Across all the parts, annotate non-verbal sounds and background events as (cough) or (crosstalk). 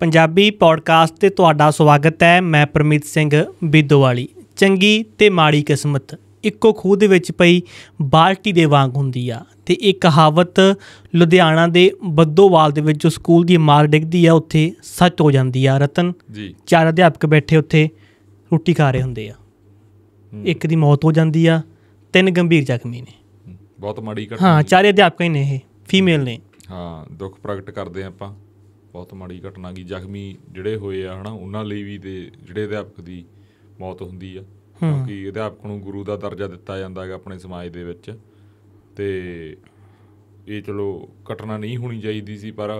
Punjabi podcast ਤੇ ਤੁਹਾਡਾ ਸਵਾਗਤ ਹੈ ਮੈਂ ਪਰਮਿਤ ਸਿੰਘ ਬਿੱਦੋਵਾਲੀ ਚੰਗੀ ਤੇ ਮਾੜੀ ਕਿਸਮਤ ਇੱਕੋ ਖੂਹ ਦੇ ਵਿੱਚ ਪਈ ਬਾਲਟੀ ਦੇ ਵਾਂਗ ਹੁੰਦੀ ਆ ਤੇ ਇਹ ਕਹਾਵਤ ਲੁਧਿਆਣਾ ਦੇ ਬੱਦੋਵਾਲ ਦੇ ਵਿੱਚ ਜੋ ਸਕੂਲ ਦੀ ਇਮਾਰਤ ਡਿੱਗਦੀ ਆ ਉੱਥੇ ਸੱਚ ਹੋ ਜਾਂਦੀ ਆ ਰਤਨ ਜੀ ਚਾਰ ਅਧਿਆਪਕ ਬੈਠੇ ਉੱਥੇ ਰੋਟੀ ਖਾ ਰਹੇ ਹੁੰਦੇ ਆ ਇੱਕ ਦੀ ਮੌਤ ਹੋ ਜਾਂਦੀ ਆ ਤਿੰਨ ਗੰਭੀਰ ਜ਼ਖਮੀ ਨੇ ਬਹੁਤ ਮਾੜੀ ਘਟਨਾ ਹਾਂ ਚਾਰੇ ਅਧਿਆਪਕ ਹੀ ਨੇ ਇਹ ਫੀਮੇਲ ਨੇ ਹਾਂ ਦੁੱਖ ਪ੍ਰਗਟ ਕਰਦੇ ਆਪਾਂ ਬਹੁਤ ਮਾੜੀ ਘਟਨਾ ਗਈ ਜ਼ਖਮੀ ਜਿਹੜੇ ਹੋਏ ਆ ਹਨਾ ਉਹਨਾਂ ਲਈ ਵੀ ਤੇ ਜਿਹੜੇ ਅਧਿਆਪਕ ਦੀ ਮੌਤ ਹੁੰਦੀ ਆ ਕਿਉਂਕਿ ਅਧਿਆਪਕ ਨੂੰ ਗੁਰੂ ਦਾ ਦਰਜਾ ਦਿੱਤਾ ਜਾਂਦਾ ਹੈਗਾ ਆਪਣੇ ਸਮਾਜ ਦੇ ਵਿੱਚ ਤੇ ਇਹ ਚਲੋ ਘਟਨਾ ਨਹੀਂ ਹੋਣੀ ਚਾਹੀਦੀ ਸੀ ਪਰ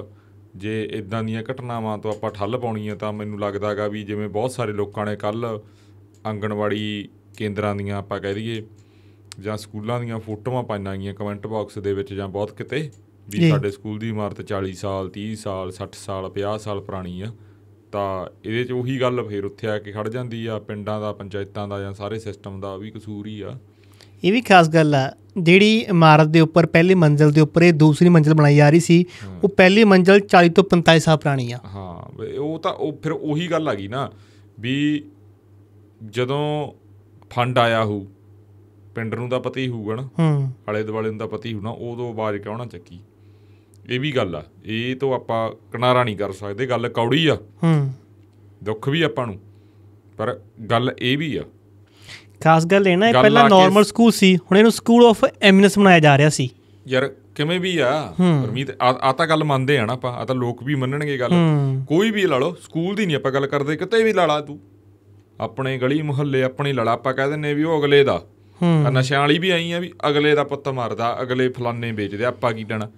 ਜੇ ਇਦਾਂ ਦੀਆਂ ਘਟਨਾਵਾਂ ਤੋਂ ਆਪਾਂ ਠੱਲ ਪਾਉਣੀ ਆ ਤਾਂ ਮੈਨੂੰ ਲੱਗਦਾ ਹੈਗਾ ਵੀ ਜਿਵੇਂ ਬਹੁਤ ਸਾਰੇ ਲੋਕਾਂ ਨੇ ਕੱਲ ਆਂਗਣਵਾੜੀ ਕੇਂਦਰਾਂ ਦੀਆਂ ਆਪਾਂ ਕਹਿ ਦਈਏ ਜਾਂ ਸਕੂਲਾਂ ਦੀਆਂ ਫੋਟੋਆਂ ਪਾਈਆਂ ਗਈਆਂ ਕਮੈਂਟ ਬਾਕਸ ਦੇ ਵਿੱਚ ਜਾਂ ਬਹੁਤ ਕਿਤੇ ਵੀ ਸਾਡੇ ਸਕੂਲ ਦੀ ਇਮਾਰਤ 40 ਸਾਲ 30 ਸਾਲ 60 ਸਾਲ 50 ਸਾਲ ਪੁਰਾਣੀ ਆ ਤਾਂ ਇਹਦੇ 'ਚ ਉਹੀ ਗੱਲ ਫੇਰ ਉੱਥੇ ਆ ਕੇ ਖੜ ਜਾਂਦੀ ਆ ਪਿੰਡਾਂ ਦਾ ਪੰਚਾਇਤਾਂ ਦਾ ਜਾਂ ਸਾਰੇ ਸਿਸਟਮ ਦਾ ਵੀ ਕਸੂਰ ਹੀ ਆ ਇਹ ਵੀ ਖਾਸ ਗੱਲ ਆ ਜਿਹੜੀ ਇਮਾਰਤ ਦੇ ਉੱਪਰ ਪਹਿਲੀ ਮੰਜ਼ਲ ਦੇ ਉੱਪਰ ਇਹ ਦੂਸਰੀ ਮੰਜ਼ਲ ਬਣਾਈ ਜਾ ਰਹੀ ਸੀ ਉਹ ਪਹਿਲੀ ਮੰਜ਼ਲ 40 ਤੋਂ 45 ਸਾਲ ਪੁਰਾਣੀ ਆ ਹਾਂ ਉਹ ਤਾਂ ਉਹ ਫਿਰ ਉਹੀ ਗੱਲ ਆ ਗਈ ਨਾ ਵੀ ਜਦੋਂ ਫੰਡ ਆਇਆ ਹੋ ਪਿੰਡ ਨੂੰ ਤਾਂ ਪਤਾ ਹੀ ਹੋਊਗਾ ਨਾ ਹਲੇ ਦਵਾਲੇ ਨੂੰ ਤਾਂ ਪਤਾ ਹੀ ਹੋਣਾ ਉਦੋਂ ਆਵਾਜ਼ ਕਿਉਂ ਨਾ ਚੱਕੀ ਇਹ ਵੀ ਗੱਲ ਆ ਇਹ ਤੋਂ ਆਪਾਂ ਕਿਨਾਰਾ ਨਹੀਂ ਕਰ ਸਕਦੇ ਗੱਲ ਕੌੜੀ ਆ ਹੂੰ ਦੁੱਖ ਵੀ ਆਪਾਂ ਨੂੰ ਪਰ ਗੱਲ ਇਹ ਵੀ ਆ ਖਾਸ ਗੱਲ ਇਹ ਨਾ ਇਹ ਪਹਿਲਾਂ ਨਾਰਮਲ ਸਕੂਲ ਸੀ ਹੁਣ ਇਹਨੂੰ ਸਕੂਲ ਆਫ ਐਮਿਨਸ ਬਣਾਇਆ ਜਾ ਰਿਹਾ ਸੀ ਯਾਰ ਕਿਵੇਂ ਵੀ ਆ ਪਰਮੀਤ ਆ ਤਾਂ ਗੱਲ ਮੰਨਦੇ ਆ ਨਾ ਆਪਾਂ ਆ ਤਾਂ ਲੋਕ ਵੀ ਮੰਨਣਗੇ ਗੱਲ ਕੋਈ ਵੀ ਲਾ ਲਓ ਸਕੂਲ ਦੀ ਨਹੀਂ ਆਪਾਂ ਗੱਲ ਕਰਦੇ ਕਿਤੇ ਵੀ ਲਾ ਲਾ ਤੂੰ ਆਪਣੇ ਗਲੀ ਮੁਹੱਲੇ ਆਪਣੀ ਲੜਾ ਆਪਾਂ ਕਹਿ ਦਿੰਨੇ ਵੀ ਉਹ ਅਗਲੇ ਦਾ ਨਸ਼ਿਆਂ ਵਾਲੀ ਵੀ ਆਈ ਆ ਵੀ ਅਗਲੇ ਦਾ ਪੁੱਤ ਮਰਦਾ ਅਗਲੇ ਫਲਾਨੇ ਵੇਚਦੇ ਆਪਾਂ ਕੀ ਦੇਣਾ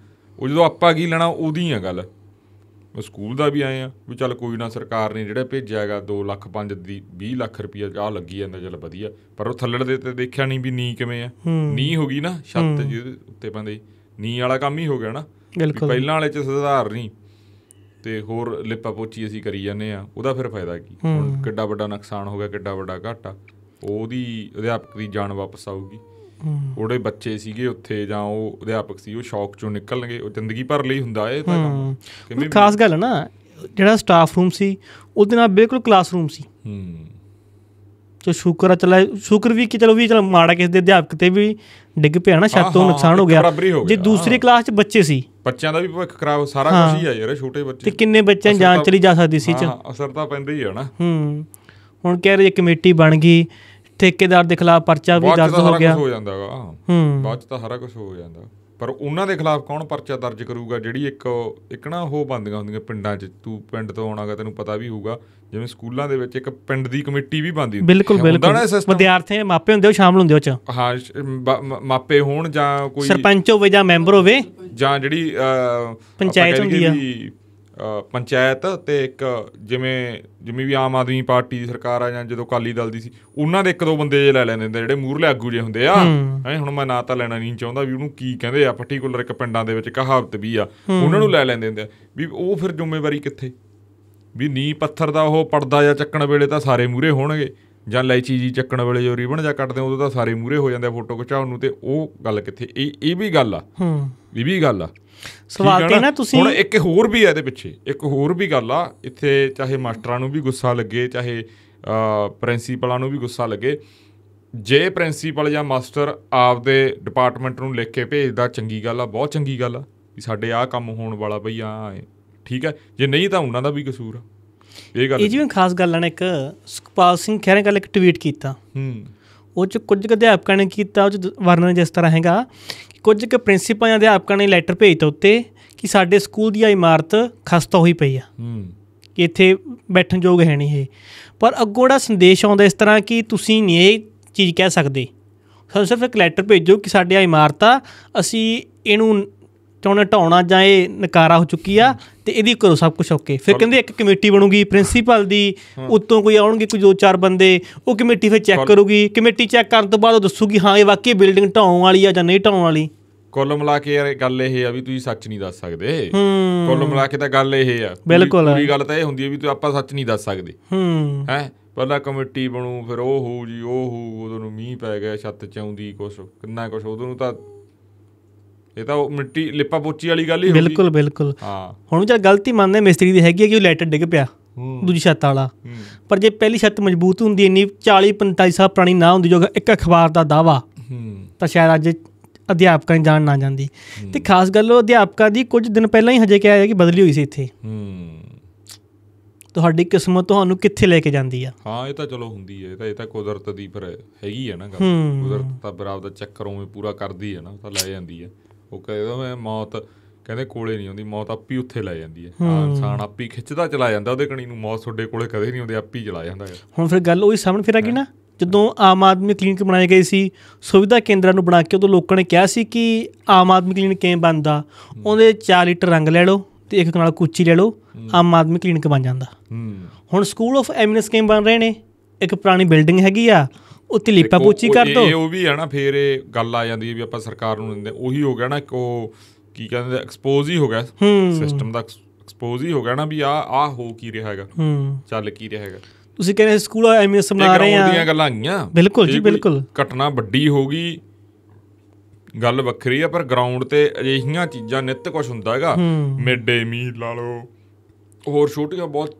ਉਹ ਜਦੋਂ ਆਪਾਂ ਕੀ ਲੈਣਾ ਉਹਦੀ ਆ ਗੱਲ ਮੈਂ ਸਕੂਲ ਦਾ ਵੀ ਆਏ ਆ ਵੀ ਚੱਲ ਕੋਈ ਨਾ ਸਰਕਾਰ ਨੇ ਜਿਹੜਾ ਭੇਜਿਆ ਹੈਗਾ 2 ਲੱਖ 5 ਦੀ 20 ਲੱਖ ਰੁਪਈਆ ਆ ਲੱਗੀ ਜਾਂਦਾ ਚੱਲ ਵਧੀਆ ਪਰ ਉਹ ਥੱਲੜ ਦੇ ਤੇ ਦੇਖਿਆ ਨਹੀਂ ਵੀ ਨੀ ਕਿਵੇਂ ਆ ਨੀ ਹੋ ਗਈ ਨਾ ਛੱਤ ਜੀ ਉੱਤੇ ਪੰਦੇ ਨੀ ਵਾਲਾ ਕੰਮ ਹੀ ਹੋ ਗਿਆ ਨਾ ਪਹਿਲਾਂ ਵਾਲੇ ਚ ਸੁਧਾਰ ਨਹੀਂ ਤੇ ਹੋਰ ਲਿਪਾ ਪੋਚੀ ਅਸੀਂ ਕਰੀ ਜਾਂਦੇ ਆ ਉਹਦਾ ਫਿਰ ਫਾਇਦਾ ਕੀ ਹੁਣ ਕਿੱਡਾ ਵੱਡਾ ਨੁਕਸਾਨ ਹੋ ਗਿਆ ਕਿੱਡਾ ਵੱਡਾ ਘਾਟਾ ਉਹਦੀ ਅਧਿਆਪਕ ਦੀ ਜਾਨ ਵਾਪਸ ਆਊਗੀ ਉਹਦੇ ਬੱਚੇ ਸੀਗੇ ਉੱਥੇ ਜਾਂ ਉਹ ਅਧਿਆਪਕ ਸੀ ਉਹ ਸ਼ੌਕ ਚੋਂ ਨਿਕਲਣਗੇ ਉਹ ਜ਼ਿੰਦਗੀ ਭਰ ਲਈ ਹੁੰਦਾ ਇਹ ਤਾਂ ਕੰਮ ਖਾਸ ਗੱਲ ਹੈ ਨਾ ਜਿਹੜਾ ਸਟਾਫ ਰੂਮ ਸੀ ਉਹਦੇ ਨਾਲ ਬਿਲਕੁਲ ਕਲਾਸਰੂਮ ਸੀ ਹੂੰ ਤੇ ਸ਼ੁਕਰ ਆ ਚਲਾ ਸ਼ੁਕਰ ਵੀ ਕਿ ਚਲੋ ਵੀ ਚਲ ਮਾੜਾ ਕਿਸ ਦੇ ਅਧਿਆਪਕ ਤੇ ਵੀ ਡਿੱਗ ਪਿਆ ਨਾ ਛੱਤ ਤੋਂ ਨੁਕਸਾਨ ਹੋ ਗਿਆ ਜੇ ਦੂਸਰੀ ਕਲਾਸ 'ਚ ਬੱਚੇ ਸੀ ਬੱਚਿਆਂ ਦਾ ਵੀ ਭਵਿੱਖ ਖਰਾਬ ਸਾਰਾ ਕੁਝ ਹੀ ਆ ਯਾਰ ਛੋਟੇ ਬੱਚੇ ਤੇ ਕਿੰਨੇ ਬੱਚਿਆਂ ਜਾਨ ਚਲੀ ਜਾ ਸਕਦੀ ਸੀ ਚ ਹਾਂ ਅਸਰ ਤਾਂ ਪੈਂਦਾ ਹੀ ਆ ਨਾ ਹੂੰ ਹੁਣ ਕਹਿ ਰਹੇ ਕਮੇਟੀ ਬਣ ਗਈ ਠੇਕੇਦਾਰ ਦੇ ਖਿਲਾਫ ਪਰਚਾ ਵੀ ਦਰਜ ਹੋ ਗਿਆ ਹੋ ਜਾਂਦਾ ਹੂੰ ਬਾਅਦ ਚ ਤਾਂ ਸਾਰਾ ਕੁਝ ਹੋ ਜਾਂਦਾ ਪਰ ਉਹਨਾਂ ਦੇ ਖਿਲਾਫ ਕੌਣ ਪਰਚਾ ਦਰਜ ਕਰੂਗਾ ਜਿਹੜੀ ਇੱਕ ਇੱਕ ਨਾ ਉਹ ਬੰਦੀਆਂ ਹੁੰਦੀਆਂ ਪਿੰਡਾਂ 'ਚ ਤੂੰ ਪਿੰਡ ਤੋਂ ਆਉਣਾਗਾ ਤੈਨੂੰ ਪਤਾ ਵੀ ਹੋਊਗਾ ਜਿਵੇਂ ਸਕੂਲਾਂ ਦੇ ਵਿੱਚ ਇੱਕ ਪਿੰਡ ਦੀ ਕਮੇਟੀ ਵੀ ਬੰਦੀ ਹੁੰਦੀ ਬਿਲਕੁਲ ਬਿਲਕੁਲ ਵਿਦਿਆਰਥੀ ਮਾਪੇ ਹੁੰਦੇ ਉਹ ਸ਼ਾਮਲ ਹੁੰਦੇ ਉਹ 'ਚ ਹਾਂ ਮਾਪੇ ਹੋਣ ਜਾਂ ਕੋਈ ਸਰਪੰਚ ਹੋਵੇ ਜਾਂ ਮੈਂਬਰ ਹੋਵੇ ਜਾਂ ਜਿਹੜੀ ਪੰਚਾਇਤ ਹੁੰਦੀ ਆ ਪੰਚਾਇਤ ਤੇ ਇੱਕ ਜਿਵੇਂ ਜਿਵੇਂ ਵੀ ਆਮ ਆਦਮੀ ਪਾਰਟੀ ਦੀ ਸਰਕਾਰ ਆ ਜਾਂ ਜਦੋਂ ਕਾਲੀ ਦਲ ਦੀ ਸੀ ਉਹਨਾਂ ਦੇ ਇੱਕ ਦੋ ਬੰਦੇ ਜੇ ਲੈ ਲੈਂਦੇ ਨੇ ਜਿਹੜੇ ਮੂਰਲੇ ਆਗੂ ਜੇ ਹੁੰਦੇ ਆ ਐ ਹੁਣ ਮੈਂ ਨਾਂ ਤਾਂ ਲੈਣਾ ਨਹੀਂ ਚਾਹੁੰਦਾ ਵੀ ਉਹਨੂੰ ਕੀ ਕਹਿੰਦੇ ਆ ਪਾਰਟਿਕੂਲਰ ਇੱਕ ਪਿੰਡਾਂ ਦੇ ਵਿੱਚ ਕਹਾਵਤ ਵੀ ਆ ਉਹਨਾਂ ਨੂੰ ਲੈ ਲੈਂਦੇ ਹੁੰਦੇ ਆ ਵੀ ਉਹ ਫਿਰ ਜ਼ਿੰਮੇਵਾਰੀ ਕਿੱਥੇ ਵੀ ਨੀ ਪੱਥਰ ਦਾ ਉਹ ਪਰਦਾ ਜਾਂ ਚੱਕਣ ਵੇਲੇ ਤਾਂ ਸਾਰੇ ਮੂਰੇ ਹੋਣਗੇ ਜਾਂ ਲੈਚੀ ਜੀ ਚੱਕਣ ਵੇਲੇ ਜੋ ਰਿਬਨ ਜਾਂ ਕੱਟਦੇ ਉਦੋਂ ਤਾਂ ਸਾਰੇ ਮੂਰੇ ਹੋ ਜਾਂਦੇ ਆ ਫੋਟੋ ਖਿਚਾਉਣ ਨੂੰ ਤੇ ਉਹ ਗੱਲ ਕਿੱਥੇ ਇਹ ਇਹ ਵੀ ਗੱਲ ਆ ਹੂੰ ਇਹ ਵੀ ਗੱਲ ਆ ਸਵਾਲ ਤੇ ਨਾ ਤੁਸੀਂ ਹੁਣ ਇੱਕ ਹੋਰ ਵੀ ਹੈ ਇਹਦੇ ਪਿੱਛੇ ਇੱਕ ਹੋਰ ਵੀ ਗੱਲ ਆ ਇੱਥੇ ਚਾਹੇ ਮਾਸਟਰਾਂ ਨੂੰ ਵੀ ਗੁੱਸਾ ਲੱਗੇ ਚਾਹੇ ਪ੍ਰਿੰਸੀਪਲਾਂ ਨੂੰ ਵੀ ਗੁੱਸਾ ਲੱਗੇ ਜੇ ਪ੍ਰਿੰਸੀਪਲ ਜਾਂ ਮਾਸਟਰ ਆਪਦੇ ਡਿਪਾਰਟਮੈਂਟ ਨੂੰ ਲਿਖ ਕੇ ਭੇਜਦਾ ਚੰਗੀ ਗੱਲ ਆ ਬਹੁਤ ਚੰਗੀ ਗੱਲ ਆ ਵੀ ਸਾਡੇ ਆਹ ਕੰਮ ਹੋਣ ਵਾਲਾ ਭਈ ਆ ਠੀਕ ਹੈ ਜੇ ਨਹੀਂ ਤਾਂ ਉਹਨਾਂ ਦਾ ਵੀ ਕਸੂਰ ਆ ਇਹ ਗੱਲ ਇਹ ਜਿਵੇਂ ਖਾਸ ਗੱਲ ਆ ਨਾ ਇੱਕ ਸੁਖਪਾਲ ਸਿੰਘ ਖੈਰੇ ਗੱਲ ਇੱਕ ਟਵੀਟ ਕੀਤਾ ਹੂੰ ਉਹ ਚ ਕੁਝ ਅਧਿਆਪਕਾਂ ਨੇ ਕੀਤਾ ਉਹ ਚ ਵਰਣਨ ਜਿਸ ਤਰ੍ਹਾਂ ਹੈਗਾ ਕੁਝ ਕੁ ਪ੍ਰਿੰਸੀਪਲਾਂ ਜਾਂ ਅਧਿਆਪਕਾਂ ਨੇ ਲੈਟਰ ਭੇਜਤਾ ਉੱਤੇ ਕਿ ਸਾਡੇ ਸਕੂਲ ਦੀ ਇਮਾਰਤ ਖਸਤਾ ਹੋਈ ਪਈ ਆ ਹੂੰ ਕਿ ਇੱਥੇ ਬੈਠਣ ਯੋਗ ਹੈ ਨਹੀਂ ਇਹ ਪਰ ਅੱਗੋਂ ਸੰਦੇਸ਼ ਆਉਂਦਾ ਇਸ ਤਰ੍ਹਾਂ ਕਿ ਤੁਸੀਂ ਨਹੀਂ ਇਹ ਚੀਜ਼ ਕਹਿ ਸਕਦੇ ਸਾਨੂੰ ਸਿਰਫ ਇੱਕ ਲੈਟਰ ਭੇਜੋ ਕਿ ਸਾਡੀ ਇਮਾਰਤ ਆ ਅਸੀਂ ਇਹਨੂੰ ਚਾਹੁੰਦੇ ਢਾਉਣਾ ਜਾਂ ਇਹ ਨਕਾਰਾ ਹੋ ਚੁੱਕੀ ਆ ਤੇ ਇਹਦੀ ਕਰੋ ਸਭ ਕੁਝ ਓਕੇ ਫਿਰ ਕਹਿੰਦੇ ਇੱਕ ਕਮੇਟੀ ਬਣੂਗੀ ਪ੍ਰਿੰਸੀਪਲ ਦੀ ਉੱਤੋਂ ਕੋਈ ਆਉਣਗੇ ਕੋਈ ਦੋ ਚਾਰ ਬੰਦੇ ਉਹ ਕਮੇਟੀ ਫਿਰ ਚੈੱਕ ਕਰੂਗੀ ਕਮੇਟੀ ਚੈੱਕ ਕਰਨ ਤੋਂ ਬਾਅਦ ਉਹ ਦੱਸੂਗੀ ਹਾਂ ਇਹ ਵਾਕਈ ਬਿਲਡਿੰਗ ਢਾਉਣ ਵਾਲੀ ਆ ਜਾਂ ਨਹੀਂ ਢਾਉਣ ਵਾਲੀ ਕੁੱਲ ਮਿਲਾ ਕੇ ਯਾਰ ਗੱਲ ਇਹ ਆ ਵੀ ਤੁਸੀਂ ਸੱਚ ਨਹੀਂ ਦੱਸ ਸਕਦੇ ਕੁੱਲ ਮਿਲਾ ਕੇ ਤਾਂ ਗੱਲ ਇਹ ਆ ਪੂਰੀ ਗੱਲ ਤਾਂ ਇਹ ਹੁੰਦੀ ਹੈ ਵੀ ਤੁਸੀਂ ਆਪਾਂ ਸੱਚ ਨਹੀਂ ਦੱਸ ਸਕਦੇ ਹੈ ਪਹਿਲਾਂ ਕਮੇਟੀ ਬਣੂ ਫਿਰ ਉਹ ਹੋ ਜੀ ਉਹ ਹੋ ਉਦੋਂ ਨੂੰ ਮੀਂਹ ਪੈ ਗਿਆ ਛੱਤ ਚਾਉਂਦੀ ਕੁਛ ਕਿੰਨਾ ਕੁਛ ਉਦੋਂ ਨੂੰ ਤਾਂ ਇਹ ਤਾਂ ਮਿੱਟੀ ਲਿਪਾ ਪੋਚੀ ਵਾਲੀ ਗੱਲ ਹੀ ਹੋਈ ਬਿਲਕੁਲ ਬਿਲਕੁਲ ਹਾਂ ਹੁਣ ਜੇ ਗਲਤੀ ਮੰਨਦੇ ਮਿਸਤਰੀ ਦੀ ਹੈਗੀ ਹੈ ਕਿ ਉਹ ਲੈਟਰ ਡਿੱਗ ਪਿਆ ਦੂਜੀ ਛੱਤ ਵਾਲਾ ਪਰ ਜੇ ਪਹਿਲੀ ਛੱਤ ਮਜ਼ਬੂਤ ਹੁੰਦੀ ਇੰਨੀ 40 45 ਸਾਲ ਪੁਰਾਣੀ ਨਾ ਹੁੰਦੀ ਜੋ ਇੱਕ ਅਖਬਾਰ ਦਾ ਦਾਵਾ ਤਾਂ ਸ਼ਾਇਦ ਅੱਜ ਅਧਿਆਪਕਾਂ ਦੀ ਜਾਣ ਨਾ ਜਾਂਦੀ ਤੇ ਖਾਸ ਗੱਲ ਉਹ ਅਧਿਆਪਕਾਂ ਦੀ ਕੁਝ ਦਿਨ ਪਹਿਲਾਂ ਹੀ ਹਜੇ ਕਿਹਾ ਹੈ ਕਿ ਬਦਲੀ ਹੋਈ ਸੀ ਇੱਥੇ ਹੂੰ ਤੁਹਾਡੀ ਕਿਸਮਤ ਤੁਹਾਨੂੰ ਕਿੱਥੇ ਲੈ ਕੇ ਜਾਂਦੀ ਆ ਹਾਂ ਇਹ ਤਾਂ ਚਲੋ ਹੁੰਦੀ ਹੈ ਇਹ ਤਾਂ ਇਹ ਤਾਂ ਕੁਦਰਤ ਦੀ ਫਿਰ ਹੈਗੀ ਹੈ ਨਾ ਗੱਲ ਕੁਦਰਤ ਤਾਂ ਬਰਾਬਰ ਦਾ ਚੱਕਰ ਉਵੇਂ ਪੂਰਾ ਕਰਦੀ ਹੈ ਨਾ ਤਾਂ ਲੈ ਜਾਂਦੀ ਹੈ ਉਹ ਕਹਿੰਦਾ ਮੈਂ ਮੌਤ ਕਹਿੰਦੇ ਕੋਲੇ ਨਹੀਂ ਆਉਂਦੀ ਮੌਤ ਆਪੀ ਉੱਥੇ ਲੈ ਜਾਂਦੀ ਹੈ ਹਾਂ ਇਨਸਾਨ ਆਪੀ ਖਿੱਚਦਾ ਚਲਾ ਜਾਂਦਾ ਉਹਦੇ ਕਣੀ ਨੂੰ ਮੌਤ ਤੁਹਾਡੇ ਕੋਲੇ ਕਦੇ ਨਹੀਂ ਆਉਂਦੀ ਆਪੀ ਚਲਾ ਜਾਂਦਾ ਹੈ ਹੁਣ ਫਿਰ ਗੱਲ ਉਹੀ ਸਾਹਮਣੇ ਫਿਰ ਆ ਗਈ ਨਾ ਜਦੋਂ ਆਮ ਆਦਮੀ ਕਲੀਨਿਕ ਬਣਾਏ ਗਏ ਸੀ ਸੁਵਿਧਾ ਕੇਂਦਰਾਂ ਨੂੰ ਬਣਾ ਕੇ ਉਦੋਂ ਲੋਕਾਂ ਨੇ ਕਿਹਾ ਸੀ ਕਿ ਆਮ ਆਦਮੀ ਕਲੀਨਿਕ ਕਿਵੇਂ ਬਣਦਾ ਉਹਦੇ 4 ਲੀਟਰ ਰੰਗ ਲੈ ਲਓ ਤੇ ਇੱਕ ਨਾਲ ਕੁੱਚੀ ਲੈ ਲਓ ਆਮ ਆਦਮੀ ਕਲੀਨਿਕ ਬਣ ਜਾਂਦਾ ਹੁਣ ਸਕੂਲ ਆਫ ਐਮਨਸ ਕਿਵੇਂ ਬਣ ਰਹੇ ਨੇ ਇੱਕ ਪੁਰਾਣੀ ਬਿਲਡਿੰਗ ਹੈਗੀ ਆ ਉੱਤੇ ਲੀਪਾ ਪੋਚੀ ਕਰ ਦੋ ਇਹ ਉਹ ਵੀ ਹੈ ਨਾ ਫੇਰ ਇਹ ਗੱਲ ਆ ਜਾਂਦੀ ਹੈ ਵੀ ਆਪਾਂ ਸਰਕਾਰ ਨੂੰ ਦਿੰਦੇ ਉਹੀ ਹੋ ਗਿਆ ਨਾ ਕੋ ਕੀ ਕਹਿੰਦੇ ਐਕਸਪੋਜ਼ ਹੀ ਹੋ ਗਿਆ ਸਿਸਟਮ ਦਾ ਐਕਸਪੋਜ਼ ਹੀ ਹੋ ਗਿਆ ਨਾ ਵੀ ਆ ਆ ਹੋ ਕੀ ਰਿਹਾ ਹੈਗਾ ਚੱਲ ਕੀ ਰਿਹਾ ਹੈਗਾ ਤੁਸੀਂ ਕਹਿੰਦੇ ਸਕੂਲ ਐਵੇਂ ਸਮਝਾ ਰਹੇ ਆ ਇਹ ਗੱਲਾਂ ਆਈਆਂ ਬਿਲਕੁਲ ਜੀ ਬਿਲਕੁਲ ਘਟਨਾ ਵੱਡੀ ਹੋ ਗਈ ਗੱਲ ਵੱਖਰੀ ਆ ਪਰ ਗਰਾਊਂਡ ਤੇ ਅਜਿਹੀਆਂ ਚੀਜ਼ਾਂ ਨਿੱਤ ਕੁਝ ਹੁੰਦਾ ਹੈਗਾ ਮਿੱਡੇ ਮੀ ਮੀਲ ਲਾ ਲਓ ਹੋਰ ਛੋਟੀਆਂ ਬਹੁਤ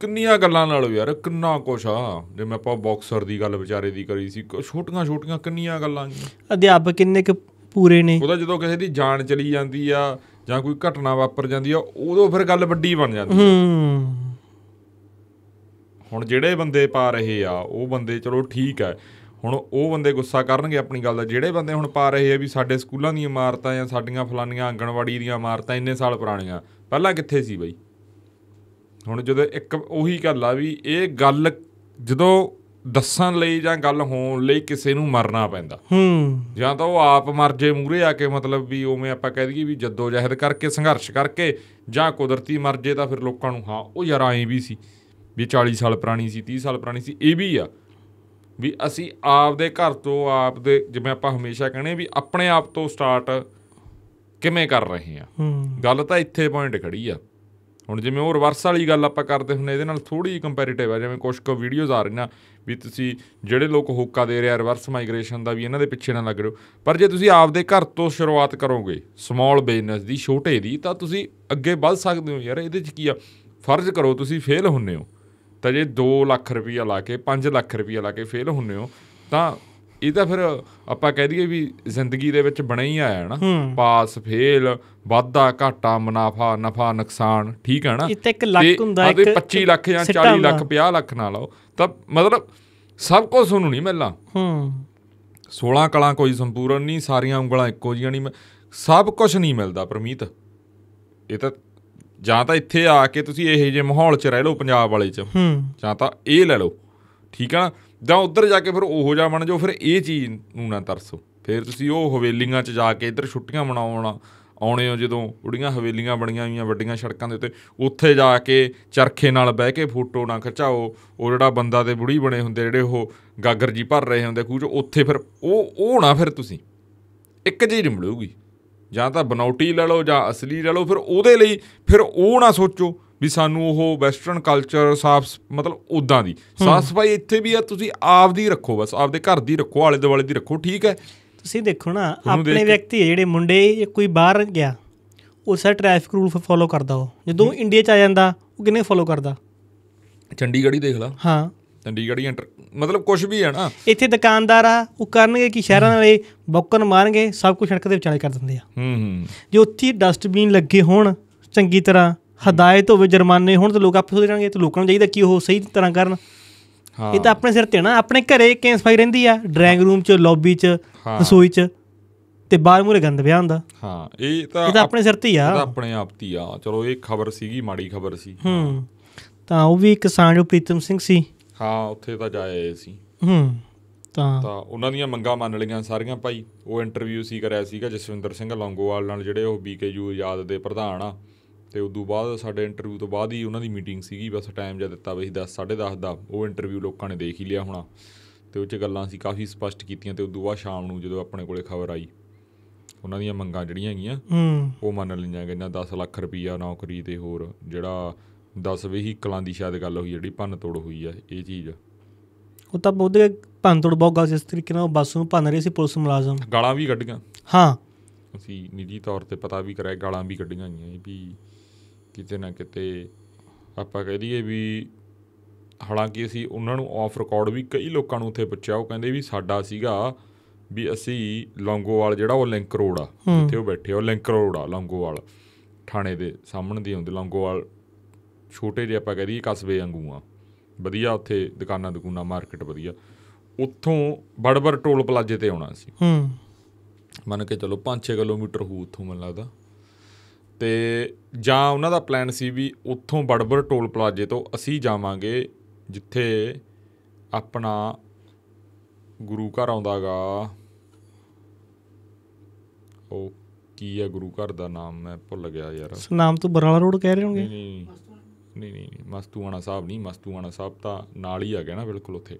ਕਿੰਨੀਆਂ ਗੱਲਾਂ ਨਾਲ ਯਾਰ ਕਿੰਨਾ ਕੁਛ ਆ ਜੇ ਮੈਂ ਆਪਾਂ ਬਾਕਸਰ ਦੀ ਗੱਲ ਵਿਚਾਰੇ ਦੀ ਕਰੀ ਸੀ ਛੋਟੀਆਂ ਛੋਟੀਆਂ ਕਿੰਨੀਆਂ ਗੱਲਾਂ ਅਧਿਆਪਕ ਕਿੰਨੇ ਕੁ ਪੂਰੇ ਨੇ ਉਹਦਾ ਜਦੋਂ ਕਿਸੇ ਦੀ ਜਾਨ ਚਲੀ ਜਾਂਦੀ ਆ ਜਾਂ ਕੋਈ ਘਟਨਾ ਵਾਪਰ ਜਾਂਦੀ ਆ ਉਦੋਂ ਫਿਰ ਗੱਲ ਵੱਡੀ ਬਣ ਜਾਂਦੀ ਆ ਹੁਣ ਜਿਹੜੇ ਬੰਦੇ ਪਾ ਰਹੇ ਆ ਉਹ ਬੰਦੇ ਚਲੋ ਠੀਕ ਹੈ ਹੁਣ ਉਹ ਬੰਦੇ ਗੁੱਸਾ ਕਰਨਗੇ ਆਪਣੀ ਗੱਲ ਦਾ ਜਿਹੜੇ ਬੰਦੇ ਹੁਣ ਪਾ ਰਹੇ ਆ ਵੀ ਸਾਡੇ ਸਕੂਲਾਂ ਦੀਆਂ ਇਮਾਰਤਾਂ ਜਾਂ ਸਾਡੀਆਂ ਫਲਾਨੀਆਂ ਆਂਗਣਵਾੜੀ ਦੀਆਂ ਇਮਾਰਤਾਂ ਇੰਨੇ ਸਾਲ ਪੁਰਾਣੀਆਂ ਪਹਿਲਾਂ ਕਿੱਥੇ ਸੀ ਬਈ ਹੁਣ ਜਦੋਂ ਇੱਕ ਉਹੀ ਗੱਲ ਆ ਵੀ ਇਹ ਗੱਲ ਜਦੋਂ ਦੱਸਣ ਲਈ ਜਾਂ ਗੱਲ ਹੋਣ ਲਈ ਕਿਸੇ ਨੂੰ ਮਰਨਾ ਪੈਂਦਾ ਹੂੰ ਜਾਂ ਤਾਂ ਉਹ ਆਪ ਮਰ ਜੇ ਮੂਰੇ ਆ ਕੇ ਮਤਲਬ ਵੀ ਉਵੇਂ ਆਪਾਂ ਕਹਿ ਦਈਏ ਵੀ ਜੱਦੋ ਜਹਿਦ ਕਰਕੇ ਸੰਘਰਸ਼ ਕਰਕੇ ਜਾਂ ਕੁਦਰਤੀ ਮਰ ਜੇ ਤਾਂ ਫਿਰ ਲੋਕਾਂ ਨੂੰ ਹਾਂ ਉਹ ਯਾਰ ਐਂ ਵੀ ਸੀ ਵੀ 40 ਸਾਲ ਪੁਰਾਣੀ ਸੀ 30 ਸਾਲ ਪੁਰਾਣੀ ਸੀ ਇਹ ਵੀ ਆ ਵੀ ਅਸੀਂ ਆਪ ਦੇ ਘਰ ਤੋਂ ਆਪ ਦੇ ਜਿਵੇਂ ਆਪਾਂ ਹਮੇਸ਼ਾ ਕਹਿੰਦੇ ਵੀ ਆਪਣੇ ਆਪ ਤੋਂ ਸਟਾਰਟ ਕਿਵੇਂ ਕਰ ਰਹੇ ਆ ਗੱਲ ਤਾਂ ਇੱਥੇ ਪੁਆਇੰਟ ਖੜੀ ਆ ਹੁਣ ਜਿਵੇਂ ਉਹ ਰਿਵਰਸ ਵਾਲੀ ਗੱਲ ਆਪਾਂ ਕਰਦੇ ਹੁੰਨੇ ਇਹਦੇ ਨਾਲ ਥੋੜੀ ਜਿਹੀ ਕੰਪੈਰੀਟਿਵ ਆ ਜਿਵੇਂ ਕੁਝ ਕੁ ਵੀਡੀਓਜ਼ ਆ ਰਹੀਆਂ ਵੀ ਤੁਸੀਂ ਜਿਹੜੇ ਲੋਕ ਹੋਕਾ ਦੇ ਰਿਹਾ ਰਿਵਰਸ ਮਾਈਗ੍ਰੇਸ਼ਨ ਦਾ ਵੀ ਇਹਨਾਂ ਦੇ ਪਿੱਛੇ ਨਾ ਲੱਗ ਰਹੇ ਪਰ ਜੇ ਤੁਸੀਂ ਆਪਦੇ ਘਰ ਤੋਂ ਸ਼ੁਰੂਆਤ ਕਰੋਗੇ ਸਮਾਲ ਬਿਜ਼ਨਸ ਦੀ ਛੋਟੇ ਦੀ ਤਾਂ ਤੁਸੀਂ ਅੱਗੇ ਵੱਧ ਸਕਦੇ ਹੋ ਯਾਰ ਇਹਦੇ 'ਚ ਕੀ ਆ ਫਰਜ਼ ਕਰੋ ਤੁਸੀਂ ਫੇਲ ਹੁੰਨੇ ਹੋ ਤਾਂ ਜੇ 2 ਲੱਖ ਰੁਪਇਆ ਲਾ ਕੇ 5 ਲੱਖ ਰੁਪਇਆ ਲਾ ਕੇ ਫੇਲ ਹੁੰਨੇ ਹੋ ਤਾਂ ਇਹ ਤਾਂ ਫਿਰ ਆਪਾਂ ਕਹਿ ਦਈਏ ਵੀ ਜ਼ਿੰਦਗੀ ਦੇ ਵਿੱਚ ਬਣਾ ਹੀ ਆਇਆ ਨਾ ਪਾਸ ਫੇਲ ਵਾਧਾ ਘਾਟਾ ਮੁਨਾਫਾ ਨਫਾ ਨੁਕਸਾਨ ਠੀਕ ਹੈ ਨਾ ਇਹ 1 ਇੱਕ ਲੱਖ ਹੁੰਦਾ ਇੱਕ 25 ਲੱਖ ਜਾਂ 40 ਲੱਖ 50 ਲੱਖ ਨਾਲ ਆਓ ਤਾਂ ਮਤਲਬ ਸਭ ਕੁਝ ਸੁਣੂ ਨਹੀਂ ਮਿਲਣਾ ਹੂੰ 16 ਕਲਾਂ ਕੋਈ ਸੰਪੂਰਨ ਨਹੀਂ ਸਾਰੀਆਂ ਉਂਗਲਾਂ ਇੱਕੋ ਜੀਆਂ ਨਹੀਂ ਸਭ ਕੁਝ ਨਹੀਂ ਮਿਲਦਾ ਪਰਮੀਤ ਇਹ ਤਾਂ ਜਾਂ ਤਾਂ ਇੱਥੇ ਆ ਕੇ ਤੁਸੀਂ ਇਹੋ ਜਿਹੇ ਮਾਹੌਲ 'ਚ ਰਹਿ ਲਓ ਪੰਜਾਬ ਵਾਲੇ 'ਚ ਹੂੰ ਜਾਂ ਤਾਂ ਇਹ ਲੈ ਲਓ ਠੀਕ ਆ ਜਾਂ ਉੱਧਰ ਜਾ ਕੇ ਫਿਰ ਉਹੋ ਜਾ ਬਣ ਜਾਓ ਫਿਰ ਇਹ ਚੀਜ਼ ਨੂੰ ਨਾ ਤਰਸੋ ਫਿਰ ਤੁਸੀਂ ਉਹ ਹਵੇਲੀਆਂ 'ਚ ਜਾ ਕੇ ਇੱਧਰ ਛੁੱਟੀਆਂ ਮਨਾਉਣਾ ਆਉਣੇ ਹੋ ਜਦੋਂ ਉੜੀਆਂ ਹਵੇਲੀਆਂ ਬਣੀਆਂ ਹੋਈਆਂ ਵੱਡੀਆਂ ਸੜਕਾਂ ਦੇ ਉੱਤੇ ਉੱਥੇ ਜਾ ਕੇ ਚਰਖੇ ਨਾਲ ਬਹਿ ਕੇ ਫੋਟੋ ਨਾ ਖਿਚਾਓ ਉਹ ਜਿਹੜਾ ਬੰਦਾ ਤੇ ਬੁੜੀ ਬਣੇ ਹੁੰਦੇ ਜਿਹੜੇ ਉਹ ਗਾਗਰ ਜੀ ਭਰ ਰਹੇ ਹੁੰਦੇ ਕੁਝ ਉੱਥੇ ਫਿਰ ਉਹ ਉਹ ਨਾ ਫਿਰ ਤੁਸੀਂ ਇੱਕ ਨਹੀਂ ਮਿਲੂਗੀ ਜਾਂ ਤਾਂ ਬਨੌਟੀ ਲੈ ਲਓ ਜਾਂ ਅਸਲੀ ਲੈ ਲਓ ਫਿਰ ਉਹਦੇ ਲਈ ਫਿਰ ਉਹ ਨਾ ਸੋਚੋ ਵੀ ਸਾਨੂੰ ਉਹ ਵੈਸਟਰਨ ਕਲਚਰ ਸਾਫ ਮਤਲਬ ਉਦਾਂ ਦੀ ਸਾਫ ਸਫਾਈ ਇੱਥੇ ਵੀ ਆ ਤੁਸੀਂ ਆਪ ਦੀ ਰੱਖੋ ਬਸ ਆਪਦੇ ਘਰ ਦੀ ਰੱਖੋ ਆਲੇ ਦੁਆਲੇ ਦੀ ਰੱਖੋ ਠੀਕ ਹੈ ਤੁਸੀਂ ਦੇਖੋ ਨਾ ਆਪਣੇ ਵਿਅਕਤੀ ਜਿਹੜੇ ਮੁੰਡੇ ਜੇ ਕੋਈ ਬਾਹਰ ਗਿਆ ਉਹ ਸਾਰਾ ਟ੍ਰੈਫਿਕ ਰੂਲ ਫੋਲੋ ਕਰਦਾ ਉਹ ਜਦੋਂ ਇੰਡੀਆ ਚ ਆ ਜਾਂਦਾ ਉਹ ਕਿੰਨੇ ਫੋਲੋ ਕਰਦਾ ਚੰਡੀਗੜ੍ਹ ਹੀ ਦੇਖ ਲਾ ਹਾਂ ਚੰਡੀਗੜ੍ਹ ਹੀ ਮਤਲਬ ਕੁਝ ਵੀ ਹੈ ਨਾ ਇੱਥੇ ਦੁਕਾਨਦਾਰ ਆ ਉਹ ਕਰਨਗੇ ਕਿ ਸ਼ਹਿਰਾਂ ਵਾਲੇ ਬੌਕਨ ਮਾਰਨਗੇ ਸਭ ਕੁਝ ਸੜਕ ਦੇ ਵਿਚਾਲੇ ਕਰ ਦਿੰਦੇ ਆ ਹੂੰ ਹੂੰ ਜੇ ਉੱਥੇ ਡਸਟਬਿਨ ਲੱਗੇ ਹੋਣ ਚੰਗੀ ਤਰ੍ਹਾਂ ਹਦਾਇਤ ਹੋਵੇ ਜੁਰਮਾਨੇ ਹੋਣ ਤਾਂ ਲੋਕ ਆਪੇ ਸੋਚਣਗੇ ਤੇ ਲੋਕਾਂ ਨੂੰ ਚਾਹੀਦਾ ਕਿ ਉਹ ਸਹੀ ਤਰ੍ਹਾਂ ਕਰਨ ਹਾਂ ਇਹ ਤਾਂ ਆਪਣੇ ਸਿਰ ਤੇ ਨਾ ਆਪਣੇ ਘਰੇ ਕੈਂਸ ਸਫਾਈ ਰਹਿੰਦੀ ਆ ਡਰਾਇੰਗ ਰੂਮ 'ਚ ਲੌਬੀ 'ਚ ਰਸੋਈ 'ਚ ਤੇ ਬਾਹਰ ਮੂਰੇ ਗੰਦ ਪਿਆ ਹੁੰਦਾ ਹਾਂ ਇਹ ਤਾਂ ਇਹ ਤਾਂ ਆਪਣੇ ਸਿਰ ਤੇ ਆ ਇਹ ਤਾਂ ਆਪਣੇ ਆਪ ਤੇ ਆ ਚਲੋ ਇਹ ਖਬਰ ਸੀਗੀ ਮਾੜੀ ਖਬਰ ਸੀ ਹੂੰ ਤਾਂ ਉਹ ਵੀ ਕਿਸਾਨ ਜੋ ਪ੍ਰੀਤਮ ਸਿੰਘ ਸੀ ਹਾਂ ਉੱਥੇ ਤਾਂ ਜਾਏ ਸੀ ਹੂੰ ਤਾਂ ਤਾਂ ਉਹਨਾਂ ਦੀਆਂ ਮੰਗਾਂ ਮੰਨ ਲਈਆਂ ਸਾਰੀਆਂ ਭਾਈ ਉਹ ਇੰਟਰਵਿਊ ਸੀ ਕਰਿਆ ਸੀਗਾ ਜਸਵਿੰਦਰ ਸਿੰਘ ਲੌਂਗੋਵਾਲ ਨਾਲ ਜਿਹੜੇ ਉਹ ਬੀਕੇਯੂ ਆਜ਼ਾਦ ਦੇ ਪ੍ਰਧਾਨ ਆ ਤੇ ਉਦੋਂ ਬਾਅਦ ਸਾਡੇ ਇੰਟਰਵਿਊ ਤੋਂ ਬਾਅਦ ਹੀ ਉਹਨਾਂ ਦੀ ਮੀਟਿੰਗ ਸੀਗੀ ਬਸ ਟਾਈਮ ਜਿਆ ਦਿੱਤਾ ਬਈ 10 10:30 ਦਾ ਉਹ ਇੰਟਰਵਿਊ ਲੋਕਾਂ ਨੇ ਦੇਖ ਹੀ ਲਿਆ ਹੋਣਾ ਤੇ ਉਹ ਚ ਗੱਲਾਂ ਸੀ ਕਾਫੀ ਸਪਸ਼ਟ ਕੀਤੀਆਂ ਤੇ ਉਦੋਂ ਬਾਅਦ ਸ਼ਾਮ ਨੂੰ ਜਦੋਂ ਆਪਣੇ ਕੋਲੇ ਖਬਰ ਆਈ ਉਹਨਾਂ ਦੀਆਂ ਮੰਗਾਂ ਜਿਹੜੀਆਂ ਹੈਗੀਆਂ ਹੂੰ ਉਹ ਮੰਨ ਲਈਆਂ ਗਈਆਂ 10 ਲੱਖ ਰੁਪਈਆ ਨੌਕਰੀ ਤੇ ਹੋਰ ਜਿਹੜਾ 10 ਵਹੀਕਲਾਂ ਦੀ ਸ਼ਾਇਦ ਗੱਲ ਹੋਈ ਜਿਹੜੀ ਭੰਨ ਤੋੜ ਹੋਈ ਆ ਇਹ ਚੀਜ਼ ਉਹ ਤਾਂ ਬੋਧੇ ਭੰਨ ਤੋੜ ਬਹੁਤ ਗੱਲ ਇਸ ਤਰੀਕੇ ਨਾਲ ਬੱਸ ਨੂੰ ਭੰਨ ਰਹੇ ਸੀ ਪੁਲਿਸ ਮੁਲਾਜ਼ਮ ਗਾਲਾਂ ਵੀ ਕੱਢੀਆਂ ਹਾਂ ਅਸੀਂ ਨਿੱਜੀ ਤੌਰ ਤੇ ਪਤਾ ਵੀ ਕਰਾਇਆ ਗਾਲਾਂ ਵੀ ਕੱਢੀਆਂ ਹੋਈਆਂ ਇਹ ਵੀ ਕਿਤੇ ਨਾ ਕਿਤੇ ਆਪਾਂ ਕਹਿ ਦਈਏ ਵੀ ਹਾਲਾਂਕਿ ਅਸੀਂ ਉਹਨਾਂ ਨੂੰ ਆਫ ਰਿਕਾਰਡ ਵੀ ਕਈ ਲੋਕਾਂ ਨੂੰ ਉੱਥੇ ਪੁੱਛਿਆ ਉਹ ਕਹਿੰਦੇ ਵੀ ਸਾਡਾ ਸੀਗਾ ਵੀ ਅਸੀਂ ਲੌਂਗੋਵਾਲ ਜਿਹੜਾ ਉਹ ਲਿੰਕ ਰੋਡ ਆ ਜਿੱਥੇ ਉਹ ਬੈਠੇ ਉਹ ਲਿੰਕ ਰੋਡ ਆ ਲੌਂਗੋਵਾਲ ਥਾਣੇ ਦੇ ਸਾਹਮਣੇ ਦੀ ਹੁੰਦੀ ਲੌਂਗੋਵਾਲ ਛੋਟੇ ਜਿਹੇ ਆਪਾਂ ਕਹਦੇ ਕਸਬੇ ਵਾਂਗੂ ਆ ਵਧੀਆ ਉੱਥੇ ਦੁਕਾਨਾਂ ਦੁਕਾਨਾਂ ਮਾਰਕੀਟ ਵਧੀਆ ਉੱਥੋਂ ਬੜਬੜ ਟੋਲ ਪਲਾਜੇ ਤੇ ਆਉਣਾ ਸੀ ਹੂੰ ਮੰਨ ਕੇ ਚਲੋ 5-6 ਕਿਲੋਮੀਟਰ ਹੋਊ ਉੱਥੋਂ ਮੈਨੂੰ ਲੱਗਦਾ ਤੇ ਜਾਂ ਉਹਨਾਂ ਦਾ ਪਲਾਨ ਸੀ ਵੀ ਉੱਥੋਂ ਬੜਬੜ ਟੋਲ ਪਲਾਜੇ ਤੋਂ ਅਸੀਂ ਜਾਵਾਂਗੇ ਜਿੱਥੇ ਆਪਣਾ ਗੁਰੂ ਘਰ ਆਉਂਦਾਗਾ ਉਹ ਕੀ ਹੈ ਗੁਰੂ ਘਰ ਦਾ ਨਾਮ ਮੈਂ ਭੁੱਲ ਗਿਆ ਯਾਰ ਸਨਾਮ ਤੋਂ ਬਰਾਲਾ ਰੋਡ ਕਹਿ ਰਹੇ ਹੋਗੇ ਨਹੀਂ ਨਹੀਂ ਨਹੀਂ ਮਸਤੂਆਣਾ ਸਾਹਿਬ ਨਹੀਂ ਮਸਤੂਆਣਾ ਸਾਹਿਬ ਤਾਂ ਨਾਲ ਹੀ ਆ ਗਿਆ ਨਾ ਬਿਲਕੁਲ ਉੱਥੇ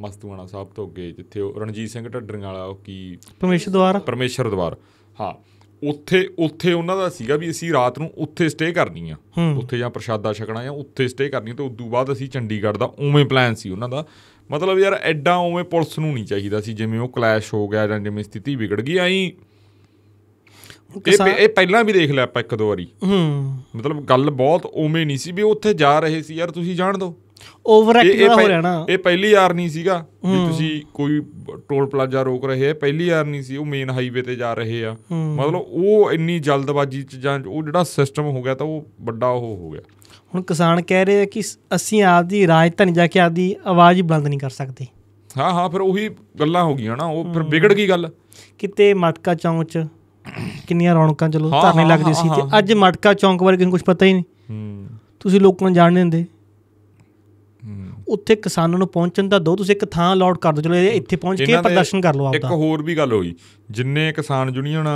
ਮਸਤੂਆਣਾ ਸਾਹਿਬ ਤੋਂ ਅੱਗੇ ਜਿੱਥੇ ਉਹ ਰਣਜੀਤ ਸਿੰਘ ਢੱਡਰੀਆਂ ਵਾਲਾ ਉਹ ਕੀ ਪਰਮੇਸ਼ਰ ਦਵਾਰ ਪਰਮੇਸ਼ਰ ਦਵਾਰ ਹਾਂ ਉੱਥੇ ਉੱਥੇ ਉਹਨਾਂ ਦਾ ਸੀਗਾ ਵੀ ਅਸੀਂ ਰਾਤ ਨੂੰ ਉੱਥੇ ਸਟੇ ਕਰਨੀ ਆ ਉੱਥੇ ਜਾਂ ਪ੍ਰਸ਼ਾਦਾ ਛਕਣਾ ਜਾਂ ਉੱਥੇ ਸਟੇ ਕਰਨੀ ਤੇ ਉਸ ਤੋਂ ਬਾਅਦ ਅਸੀਂ ਚੰਡੀਗੜ੍ਹ ਦਾ ਉਵੇਂ ਪਲਾਨ ਸੀ ਉਹਨਾਂ ਦਾ ਮਤਲਬ ਯਾਰ ਐਡਾ ਉਵੇਂ ਪੁਲਿਸ ਨੂੰ ਨਹੀਂ ਚਾਹੀਦਾ ਸੀ ਜਿਵੇਂ ਉਹ ਕਲੈਸ਼ ਹੋ ਗਿਆ ਜਾਂ ਜਿਵੇਂ ਸਥਿਤੀ ਵਿਗੜ ਗਈ ਆਈ ਇਹ ਇਹ ਪਹਿਲਾਂ ਵੀ ਦੇਖ ਲਿਆ ਆਪਾਂ ਇੱਕ ਦੋ ਵਾਰੀ ਹੂੰ ਮਤਲਬ ਗੱਲ ਬਹੁਤ ਉਵੇਂ ਨਹੀਂ ਸੀ ਵੀ ਉੱਥੇ ਜਾ ਰਹੇ ਸੀ ਯਾਰ ਤੁਸੀਂ ਜਾਣ ਦੋ ਓਵਰ ਐਕਟਿਵ ਹੋ ਰਿਹਾ ਨਾ ਇਹ ਪਹਿਲੀ ਯਾਰ ਨਹੀਂ ਸੀਗਾ ਵੀ ਤੁਸੀਂ ਕੋਈ ਟੋਲ ਪਲਾਜ਼ਾ ਰੋਕ ਰਹੇ ਹੈ ਪਹਿਲੀ ਯਾਰ ਨਹੀਂ ਸੀ ਉਹ ਮੇਨ ਹਾਈਵੇ ਤੇ ਜਾ ਰਹੇ ਆ ਮਤਲਬ ਉਹ ਇੰਨੀ ਜਲਦਬਾਜ਼ੀ ਚ ਜਾਂ ਉਹ ਜਿਹੜਾ ਸਿਸਟਮ ਹੋ ਗਿਆ ਤਾਂ ਉਹ ਵੱਡਾ ਉਹ ਹੋ ਗਿਆ ਹੁਣ ਕਿਸਾਨ ਕਹਿ ਰਹੇ ਆ ਕਿ ਅਸੀਂ ਆਪਦੀ ਰਾਜਧਾਨੀ ਜਾ ਕੇ ਆਪਦੀ ਆਵਾਜ਼ ਬੁਲੰਦ ਨਹੀਂ ਕਰ ਸਕਦੇ ਹਾਂ ਹਾਂ ਫਿਰ ਉਹੀ ਗੱਲਾਂ ਹੋ ਗਈਆਂ ਨਾ ਉਹ ਫਿਰ ਵਿਗੜ ਗਈ ਗੱਲ ਕਿਤੇ ਮਟਕਾ ਚੌਂਚ ਕਿੰਨੀਆਂ ਰੌਣਕਾਂ ਚਲੋ ਧਰਨੇ ਲੱਗਦੀ ਸੀ ਤੇ ਅੱਜ ਮਟਕਾ ਚੌਂਕ ਵਰਗੇ ਨੂੰ ਕੁਝ ਪਤਾ ਹੀ ਨਹੀਂ ਤੁਸੀਂ ਲੋਕਾਂ ਨੂੰ ਜਾਣਦੇ ਹੁੰਦੇ ਉੱਥੇ ਕਿਸਾਨਾਂ ਨੂੰ ਪਹੁੰਚਣ ਦਾ ਦੋ ਤੁਸੀਂ ਇੱਕ ਥਾਂ ਅਲਾਟ ਕਰ ਦਿਓ ਚਲੋ ਇੱਥੇ ਪਹੁੰਚ ਕੇ ਪ੍ਰਦਰਸ਼ਨ ਕਰ ਲਓ ਆਪਦਾ ਇੱਕ ਹੋਰ ਵੀ ਗੱਲ ਹੋਈ ਜਿੰਨੇ ਕਿਸਾਨ ਜੁਨੀਅਨ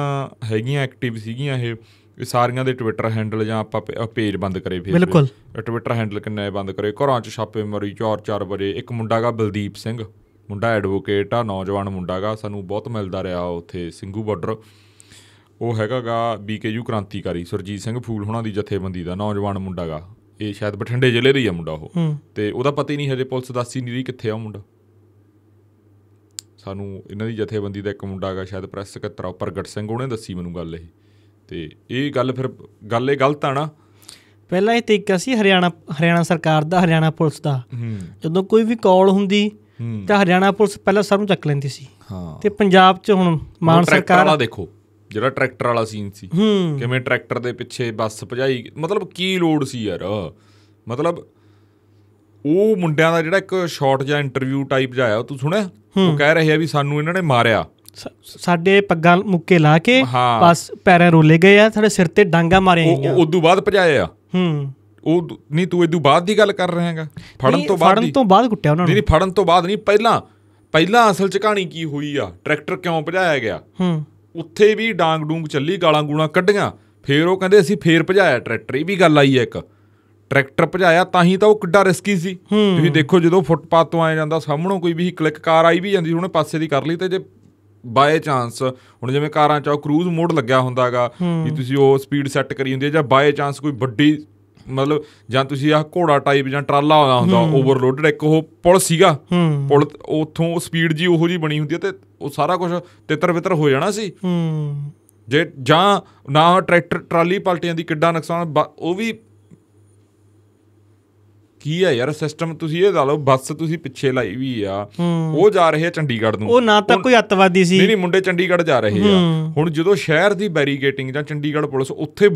ਹੈਗੀਆਂ ਐਕਟਿਵ ਸੀਗੀਆਂ ਇਹ ਇਹ ਸਾਰੀਆਂ ਦੇ ਟਵਿੱਟਰ ਹੈਂਡਲ ਜਾਂ ਆਪਾਂ ਪੇਜ ਬੰਦ ਕਰੇ ਫੇਰ ਬਿਲਕੁਲ ਟਵਿੱਟਰ ਹੈਂਡਲ ਕਿੰਨੇ ਬੰਦ ਕਰੇ ਘਰਾਂ 'ਚ ਛਾਪੇ ਮਰੀ 4-4 ਵਜੇ ਇੱਕ ਮੁੰਡਾ ਦਾ ਬਲਦੀਪ ਸਿੰਘ ਮੁੰਡਾ ਐਡਵੋਕੇਟ ਆ ਨੌਜਵਾਨ ਮੁੰਡਾਗਾ ਸਾਨੂੰ ਬਹੁਤ ਮਿਲਦਾ ਰਿਹਾ ਉੱਥੇ ਸਿੰਘੂ ਬਾਰਡਰ ਉਹ ਹੈਗਾਗਾ ਬੀਕੇਯੂ ਕ੍ਰਾਂਤੀਕਾਰੀ ਸਰਜੀਤ ਸਿੰਘ ਫੂਲ ਹੁਣਾਂ ਦੀ ਜਥੇਬੰਦੀ ਦਾ ਨੌਜਵਾਨ ਮੁੰਡਾਗਾ ਇਹ ਸ਼ਾਇਦ ਬਠਿੰਡੇ ਜ਼ਿਲ੍ਹੇ ਦਾ ਹੀ ਆ ਮੁੰਡਾ ਉਹ ਤੇ ਉਹਦਾ ਪਤਾ ਹੀ ਨਹੀਂ ਹਜੇ ਪੁਲਿਸ ਦੱਸ ਹੀ ਨਹੀਂ ਰਹੀ ਕਿੱਥੇ ਆ ਮੁੰਡਾ ਸਾਨੂੰ ਇਹਨਾਂ ਦੀ ਜਥੇਬੰਦੀ ਦਾ ਇੱਕ ਮੁੰਡਾਗਾ ਸ਼ਾਇਦ ਪ੍ਰੈਸ ਸਕੱਤਰ ਪ੍ਰਗਟ ਸਿੰਘ ਉਹਨੇ ਦੱਸੀ ਮੈਨੂੰ ਗੱਲ ਇਹ ਤੇ ਇਹ ਗੱਲ ਫਿਰ ਗੱਲ ਇਹ ਗਲਤ ਆ ਨਾ ਪਹਿਲਾਂ ਇਹ ਤਰੀਕਾ ਸੀ ਹਰਿਆਣਾ ਹਰਿਆਣਾ ਸਰਕਾਰ ਦਾ ਹਰਿਆਣਾ ਪੁਲਿਸ ਦਾ ਜਦੋਂ ਕੋਈ ਵੀ ਕਾਲ ਹੁੰਦੀ ਤਾਂ ਹਰਿਆਣਾ ਪੁਲਿਸ ਪਹਿਲਾਂ ਸਭ ਨੂੰ ਚੱਕ ਲੈਂਦੀ ਸੀ ਹਾਂ ਤੇ ਪੰਜਾਬ 'ਚ ਹੁਣ ਮਾਨ ਸਰਕਾਰ ਦੇਖੋ ਜਿਹੜਾ ਟਰੈਕਟਰ ਵਾਲਾ ਸੀਨ ਸੀ ਕਿਵੇਂ ਟਰੈਕਟਰ ਦੇ ਪਿੱਛੇ ਬੱਸ ਭਜਾਈ ਮਤਲਬ ਕੀ ਲੋਡ ਸੀ ਯਾਰ ਮਤਲਬ ਉਹ ਮੁੰਡਿਆਂ ਦਾ ਜਿਹੜਾ ਇੱਕ ਸ਼ਾਰਟ ਜਾਂ ਇੰਟਰਵਿਊ ਟਾਈਪ ਜਾਇਆ ਤੂੰ ਸੁਣਿਆ ਉਹ ਕਹਿ ਰਹੇ ਆ ਵੀ ਸਾਨੂੰ ਇਹਨਾਂ ਨੇ ਮਾਰਿਆ ਸਾਡੇ ਪੱਗਾਂ ਮੁੱਕੇ ਲਾ ਕੇ ਬਸ ਪੈਰਾਂ ਰੋਲੇ ਗਏ ਆ ਸਾਡੇ ਸਿਰ ਤੇ ਡਾਂਗਾ ਮਾਰੇ ਆ ਉਹ ਉਦੋਂ ਬਾਅਦ ਭਜਾਏ ਆ ਹੂੰ ਉਹ ਨਹੀਂ ਤੂੰ ਇਦੋਂ ਬਾਅਦ ਦੀ ਗੱਲ ਕਰ ਰਿਹਾ ਹੈਗਾ ਫੜਨ ਤੋਂ ਬਾਅਦ ਫੜਨ ਤੋਂ ਬਾਅਦ ਕੁੱਟਿਆ ਉਹਨਾਂ ਨੂੰ ਨਹੀਂ ਫੜਨ ਤੋਂ ਬਾਅਦ ਨਹੀਂ ਪਹਿਲਾਂ ਪਹਿਲਾਂ ਅਸਲ ਚ ਕਹਾਣੀ ਕੀ ਹੋਈ ਆ ਟਰੈਕਟਰ ਕਿਉਂ ਭਜਾਇਆ ਗਿਆ ਹੂੰ ਉੱਥੇ ਵੀ ਡਾਂਗ ਡੂੰਗ ਚੱਲੀ ਗਾਲਾਂ ਗੂਣਾ ਕੱਢੀਆਂ ਫੇਰ ਉਹ ਕਹਿੰਦੇ ਅਸੀਂ ਫੇਰ ਭਜਾਇਆ ਟਰੈਕਟਰ ਇਹ ਵੀ ਗੱਲ ਆਈ ਹੈ ਇੱਕ ਟਰੈਕਟਰ ਭਜਾਇਆ ਤਾਂ ਹੀ ਤਾਂ ਉਹ ਕਿੱਡਾ ਰਿਸਕੀ ਸੀ ਤੁਸੀਂ ਦੇਖੋ ਜਦੋਂ ਫੁੱਟਪਾਥ ਤੋਂ ਆਇਆ ਜਾਂਦਾ ਸਾਹਮਣੋਂ ਕੋਈ ਵੀ ਕਲਿੱਕ ਕਾਰ ਆਈ ਵੀ ਜਾਂਦੀ ਉਹਨੇ ਪਾਸੇ ਦੀ ਕਰ ਲਈ ਤੇ ਜੇ ਬਾਏ ਚਾਂਸ ਹੁਣ ਜਿਵੇਂ ਕਾਰਾਂ 'ਚ ਕਰੂਜ਼ ਮੋਡ ਲੱਗਿਆ ਹੁੰਦਾਗਾ ਕਿ ਤੁਸੀਂ ਉਹ ਸਪੀਡ ਸੈੱਟ ਕਰੀ ਹੁੰਦੀ ਹੈ ਜਾਂ ਬਾਏ ਚਾਂਸ ਕੋਈ ਵੱਡੀ ਮਤਲਬ ਜਾਂ ਤੁਸੀਂ ਆਹ ਘੋੜਾ ਟਾਈਪ ਜਾਂ ਟਰਾਲਾ ਆਉਂਦਾ ਹੁੰਦਾ ਓਵਰਲੋਡਡ ਇੱਕ ਉਹ ਪੁਲ ਸੀਗਾ ਪੁਲ ਉਥੋਂ ਸਪੀਡ ਜੀ ਉਹੋ ਜੀ ਬਣੀ ਹੁੰਦੀ ਤੇ ਉਹ ਸਾਰਾ ਕੁਝ ਤਿੱਤਰ ਬਿੱਤਰ ਹੋ ਜਾਣਾ ਸੀ ਜੇ ਜਾਂ ਨਾ ਟਰੈਕਟਰ ਟਰਾਲੀ ਪਲਟਿਆਂ ਦੀ ਕਿੱਡਾ ਨੁਕਸਾਨ ਉਹ ਵੀ ਕੀ ਆ ਯਾਰ ਸਿਸਟਮ ਤੁਸੀਂ ਇਹ ਲਾ ਲਓ ਬੱਸ ਤੁਸੀਂ ਪਿੱਛੇ ਲਾਈ ਵੀ ਆ ਉਹ ਜਾ ਰਹੇ ਆ ਚੰਡੀਗੜ੍ਹ ਨੂੰ ਉਹ ਨਾ ਤਾਂ ਕੋਈ ਅੱਤਵਾਦੀ ਸੀ ਨਹੀਂ ਨਹੀਂ ਮੁੰਡੇ ਚੰਡੀਗੜ੍ਹ ਜਾ ਰਹੇ ਆ ਹੁਣ ਜਦੋਂ ਸ਼ਹਿਰ ਦੀ ਬੈਰੀਗੇਟਿੰਗ ਜਾਂ ਚੰਡੀਗੜ੍ਹ ਪੁਲਿਸ ਉੱਥੇ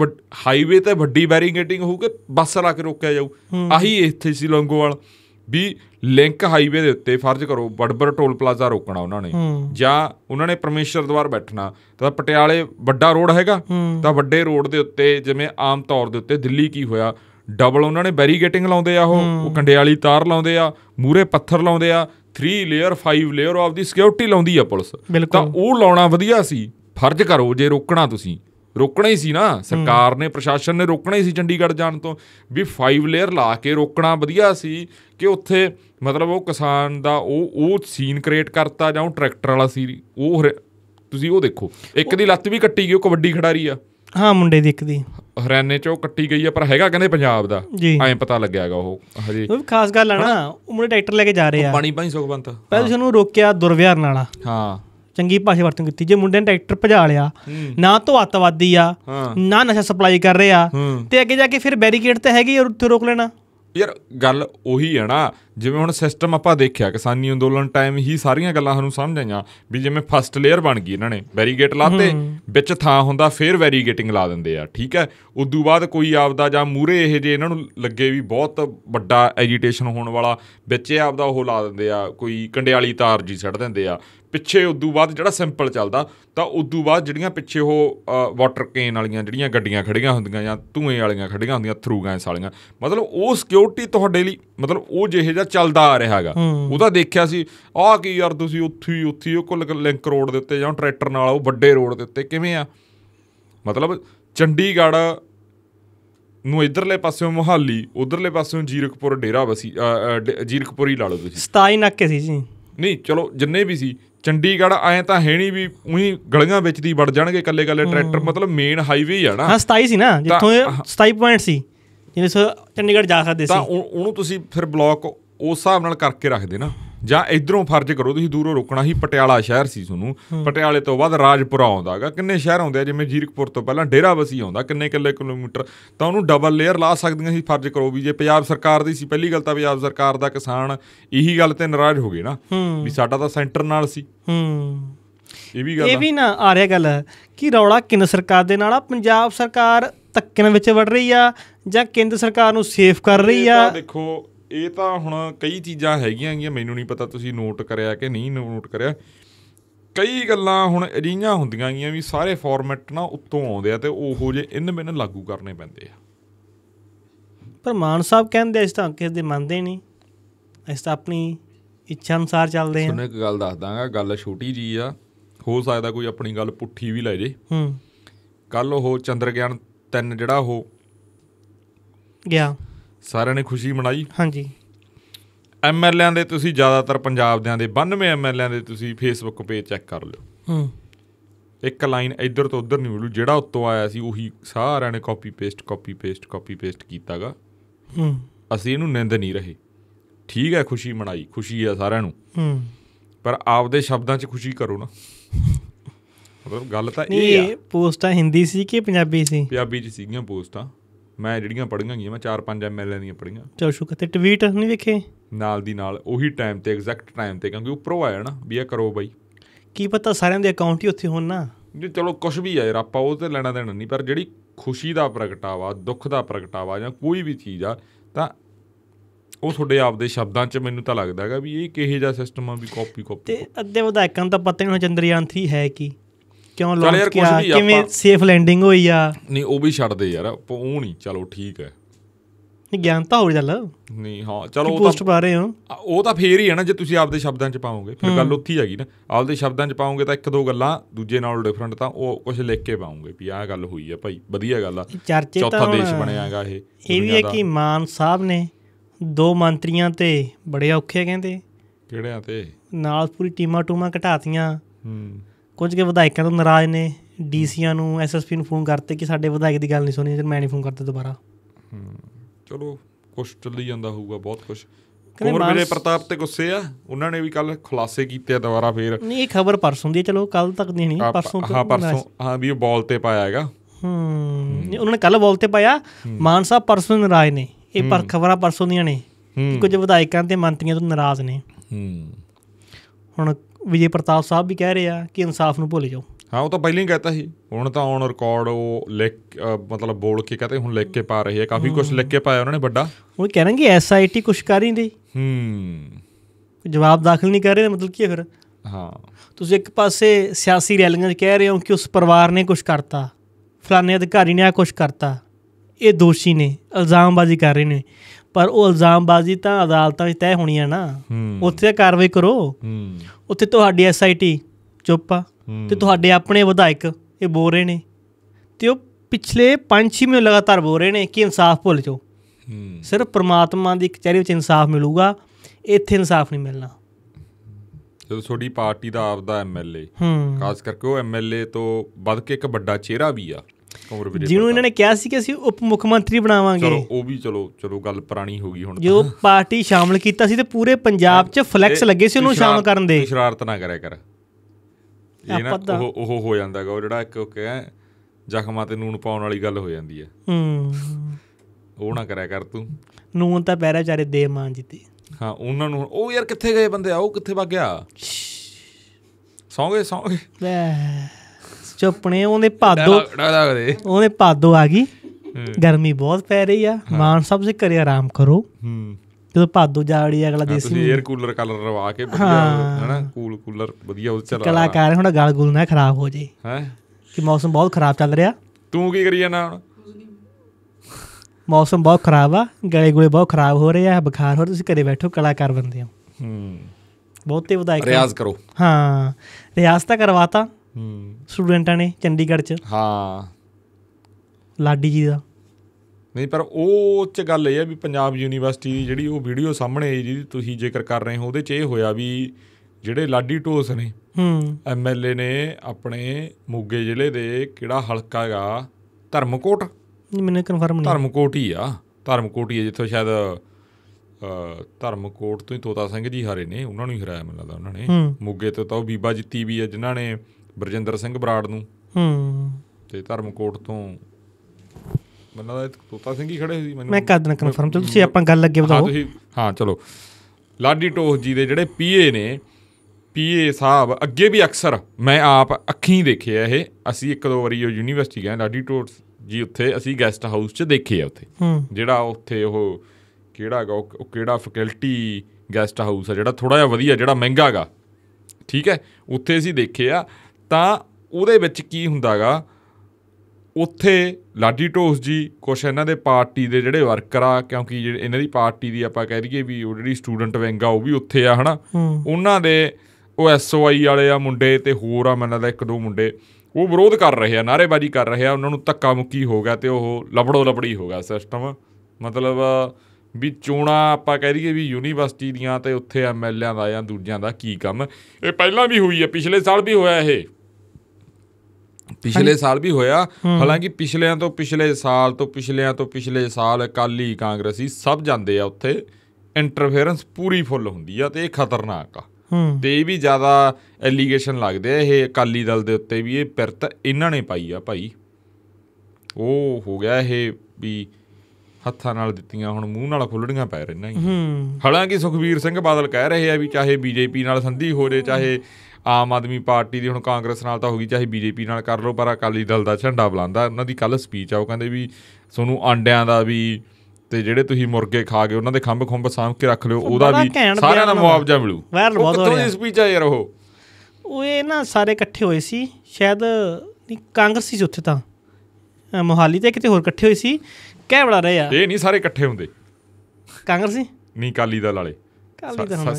ਹਾਈਵੇ ਤੇ ਵੱਡੀ ਬੈਰੀਗੇਟਿੰਗ ਹੋਊਗੀ ਬੱਸ ਲਾ ਕੇ ਰੋਕਿਆ ਜਾਊ ਆਹੀ ਇੱਥੇ ਸੀ ਲੰਗੋਵਾਲ ਵੀ ਲਿੰਕ ਹਾਈਵੇ ਦੇ ਉੱਤੇ ਫਰਜ਼ ਕਰੋ ਬੜਬਰ ਟੋਲ ਪਲਾਜ਼ਾ ਰੋਕਣਾ ਉਹਨਾਂ ਨੇ ਜਾਂ ਉਹਨਾਂ ਨੇ ਪਰਮੇਸ਼ਰ ਦਵਾਰ ਬੈਠਣਾ ਤਾਂ ਪਟਿਆਲੇ ਵੱਡਾ ਰੋਡ ਹੈਗਾ ਤਾਂ ਵੱਡੇ ਰੋਡ ਦੇ ਉੱਤੇ ਜਿਵੇਂ ਆਮ ਤੌਰ ਦੇ ਉੱਤੇ ਦਿੱਲੀ ਕੀ ਹੋਇਆ ਡਬਲ ਉਹਨਾਂ ਨੇ ਬੈਰੀਗੇਟਿੰਗ ਲਾਉਂਦੇ ਆ ਉਹ ਉਹ ਕੰਡੇ ਵਾਲੀ ਤਾਰ ਲਾਉਂਦੇ ਆ ਮੂਰੇ ਪੱਥਰ ਲਾਉਂਦੇ ਆ 3 ਲੇਅਰ 5 ਲੇਅਰ ਆਫ ਦੀ ਸਿਕਿਉਰਿਟੀ ਲਾਉਂਦੀ ਆ ਪੁਲਿਸ ਤਾਂ ਉਹ ਲਾਉਣਾ ਵਧੀਆ ਸੀ ਫਰਜ਼ ਕਰੋ ਜੇ ਰੋਕਣਾ ਤੁਸੀਂ ਰੋਕਣਾ ਹੀ ਸੀ ਨਾ ਸਰਕਾਰ ਨੇ ਪ੍ਰਸ਼ਾਸਨ ਨੇ ਰੋਕਣਾ ਹੀ ਸੀ ਚੰਡੀਗੜ੍ਹ ਜਾਣ ਤੋਂ ਵੀ 5 ਲੇਅਰ ਲਾ ਕੇ ਰੋਕਣਾ ਵਧੀਆ ਸੀ ਕਿ ਉੱਥੇ ਮਤਲਬ ਉਹ ਕਿਸਾਨ ਦਾ ਉਹ ਉਹ ਸੀਨ ਕ੍ਰੀਏਟ ਕਰਤਾ ਜਾਂ ਉਹ ਟਰੈਕਟਰ ਵਾਲਾ ਸੀ ਉਹ ਤੁਸੀਂ ਉਹ ਦੇਖੋ ਇੱਕ ਦੀ ਲੱਤ ਵੀ ਕੱਟੀ ਗਈ ਉਹ ਕਬੱਡੀ ਖਿਡਾਰੀ ਆ ਹਾਂ ਮੁੰਡੇ ਦੀ ਇੱਕ ਦੀ ਹਰਿਆਣੇ ਚੋਂ ਕੱਟੀ ਗਈ ਆ ਪਰ ਹੈਗਾ ਕਹਿੰਦੇ ਪੰਜਾਬ ਦਾ ਐਂ ਪਤਾ ਲੱਗਿਆਗਾ ਉਹ ਹਜੇ ਉਹ ਖਾਸ ਗੱਲ ਆ ਨਾ ਉਹ ਮੁੰਡੇ ਟਰੈਕਟਰ ਲੈ ਕੇ ਜਾ ਰਹੇ ਆ ਪਾਣੀ ਪਾਣੀ ਸੁਖਵੰਤ ਪਹਿਲਾਂ ਸਾਨੂੰ ਰੋਕਿਆ ਦੁਰਵਿਹਾਰ ਨਾਲ ਹਾਂ ਚੰਗੀ ਭਾਸ਼ਾ ਵਰਤੋਂ ਕੀਤੀ ਜੇ ਮੁੰਡੇ ਨੇ ਟਰੈਕਟਰ ਭਜਾ ਲਿਆ ਨਾ ਤੋਂ ਅਤਵਾਦੀ ਆ ਨਾ ਨਸ਼ਾ ਸਪਲਾਈ ਕਰ ਰਹੇ ਆ ਤੇ ਅੱਗੇ ਜਾ ਕੇ ਫਿਰ ਬੈਰੀਕੇਡ ਤੇ ਹੈਗੀ ਉੱਥੇ ਰੋਕ ਲੈਣਾ ਯਾਰ ਗੱਲ ਉਹੀ ਆ ਨਾ ਜਿਵੇਂ ਹੁਣ ਸਿਸਟਮ ਆਪਾਂ ਦੇਖਿਆ ਕਿਸਾਨੀ ਅੰਦੋਲਨ ਟਾਈਮ ਹੀ ਸਾਰੀਆਂ ਗੱਲਾਂ ਸਾਨੂੰ ਸਮਝ ਆਈਆਂ ਵੀ ਜਿਵੇਂ ਫਸਟ ਲੇਅਰ ਬਣ ਗਈ ਇਹਨਾਂ ਨੇ ਬੈਰੀਗੇਟ ਲਾਤੇ ਵਿੱਚ ਥਾਂ ਹੁੰਦਾ ਫੇਰ ਵੈਰੀਗੇਟਿੰਗ ਲਾ ਦਿੰਦੇ ਆ ਠੀਕ ਹੈ ਉਦੋਂ ਬਾਅਦ ਕੋਈ ਆਪਦਾ ਜਾਂ ਮੂਰੇ ਇਹ ਜੇ ਇਹਨਾਂ ਨੂੰ ਲੱਗੇ ਵੀ ਬਹੁਤ ਵੱਡਾ ਐਜੀਟੇਸ਼ਨ ਹੋਣ ਵਾਲਾ ਵਿੱਚ ਇਹ ਆਪਦਾ ਉਹ ਲਾ ਦਿੰਦੇ ਆ ਕੋਈ ਕੰਡਿਆਲੀ ਤਾਰ ਜੀ ਛੱਡ ਦਿੰਦੇ ਆ ਪਿੱਛੇ ਉਦੋਂ ਬਾਅਦ ਜਿਹੜਾ ਸਿੰਪਲ ਚੱਲਦਾ ਤਾਂ ਉਦੋਂ ਬਾਅਦ ਜਿਹੜੀਆਂ ਪਿੱਛੇ ਉਹ ਵਾਟਰ ਕੇਨ ਵਾਲੀਆਂ ਜਿਹੜੀਆਂ ਗੱਡੀਆਂ ਖੜੀਆਂ ਹੁੰਦੀਆਂ ਜਾਂ ਧੂਏ ਵਾਲੀਆਂ ਖੜੀਆਂ ਹੁੰਦੀਆਂ ਥਰੂ ਗੈਸ ਵਾਲੀਆਂ ਮਤਲਬ ਉਹ ਸਿਕਿਉਰਿਟੀ ਤੁਹਾਡੇ ਲਈ ਮਤਲਬ ਉਹ ਜਿਹੇ ਚੱਲਦਾ ਆ ਰਿਹਾ ਹੈਗਾ ਉਹਦਾ ਦੇਖਿਆ ਸੀ ਆਹ ਕੀ ਯਾਰ ਤੁਸੀਂ ਉੱਥੀ ਉੱਥੀ ਉਹ ਕੋਲ ਲਿੰਕ ਰੋਡ ਦੇ ਉੱਤੇ ਜਾਂ ਟਰੈਕਟਰ ਨਾਲ ਉਹ ਵੱਡੇ ਰੋਡ ਦੇ ਉੱਤੇ ਕਿਵੇਂ ਆ ਮਤਲਬ ਚੰਡੀਗੜ੍ਹ ਨੂੰ ਇਧਰਲੇ ਪਾਸਿਓਂ ਮੁਹਾਲੀ ਉਧਰਲੇ ਪਾਸਿਓਂ ਜੀਰਕਪੁਰ ਡੇਰਾ ਵਸੀ ਹੀ ਲਾ ਲਓ ਤੁਸੀਂ 27 ਨੱਕੇ ਸੀ ਜੀ ਨਹੀਂ ਚਲੋ ਜਿੰਨੇ ਵੀ ਸੀ ਚੰਡੀਗੜ੍ਹ ਆਏ ਤਾਂ ਹੈ ਨਹੀਂ ਵੀ ਉਹੀ ਗਲੀਆਂ ਵਿੱਚ ਦੀ ਵੜ ਜਾਣਗੇ ਕੱਲੇ ਕੱਲੇ ਟਰੈਕਟਰ ਮਤਲਬ ਮੇਨ ਹਾਈਵੇ ਆ ਨਾ ਹਾਂ 27 ਸੀ ਨਾ ਜਿੱਥੋਂ 27 ਪੁਆਇੰਟ ਸੀ ਜਿਵੇਂ ਸੋ ਚੰਡੀਗੜ੍ਹ ਜਾ ਸਕਦੇ ਸੀ ਤਾਂ ਉਹਨੂੰ ਤੁਸੀਂ ਫਿਰ ਬਲੌਕ ਉਸ ਹਿਸਾਬ ਨਾਲ ਕਰਕੇ ਰੱਖਦੇ ਨਾ ਜਾਂ ਇਧਰੋਂ ਫਰਜ਼ ਕਰੋ ਤੁਸੀਂ ਦੂਰੋਂ ਰੋਕਣਾ ਹੀ ਪਟਿਆਲਾ ਸ਼ਹਿਰ ਸੀ ਤੁਹਾਨੂੰ ਪਟਿਆਲੇ ਤੋਂ ਬਾਅਦ ਰਾਜਪੁਰਾ ਆਉਂਦਾਗਾ ਕਿੰਨੇ ਸ਼ਹਿਰ ਆਉਂਦੇ ਆ ਜਿਵੇਂ ਜੀਰਕਪੁਰ ਤੋਂ ਪਹਿਲਾਂ ਡੇਰਾਬਸੀ ਆਉਂਦਾ ਕਿੰਨੇ ਕਿੱਲੇ ਕਿਲੋਮੀਟਰ ਤਾਂ ਉਹਨੂੰ ਡਬਲ ਲੇਅਰ ਲਾ ਸਕਦੀਆਂ ਸੀ ਫਰਜ਼ ਕਰੋ ਵੀ ਜੇ ਪੰਜਾਬ ਸਰਕਾਰ ਦੀ ਸੀ ਪਹਿਲੀ ਗੱਲ ਤਾਂ ਪੰਜਾਬ ਸਰਕਾਰ ਦਾ ਕਿਸਾਨ ਇਹੀ ਗੱਲ ਤੇ ਨਾਰਾਜ਼ ਹੋ ਗਏ ਨਾ ਵੀ ਸਾਡਾ ਤਾਂ ਸੈਂਟਰ ਨਾਲ ਸੀ ਹੂੰ ਇਹ ਵੀ ਗੱਲ ਇਹ ਵੀ ਨਾ ਆ ਰਿਹਾ ਗੱਲ ਕਿ ਰੌਲਾ ਕਿੰਨ ਸਰਕਾਰ ਦੇ ਨਾਲ ਆ ਪੰਜਾਬ ਸਰਕਾਰ ਤੱਕਣ ਵਿੱਚ ਵੜ ਰਹੀ ਆ ਜਾਂ ਕੇਂਦਰ ਸਰਕਾਰ ਨੂੰ ਸੇਫ ਕਰ ਰਹੀ ਆ ਦੇਖੋ ਇਹ ਤਾਂ ਹੁਣ ਕਈ ਚੀਜ਼ਾਂ ਹੈਗੀਆਂ ਗੀਆਂ ਮੈਨੂੰ ਨਹੀਂ ਪਤਾ ਤੁਸੀਂ ਨੋਟ ਕਰਿਆ ਕਿ ਨਹੀਂ ਨੋਟ ਕਰਿਆ ਕਈ ਗੱਲਾਂ ਹੁਣ ਅਜੀਆਂ ਹੁੰਦੀਆਂ ਗੀਆਂ ਵੀ ਸਾਰੇ ਫਾਰਮੈਟ ਨਾ ਉੱਤੋਂ ਆਉਂਦੇ ਆ ਤੇ ਉਹੋ ਜੇ ਇਹਨਾਂ ਮੈਨ ਲਾਗੂ ਕਰਨੇ ਪੈਂਦੇ ਆ ਪਰ ਮਾਨ ਸਾਹਿਬ ਕਹਿੰਦੇ ਇਸ ਤਾਂ ਕਿਸੇ ਦੇ ਮੰਨਦੇ ਨਹੀਂ ਇਸ ਤਾਂ ਆਪਣੀ ਇੱਛਾ ਅਨੁਸਾਰ ਚੱਲਦੇ ਆ ਸੁਣ ਇੱਕ ਗੱਲ ਦੱਸ ਦਾਂਗਾ ਗੱਲ ਛੋਟੀ ਜੀ ਆ ਹੋ ਸਕਦਾ ਕੋਈ ਆਪਣੀ ਗੱਲ ਪੁੱਠੀ ਵੀ ਲੈ ਜੇ ਹੂੰ ਕੱਲ ਉਹ ਚੰਦਰਗਿਆਨ 3 ਜਿਹੜਾ ਉਹ ਗਿਆ ਸਾਰਿਆਂ ਨੇ ਖੁਸ਼ੀ ਮਨਾਈ ਹਾਂਜੀ ਐਮਐਲਏਆਂ ਦੇ ਤੁਸੀਂ ਜ਼ਿਆਦਾਤਰ ਪੰਜਾਬ ਦੇਆਂ ਦੇ 92 ਐਮਐਲਏਆਂ ਦੇ ਤੁਸੀਂ ਫੇਸਬੁੱਕ ਪੇਜ ਚੈੱਕ ਕਰ ਲਿਓ ਹੂੰ ਇੱਕ ਲਾਈਨ ਇੱਧਰ ਤੋਂ ਉੱਧਰ ਨਹੀਂ ਮਿਲੂ ਜਿਹੜਾ ਉੱਤੋਂ ਆਇਆ ਸੀ ਉਹੀ ਸਾਰਿਆਂ ਨੇ copy paste copy paste copy paste ਕੀਤਾਗਾ ਹੂੰ ਅਸੀਂ ਇਹਨੂੰ ਨਿੰਦ ਨਹੀਂ ਰਹੇ ਠੀਕ ਹੈ ਖੁਸ਼ੀ ਮਨਾਈ ਖੁਸ਼ੀ ਹੈ ਸਾਰਿਆਂ ਨੂੰ ਹੂੰ ਪਰ ਆਪਦੇ ਸ਼ਬਦਾਂ 'ਚ ਖੁਸ਼ੀ ਕਰੋ ਨਾ ਮਤਲਬ ਗੱਲ ਤਾਂ ਇਹ ਆ ਇਹ ਪੋਸਟਾਂ ਹਿੰਦੀ ਸੀ ਕਿ ਪੰਜਾਬੀ ਸੀ ਪੰਜਾਬੀ 'ਚ ਸੀਗੀਆਂ ਪੋਸਟਾਂ ਮੈਂ ਜਿਹੜੀਆਂ ਪੜੀਆਂ ਗਈਆਂ ਮੈਂ 4-5 ਐਮਐਲਏ ਦੀਆਂ ਪੜੀਆਂ ਚਲ ਸ਼ੁਕਰ ਤੇ ਟਵੀਟ ਨਹੀਂ ਵੇਖੇ ਨਾਲ ਦੀ ਨਾਲ ਉਹੀ ਟਾਈਮ ਤੇ ਐਗਜ਼ੈਕਟ ਟਾਈਮ ਤੇ ਕਿਉਂਕਿ ਉੱਪਰੋਂ ਆਇਆ ਨਾ ਵੀ ਇਹ ਕਰੋ ਬਾਈ ਕੀ ਪਤਾ ਸਾਰਿਆਂ ਦੇ ਅਕਾਊਂਟ ਹੀ ਉੱਥੇ ਹੋਣ ਨਾ ਜੇ ਚਲੋ ਕੁਝ ਵੀ ਆ ਯਾਰ ਆਪਾਂ ਉਹ ਤੇ ਲੈਣਾ ਦੇਣਾ ਨਹੀਂ ਪਰ ਜਿਹੜੀ ਖੁਸ਼ੀ ਦਾ ਪ੍ਰਗਟਾਵਾ ਦੁੱਖ ਦਾ ਪ੍ਰਗਟਾਵਾ ਜਾਂ ਕੋਈ ਵੀ ਚੀਜ਼ ਆ ਤਾਂ ਉਹ ਤੁਹਾਡੇ ਆਪ ਦੇ ਸ਼ਬਦਾਂ 'ਚ ਮੈਨੂੰ ਤਾਂ ਲੱਗਦਾ ਹੈਗਾ ਵੀ ਇਹ ਕਿਹੇ ਜਿਹਾ ਸਿਸਟਮ ਆ ਵੀ ਕਾਪੀ ਕਾਪੀ ਤੇ ਅੱਧੇ ਵਿਧਾਇਕਾਂ ਦਾ ਪਤਾ ਨਹੀਂ ਹੁਣ ਚੰਦਰਯਾਨ 3 ਹੈ ਕੀ ਕਿਉਂ ਲੌਂਚ ਕੀਤਾ ਕਿਵੇਂ ਸੇਫ ਲੈਂਡਿੰਗ ਹੋਈ ਆ ਨਹੀਂ ਉਹ ਵੀ ਛੱਡ ਦੇ ਯਾਰ ਉਹ ਨਹੀਂ ਚਲੋ ਠੀਕ ਹੈ ਨਹੀਂ ਗਿਆਨ ਤਾਂ ਹੋਰ ਚੱਲ ਨਹੀਂ ਹਾਂ ਚਲੋ ਉਹ ਪੋਸਟ ਪਾ ਰਹੇ ਹਾਂ ਉਹ ਤਾਂ ਫੇਰ ਹੀ ਹੈ ਨਾ ਜੇ ਤੁਸੀਂ ਆਪਦੇ ਸ਼ਬਦਾਂ 'ਚ ਪਾਉਂਗੇ ਫਿਰ ਗੱਲ ਉੱਥੇ ਹੀ ਗਈ ਨਾ ਆਪਦੇ ਸ਼ਬਦਾਂ 'ਚ ਪਾਉਂਗੇ ਤਾਂ ਇੱਕ ਦੋ ਗੱਲਾਂ ਦੂਜੇ ਨਾਲੋਂ ਡਿਫਰੈਂਟ ਤਾਂ ਉਹ ਕੁਝ ਲਿਖ ਕੇ ਪਾਉਂਗੇ ਵੀ ਆਹ ਗੱਲ ਹੋਈ ਆ ਭਾਈ ਵਧੀਆ ਗੱਲ ਆ ਚੌਥਾ ਦੇਸ਼ ਬਣਿਆਗਾ ਇਹ ਇਹ ਵੀ ਹੈ ਕਿ ਮਾਨ ਸਾਹਿਬ ਨੇ ਦੋ ਮੰਤਰੀਆਂ ਤੇ ਬੜੇ ਔਖੇ ਕਹਿੰਦੇ ਕਿਹੜਿਆਂ ਤੇ ਨਾਲ ਪੂਰੀ ਟੀਮਾਂ ਟੂਮਾਂ ਘਟਾਤੀਆਂ ਹੂੰ ਕੁਝ ਕੇ ਵਿਧਾਇਕਾਂ ਤੋਂ ਨਾਰਾਜ਼ ਨੇ ਡੀਸੀਆਂ ਨੂੰ ਐਸਐਸਪੀ ਨੂੰ ਫੋਨ ਕਰਤੇ ਕਿ ਸਾਡੇ ਵਿਧਾਇਕ ਦੀ ਗੱਲ ਨਹੀਂ ਸੁਣੀ ਜਦ ਮੈਂ ਨਹੀਂ ਫੋਨ ਕਰਤਾ ਦੁਬਾਰਾ ਚਲੋ ਕੁਛ ਚੱਲੀ ਜਾਂਦਾ ਹੋਊਗਾ ਬਹੁਤ ਕੁਛ ਹੋਰ ਮੇਰੇ ਪ੍ਰਤਾਪ ਤੇ ਗੁੱਸੇ ਆ ਉਹਨਾਂ ਨੇ ਵੀ ਕੱਲ ਖੁਲਾਸੇ ਕੀਤੇ ਆ ਦੁਬਾਰਾ ਫੇਰ ਨਹੀਂ ਇਹ ਖਬਰ ਪਰਸੋਂ ਦੀ ਚਲੋ ਕੱਲ ਤੱਕ ਦੀ ਨਹੀਂ ਪਰਸੋਂ ਤੋਂ ਹਾਂ ਪਰਸੋਂ ਹਾਂ ਵੀ ਉਹ ਬਾਲ ਤੇ ਪਾਇਆ ਹੈਗਾ ਹੂੰ ਉਹਨਾਂ ਨੇ ਕੱਲ ਬਾਲ ਤੇ ਪਾਇਆ ਮਾਨ ਸਾਹਿਬ ਪਰਸੋਂ ਨਾਰਾਜ਼ ਨੇ ਇਹ ਪਰ ਖਬਰਾਂ ਪਰਸੋਂ ਦੀਆਂ ਨੇ ਕੁਝ ਵਿਧਾਇਕਾਂ ਤੇ ਮੰਤਰੀਆਂ ਤੋਂ ਨਾਰਾਜ਼ ਨੇ ਹੂੰ ਹੁਣ ਵਿਜੇ ਪ੍ਰਤਾਪ ਸਾਹਿਬ ਵੀ ਕਹਿ ਰਹੇ ਆ ਕਿ ਇਨਸਾਫ ਨੂੰ ਭੁੱਲ ਜਾਓ ਹਾਂ ਉਹ ਤਾਂ ਪਹਿਲਾਂ ਹੀ ਕਹਤਾ ਸੀ ਹੁਣ ਤਾਂ ਔਨ ਰਿਕਾਰਡ ਉਹ ਲਿਖ ਮਤਲਬ ਬੋਲ ਕੇ ਕਹਤੇ ਹੁਣ ਲਿਖ ਕੇ ਪਾ ਰਹੇ ਆ ਕਾਫੀ ਕੁਝ ਲਿਖ ਕੇ ਪਾਇਆ ਉਹਨਾਂ ਨੇ ਵੱਡਾ ਉਹ ਕਹਿਣਗੇ ਐਸਆਈਟੀ ਕੁਝ ਕਰ ਹੀ ਨਹੀਂ ਹੂੰ ਜਵਾਬ ਦਾਖਲ ਨਹੀਂ ਕਰ ਰਹੇ ਮਤਲਬ ਕੀ ਹੈ ਫਿਰ ਹਾਂ ਤੁਸੀਂ ਇੱਕ ਪਾਸੇ ਸਿਆਸੀ ਰੈਲੀਆਂ 'ਚ ਕਹਿ ਰਹੇ ਹੋ ਕਿ ਉਸ ਪਰਿਵਾਰ ਨੇ ਕੁਝ ਕਰਤਾ ਫਲਾਣੇ ਅਧਿਕਾਰੀ ਨੇ ਆ ਕੁਝ ਕਰਤਾ ਇਹ ਦੋਸ਼ੀ ਨੇ ਇਲਜ਼ਾਮਬਾਜ਼ੀ ਕਰ ਰਹੇ ਨੇ ਪਰ ਉਹ ਇਲਜ਼ਾਮਬਾਜ਼ੀ ਤਾਂ ਅਦਾਲਤਾਂ 'ਚ ਤੈਅ ਹੋਣੀ ਹੈ ਨਾ ਉੱਥੇ ਕਾਰਵਾਈ ਕਰੋ ਉੱਥੇ ਤੁਹਾਡੀ ਐਸਆਈਟੀ ਚੁੱਪ ਆ ਤੇ ਤੁਹਾਡੇ ਆਪਣੇ ਵਿਧਾਇਕ ਇਹ ਬੋਲ ਰਹੇ ਨੇ ਤੇ ਉਹ ਪਿਛਲੇ 5-6 ਮਹੀਨੇ ਲਗਾਤਾਰ ਬੋਲ ਰਹੇ ਨੇ ਕਿ ਇਨਸਾਫ ਭੁੱਲ ਜਾਓ ਸਿਰਫ ਪ੍ਰਮਾਤਮਾ ਦੀ ਕਚਹਿਰੀ ਵਿੱਚ ਇਨਸਾਫ ਮਿਲੂਗਾ ਇੱਥੇ ਇਨਸਾਫ ਨਹੀਂ ਮਿਲਣਾ ਜਦੋਂ ਤੁਹਾਡੀ ਪਾਰਟੀ ਦਾ ਆਪਦਾ ਐਮਐਲਏ ਖਾਸ ਕਰਕੇ ਉਹ ਐਮਐਲਏ ਤੋਂ ਵੱਧ ਕੇ ਇੱਕ ਵੱਡਾ ਚਿਹਰਾ ਵੀ ਆ ਕੋਮਰਵੀਰੇ ਜਿਹਨੂੰ ਇਹਨਾਂ ਨੇ ਕਿਹਾ ਸੀ ਕਿ ਅਸੀਂ ਉਪ ਮੁੱਖ ਮੰਤਰੀ ਬਣਾਵਾਂਗੇ ਚਲੋ ਉਹ ਵੀ ਚਲੋ ਚਲੋ ਗੱਲ ਪੁਰਾਣੀ ਹੋ ਗਈ ਹੁਣ ਜੋ ਪਾਰਟੀ ਸ਼ਾਮਲ ਕੀਤਾ ਸੀ ਤੇ ਪੂਰੇ ਪੰਜਾਬ 'ਚ ਫਲੈਕਸ ਲੱਗੇ ਸੀ ਉਹਨੂੰ ਸ਼ਾਮਲ ਕਰਨ ਦੇ ਸ਼ਰਾਰਤ ਨਾ ਕਰਿਆ ਕਰ ਇਹ ਨਾ ਉਹ ਉਹ ਹੋ ਜਾਂਦਾ ਹੈਗਾ ਉਹ ਜਿਹੜਾ ਇੱਕ ਉਹ ਕਹੇ ਜ਼ਖਮਾਂ ਤੇ ਨੂਨ ਪਾਉਣ ਵਾਲੀ ਗੱਲ ਹੋ ਜਾਂਦੀ ਹੈ ਹੂੰ ਉਹ ਨਾ ਕਰਿਆ ਕਰ ਤੂੰ ਨੂਨ ਤਾਂ ਪੈਰਾ ਚਾਰੇ ਦੇ ਮਾਂ ਜੀ ਹਾਂ ਉਹਨਾਂ ਨੂੰ ਉਹ ਯਾਰ ਕਿੱਥੇ ਗਏ ਬੰਦੇ ਆ ਉਹ ਕਿੱਥੇ ਵਗ ਗਿਆ ਸੌਂਗੇ ਸੌਂਗੇ ਚੁੱਪਣੇ ਉਹਨੇ ਭਾਦੋ ਉਹਨੇ ਭਾਦੋ ਆ ਗਈ ਗਰਮੀ ਬਹੁਤ ਪੈ ਰਹੀ ਆ ਮਾਨ ਸਾਹਿਬ ਜੀ ਕਰੇ ਆਰਾਮ ਕਰੋ ਹੂੰ ਜਦੋਂ ਭਾਦੋ ਜਾੜੀ ਅਗਲਾ ਦੇਸੀ ਤੁਸੀਂ 에ਅਰ ਕੂਲਰ ਕਲਰ ਰਵਾ ਕੇ ਵਧੀਆ ਹਨਾ ਕੂਲ ਕੂਲਰ ਵਧੀਆ ਉਹ ਚਲਾ ਕਲਾਕਾਰ ਹੁਣ ਗਲ ਗੁਲ ਨਾ ਖਰਾਬ ਹੋ ਜੇ ਹੈ ਕਿ ਮੌਸਮ ਬਹੁਤ ਖਰਾਬ ਚੱਲ ਰਿਹਾ ਤੂੰ ਕੀ ਕਰੀ ਜਾਣਾ ਹੁਣ ਮੌਸਮ ਬਹੁਤ ਖਰਾਬ ਆ ਗਲੇ ਗੁਲੇ ਬਹੁਤ ਖਰਾਬ ਹੋ ਰਹੇ ਆ ਬੁਖਾਰ ਹੋ ਤੁਸੀਂ ਘਰੇ ਬੈਠੋ ਕਲਾਕਾਰ ਬੰਦੇ ਹੋ ਹੂੰ ਬਹੁਤੇ ਵਧਾਈ ਰਿਆਜ਼ ਕਰੋ ਹਾਂ ਰਿਆਜ਼ ਤਾਂ ਕਰਵਾਤਾ ਹੂੰ ਸਟੂਡੈਂਟਾਂ ਨੇ ਚੰਡੀਗੜ੍ਹ 'ਚ ਹਾਂ ਲਾਡੀ ਜੀ ਦਾ ਨਹੀਂ ਪਰ ਉਹ ਚ ਗੱਲ ਇਹ ਹੈ ਵੀ ਪੰਜਾਬ ਯੂਨੀਵਰਸਿਟੀ ਦੀ ਜਿਹੜੀ ਉਹ ਵੀਡੀਓ ਸਾਹਮਣੇ ਆਈ ਜਿਹਦੀ ਤੁਸੀਂ ਜ਼ਿਕਰ ਕਰ ਰਹੇ ਹੋ ਉਹਦੇ 'ਚ ਇਹ ਹੋਇਆ ਵੀ ਜਿਹੜੇ ਲਾਡੀ ਢੋਸ ਨੇ ਹੂੰ ਐਮਐਲਏ ਨੇ ਆਪਣੇ ਮੋਗੇ ਜ਼ਿਲ੍ਹੇ ਦੇ ਕਿਹੜਾ ਹਲਕਾ ਹੈਗਾ ਧਰਮਕੋਟ ਮੈਨੂੰ ਕਨਫਰਮ ਨਹੀਂ ਧਰਮਕੋਟ ਹੀ ਆ ਧਰਮਕੋਟ ਹੀ ਹੈ ਜਿੱਥੋਂ ਸ਼ਾਇਦ ਧਰਮਕੋਟ ਤੋਂ ਹੀ ਤੋਤਾ ਸਿੰਘ ਜੀ ਹਾਰੇ ਨੇ ਉਹਨਾਂ ਨੂੰ ਹੀ ਹਰਾਇਆ ਮੈਨੂੰ ਲੱਗਦਾ ਉਹਨਾਂ ਨੇ ਮੋਗੇ ਤੋਂ ਤਾਂ ਉਹ ਬੀਬਾ ਜਿੱਤੀ ਵੀ ਹੈ ਜਿਨ੍ਹਾਂ ਨੇ ਬਰਜਿੰਦਰ ਸਿੰਘ ਬਰਾੜ ਨੂੰ ਹੂੰ ਤੇ ਧਰਮਕੋਟ ਤੋਂ ਮੈਨੂੰ ਲੱਗਦਾ ਤੋਤਾ ਸਿੰਘ ਹੀ ਖੜੇ ਸੀ ਮੈਨੂੰ ਮੈਂ ਕਰ ਕਨਫਰਮ ਚਲੋ ਤੁਸੀਂ ਆਪਾਂ ਗੱਲ ਅੱਗੇ ਵਧਾਓ ਹਾਂ ਤੁਸੀਂ ਹਾਂ ਚਲੋ ਲਾਡੀ ਟੋਹ ਜੀ ਦੇ ਜਿਹੜੇ ਪੀਏ ਨੇ ਪੀਏ ਸਾਹਿਬ ਅੱਗੇ ਵੀ ਅਕਸਰ ਮੈਂ ਆਪ ਅੱਖੀਂ ਦੇਖਿਆ ਇਹ ਅਸੀਂ ਇੱਕ ਦੋ ਵਾਰੀ ਉਹ ਯੂਨੀਵਰਸਿਟੀ ਗਏ ਲਾਡੀ ਟੋਹ ਜੀ ਉੱਥੇ ਅਸੀਂ ਗੈਸਟ ਹਾਊਸ 'ਚ ਦੇਖੇ ਆ ਉੱਥੇ ਜਿਹੜਾ ਉੱਥੇ ਉਹ ਕਿਹੜਾ ਹੈਗਾ ਉਹ ਕਿਹੜਾ ਫੈਕਲਟੀ ਗੈਸਟ ਹਾਊਸ ਆ ਜਿਹੜਾ ਥੋੜਾ ਜਿਹਾ ਵਧੀਆ ਜਿਹੜਾ ਮਹਿੰਗਾ ਹੈਗਾ ਠੀਕ ਹੈ ਉੱਥੇ ਅਸੀਂ ਦੇਖੇ ਆ ਤਾਂ ਉਹਦੇ ਵਿੱਚ ਕੀ ਹੁੰਦਾਗਾ ਉੱਥੇ ਲਾਡੀ ਟੋਸ ਜੀ ਕੁਛ ਇਹਨਾਂ ਦੇ ਪਾਰਟੀ ਦੇ ਜਿਹੜੇ ਵਰਕਰ ਆ ਕਿਉਂਕਿ ਇਹਨਾਂ ਦੀ ਪਾਰਟੀ ਦੀ ਆਪਾਂ ਕਹਿ ਦਈਏ ਵੀ ਉਹ ਜਿਹੜੀ ਸਟੂਡੈਂਟ ਵਿੰਗ ਆ ਉਹ ਵੀ ਉੱਥੇ ਆ ਹਨਾ ਉਹਨਾਂ ਦੇ ਉਹ ਐਸਓਆਈ ਵਾਲੇ ਆ ਮੁੰਡੇ ਤੇ ਹੋਰ ਆ ਮੰਨਦਾ ਇੱਕ ਦੋ ਮੁੰਡੇ ਉਹ ਵਿਰੋਧ ਕਰ ਰਹੇ ਆ ਨਾਰੇਬਾਜ਼ੀ ਕਰ ਰਹੇ ਆ ਉਹਨਾਂ ਨੂੰ ਧੱਕਾ ਮੁੱਕੀ ਹੋ ਗਿਆ ਤੇ ਉਹ ਲਬੜੋ ਲਬੜੀ ਹੋ ਗਿਆ ਸਿਸਟਮ ਮਤਲਬ ਵੀ ਚੋਣਾ ਆਪਾਂ ਕਹਿ ਦਈਏ ਵੀ ਯੂਨੀਵਰਸਿਟੀ ਦੀਆਂ ਤੇ ਉੱਥੇ ਐਮਐਲਏਆਂ ਦਾ ਜਾਂ ਦੂਜਿਆਂ ਦਾ ਕੀ ਕੰਮ ਇਹ ਪਹਿਲਾਂ ਵੀ ਹੋਈ ਆ ਪਿਛਲੇ ਸਾਲ ਵੀ ਹੋਇਆ ਇਹ ਪਿਛਲੇ ਸਾਲ ਵੀ ਹੋਇਆ ਹਾਲਾਂਕਿ ਪਿਛਲਿਆਂ ਤੋਂ ਪਿਛਲੇ ਸਾਲ ਤੋਂ ਪਿਛਲਿਆਂ ਤੋਂ ਪਿਛਲੇ ਸਾਲ ਅਕਾਲੀ ਕਾਂਗਰਸੀ ਸਭ ਜਾਂਦੇ ਆ ਉੱਥੇ ਇੰਟਰਫੇਰੈਂਸ ਪੂਰੀ ਫੁੱਲ ਹੁੰਦੀ ਆ ਤੇ ਇਹ ਖਤਰਨਾਕ ਆ ਤੇ ਇਹ ਵੀ ਜ਼ਿਆਦਾ ਐਲੀਗੇਸ਼ਨ ਲੱਗਦੇ ਆ ਇਹ ਅਕਾਲੀ ਦਲ ਦੇ ਉੱਤੇ ਵੀ ਇਹ ਪਿਰਤ ਇਹਨਾਂ ਨੇ ਪਾਈ ਆ ਭਾਈ ਉਹ ਹੋ ਗਿਆ ਇਹ ਵੀ ਹੱਥਾਂ ਨਾਲ ਦਿੱਤੀਆਂ ਹੁਣ ਮੂੰਹ ਨਾਲ ਖੁੱਲੜੀਆਂ ਪੈ ਰਹਿਣਾਂ ਹੀ ਹਾਲਾਂਕਿ ਸੁਖਵੀਰ ਸਿੰਘ ਬਾਦਲ ਕਹਿ ਰਹੇ ਆ ਵੀ ਚਾਹੇ ਬੀਜੇਪੀ ਨਾਲ ਸੰਧੀ ਹੋ ਜੇ ਚਾਹੇ ਆਮ ਆਦਮੀ ਪਾਰਟੀ ਦੀ ਹੁਣ ਕਾਂਗਰਸ ਨਾਲ ਤਾਂ ਹੋ ਗਈ ਚਾਹੇ ਬੀਜੇਪੀ ਨਾਲ ਕਰ ਲਓ ਪਰ ਅਕਾਲੀ ਦਲ ਦਾ ਝੰਡਾ ਬੁਲੰਦਾ ਉਹਨਾਂ ਦੀ ਕੱਲ ਸਪੀਚ ਆ ਉਹ ਕਹਿੰਦੇ ਵੀ ਤੁਹਾਨੂੰ ਆਂਡਿਆਂ ਦਾ ਵੀ ਤੇ ਜਿਹੜੇ ਤੁਸੀਂ ਮੁਰਗੇ ਖਾ ਗਏ ਉਹਨਾਂ ਦੇ ਖੰਭ ਖੰਭ ਸਾਂਭ ਕੇ ਰੱਖ ਲਿਓ ਉਹਦਾ ਵੀ ਸਾਰਿਆਂ ਦਾ ਮੁਆਵਜ਼ਾ ਮਿਲੂ ਵਾਇਰਲ ਦੀ ਸਪੀਚ ਆ ਯਾਰ ਉਹ ਉਹ ਇਹ ਨਾ ਸਾਰੇ ਇਕੱਠੇ ਹੋਏ ਸੀ ਸ਼ਾਇਦ ਨਹੀਂ ਕਾਂਗਰਸੀ ਉੱਥੇ ਤਾਂ ਮੋਹਾਲੀ ਤੇ ਕਿਤੇ ਹੋਰ ਇਕੱਠੇ ਹੋਏ ਸੀ ਕਹਿ ਬੜਾ ਰਹੇ ਆ ਇਹ ਨਹੀਂ ਸਾਰੇ ਇਕੱਠੇ ਹੁੰਦੇ ਕਾਂਗਰਸੀ ਨਹੀਂ ਕਾਲੀ ਦਲ ਵਾਲੇ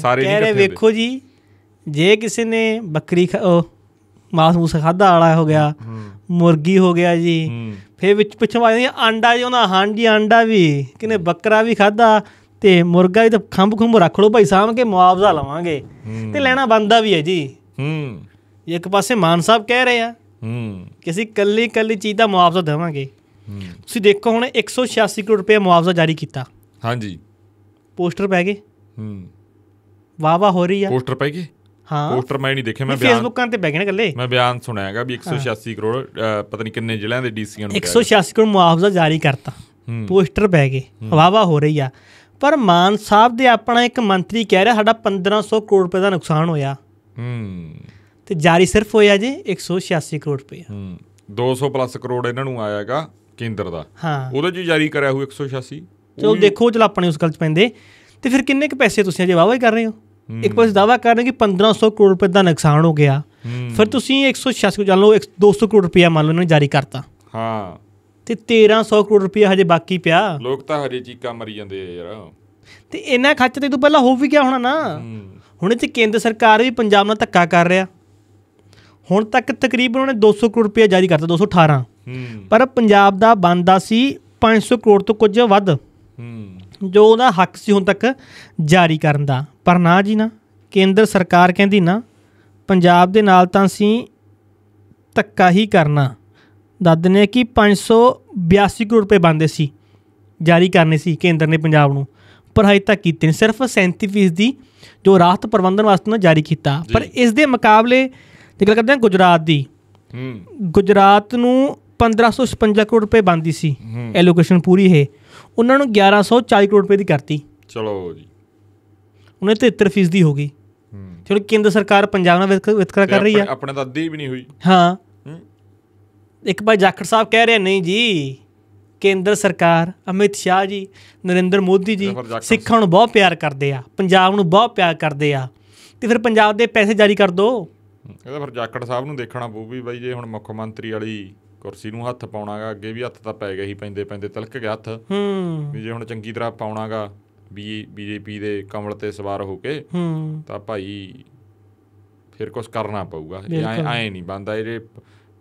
ਸਾਰੇ ਨਹੀਂ ਇਕੱਠੇ ਵੇਖੋ ਜੀ ਜੇ ਕਿਸੇ ਨੇ ਬੱਕਰੀ ਮਾਸ ਮੂਸ ਖਾਦਾ ਵਾਲਾ ਹੋ ਗਿਆ ਮੁਰਗੀ ਹੋ ਗਿਆ ਜੀ ਫੇਰ ਵਿੱਚ ਪਿੱਛੋਂ ਆ ਜਾਂਦੀ ਆਂਡਾ ਜੀ ਉਹਨਾਂ ਹਾਂਡੀ ਆਂਡਾ ਵੀ ਕਿਨੇ ਬੱਕਰਾ ਵੀ ਖਾਦਾ ਤੇ ਮੁਰਗਾ ਹੀ ਤਾਂ ਖੰਭ ਖੰਭ ਰੱਖ ਲੋ ਭਾਈ ਸਾਹਿਬ ਕੇ ਮੁਆਵਜ਼ਾ ਲਵਾਂਗੇ ਤੇ ਲੈਣਾ ਬੰਦਾ ਵੀ ਹੈ ਜੀ ਹੂੰ ਇੱਕ ਪਾਸੇ ਮਾਨ ਸਾਹਿਬ ਕਹਿ ਰਹੇ ਆ ਹੂੰ ਕਿਸੇ ਕੱਲੀ ਕੱਲੀ ਚੀਜ਼ ਦਾ ਮੁਆਵਜ਼ਾ ਦੇਵਾਂਗੇ ਤੁਸੀਂ ਦੇਖੋ ਹੁਣ 186 ਕਰੋੜ ਰੁਪਏ ਮੁਆਵਜ਼ਾ ਜਾਰੀ ਕੀਤਾ ਹਾਂਜੀ ਪੋਸਟਰ ਪੈ ਗਏ ਹੂੰ ਵਾਵਾ ਹੋ ਰਹੀ ਆ ਪੋਸਟਰ ਪੈ ਗਏ ਹਾਂ ਪੋਸਟਰ ਮੈਂ ਨਹੀਂ ਦੇਖਿਆ ਮੈਂ ਬਿਆਨ ਫੇਸਬੁੱਕਾਂ ਤੇ ਨੇ ਗੱਲੇ ਮੈਂ ਬਿਆਨ ਸੁਣਿਆ ਹੈਗਾ ਵੀ 186 ਕਰੋੜ ਪਤਾ ਨਹੀਂ ਕਿੰਨੇ ਜ਼ਿਲ੍ਹਿਆਂ ਦੇ ਡੀਸੀਆਂ ਨੂੰ 186 ਕਰੋੜ ਮੁਆਵਜ਼ਾ ਜਾਰੀ ਕਰਤਾ ਪੋਸਟਰ ਪੈ ਗਏ ਵਾਵਾ ਹੋ ਰਹੀ ਆ ਪਰ ਮਾਨ ਸਾਹਿਬ ਦੇ ਆਪਣਾ ਇੱਕ ਮੰਤਰੀ ਕਹਿ ਰਿਹਾ ਸਾਡਾ 1500 ਕਰੋੜ ਰੁਪਏ ਦਾ ਨੁਕਸਾਨ ਹੋਇਆ ਹੂੰ ਤੇ ਜਾਰੀ ਸਿਰਫ ਹੋਇਆ ਜੇ 186 ਕਰੋੜ ਰੁਪਏ ਹੂੰ 200 ਪਲੱਸ ਕਰੋੜ ਇਹਨਾਂ ਨੂੰ ਆਇਆਗਾ ਕੇਂਦਰ ਦਾ ਹਾਂ ਉਹਦੇ ਚ ਜਾਰੀ ਕਰਿਆ ਹੋਊ 186 ਚਲੋ ਦੇਖੋ ਚਲ ਆਪਣੇ ਉਸ ਗੱਲ ਚ ਪੈਂਦੇ ਤੇ ਫਿਰ ਕਿੰਨੇ ਕ ਪੈਸੇ ਤੁਸੀਂ ਅਜੇ ਵਾਵਾ ਹੀ ਕਰ ਰਹੇ ਹੋ ਇੱਕ ਪਾਸੇ ਦਾਵਾ ਕਰਨ ਕਿ 1500 ਕਰੋੜ ਰੁਪਏ ਦਾ ਨੁਕਸਾਨ ਹੋ ਗਿਆ ਫਿਰ ਤੁਸੀਂ 186 ਜਾਣ ਲਓ 200 ਕਰੋੜ ਰੁਪਏ ਮੰਨ ਲਓ ਉਹਨਾਂ ਨੇ ਜਾਰੀ ਕਰਤਾ ਹਾਂ ਤੇ 1300 ਕਰੋੜ ਰੁਪਏ ਹਜੇ ਬਾਕੀ ਪਿਆ ਲੋਕ ਤਾਂ ਹਜੇ ਚੀਕਾਂ ਮਰੀ ਜਾਂਦੇ ਆ ਯਾਰ ਤੇ ਇਹਨਾਂ ਖਰਚ ਤੇ ਤੋਂ ਪਹਿਲਾਂ ਹੋ ਵੀ ਗਿਆ ਹੋਣਾ ਨਾ ਹੁਣ ਇਹ ਤੇ ਕੇਂਦਰ ਸਰਕਾਰ ਵੀ ਪੰਜਾਬ ਨਾਲ ਧੱਕਾ ਕਰ ਰਿਹਾ ਹੁਣ ਤੱਕ ਤਕਰੀਬਨ ਉਹਨੇ 200 ਕਰੋੜ ਰੁਪਏ ਜਾਰੀ ਕਰਤਾ 218 ਪਰ ਪੰਜਾਬ ਦਾ ਬੰਦਾ ਸੀ 500 ਕਰੋੜ ਤੋਂ ਕੁਝ ਵੱਧ ਹੂੰ ਜੋ ਉਹਦਾ ਹੱਕ ਸੀ ਹੁਣ ਤੱਕ ਜਾਰੀ ਕਰਨ ਦਾ ਪਰ ਨਾ ਜੀ ਨਾ ਕੇਂਦਰ ਸਰਕਾਰ ਕਹਿੰਦੀ ਨਾ ਪੰਜਾਬ ਦੇ ਨਾਲ ਤਾਂ ਅਸੀਂ ਤੱਕਾ ਹੀ ਕਰਨਾ ਦੱਦ ਨੇ ਕਿ 582 ਕਰੋੜ ਰੁਪਏ ਬੰਦੇ ਸੀ ਜਾਰੀ ਕਰਨੇ ਸੀ ਕੇਂਦਰ ਨੇ ਪੰਜਾਬ ਨੂੰ ਪਰ ਹਜੇ ਤੱਕ ਕੀਤੇ ਨਹੀਂ ਸਿਰਫ 37% ਦੀ ਜੋ ਰਾਹਤ ਪ੍ਰਬੰਧਨ ਵਾਸਤੇ ਨਾ ਜਾਰੀ ਕੀਤਾ ਪਰ ਇਸ ਦੇ ਮੁਕਾਬਲੇ ਜੇ ਗੱਲ ਕਰਦੇ ਹਾਂ ਗੁਜਰਾਤ ਦੀ ਹੂੰ ਗੁਜਰਾਤ ਨੂੰ 1556 ਕਰੋੜ ਰੁਪਏ ਬੰਦੀ ਸੀ ਐਲੋਕੇਸ਼ਨ ਪੂਰੀ ਹੈ ਉਹਨਾਂ ਨੂੰ 1140 ਕਰੋੜ ਰੁਪਏ ਦੀ ਕਰਤੀ ਚਲੋ ਜੀ ਉਹਨੇ 73% ਫੀਸਦੀ ਹੋ ਗਈ ਚਲੋ ਕੇਂਦਰ ਸਰਕਾਰ ਪੰਜਾਬ ਨਾਲ ਵਿਤਕਰਾ ਕਰ ਰਹੀ ਹੈ ਆਪਣੇ ਤਾਂ ਅੱਧੀ ਵੀ ਨਹੀਂ ਹੋਈ ਹਾਂ ਇੱਕ ਭਾਈ ਜਾਖੜ ਸਾਹਿਬ ਕਹਿ ਰਹੇ ਨਹੀਂ ਜੀ ਕੇਂਦਰ ਸਰਕਾਰ ਅਮਿਤ ਸ਼ਾਹ ਜੀ ਨਰਿੰਦਰ ਮੋਦੀ ਜੀ ਸਿੱਖਾਂ ਨੂੰ ਬਹੁਤ ਪਿਆਰ ਕਰਦੇ ਆ ਪੰਜਾਬ ਨੂੰ ਬਹੁਤ ਪਿਆਰ ਕਰਦੇ ਆ ਤੇ ਫਿਰ ਪੰਜਾਬ ਦੇ ਪੈਸੇ ਜਾਰੀ ਕਰ ਦੋ ਇਹਦਾ ਫਿਰ ਜਾਖੜ ਸਾਹਿਬ ਨੂੰ ਦੇਖਣਾ ਪਊ ਵੀ ਬਾਈ ਜੇ ਹੁਣ ਮੁੱਖ ਮੰਤਰੀ ਵਾਲੀ ਕੁਰਸੀ ਨੂੰ ਹੱਥ ਪਾਉਣਾਗਾ ਅੱਗੇ ਵੀ ਹੱਥ ਤਾਂ ਪੈ ਗਿਆ ਹੀ ਪੈਂਦੇ ਪੈਂਦੇ ਤਲਕ ਗਿਆ ਹੱਥ ਹੂੰ ਵੀ ਜੇ ਹੁਣ ਚੰਗੀ ਤਰ੍ਹਾਂ ਪਾਉਣਾਗਾ ਵੀ ਬੀਜੇਪੀ ਦੇ ਕਮਲ ਤੇ ਸਵਾਰ ਹੋ ਕੇ ਹੂੰ ਤਾਂ ਭਾਈ ਫਿਰ ਕੁਝ ਕਰਨਾ ਪਊਗਾ ਇਹ ਐ ਨਹੀਂ ਬੰਦਾ ਇਹ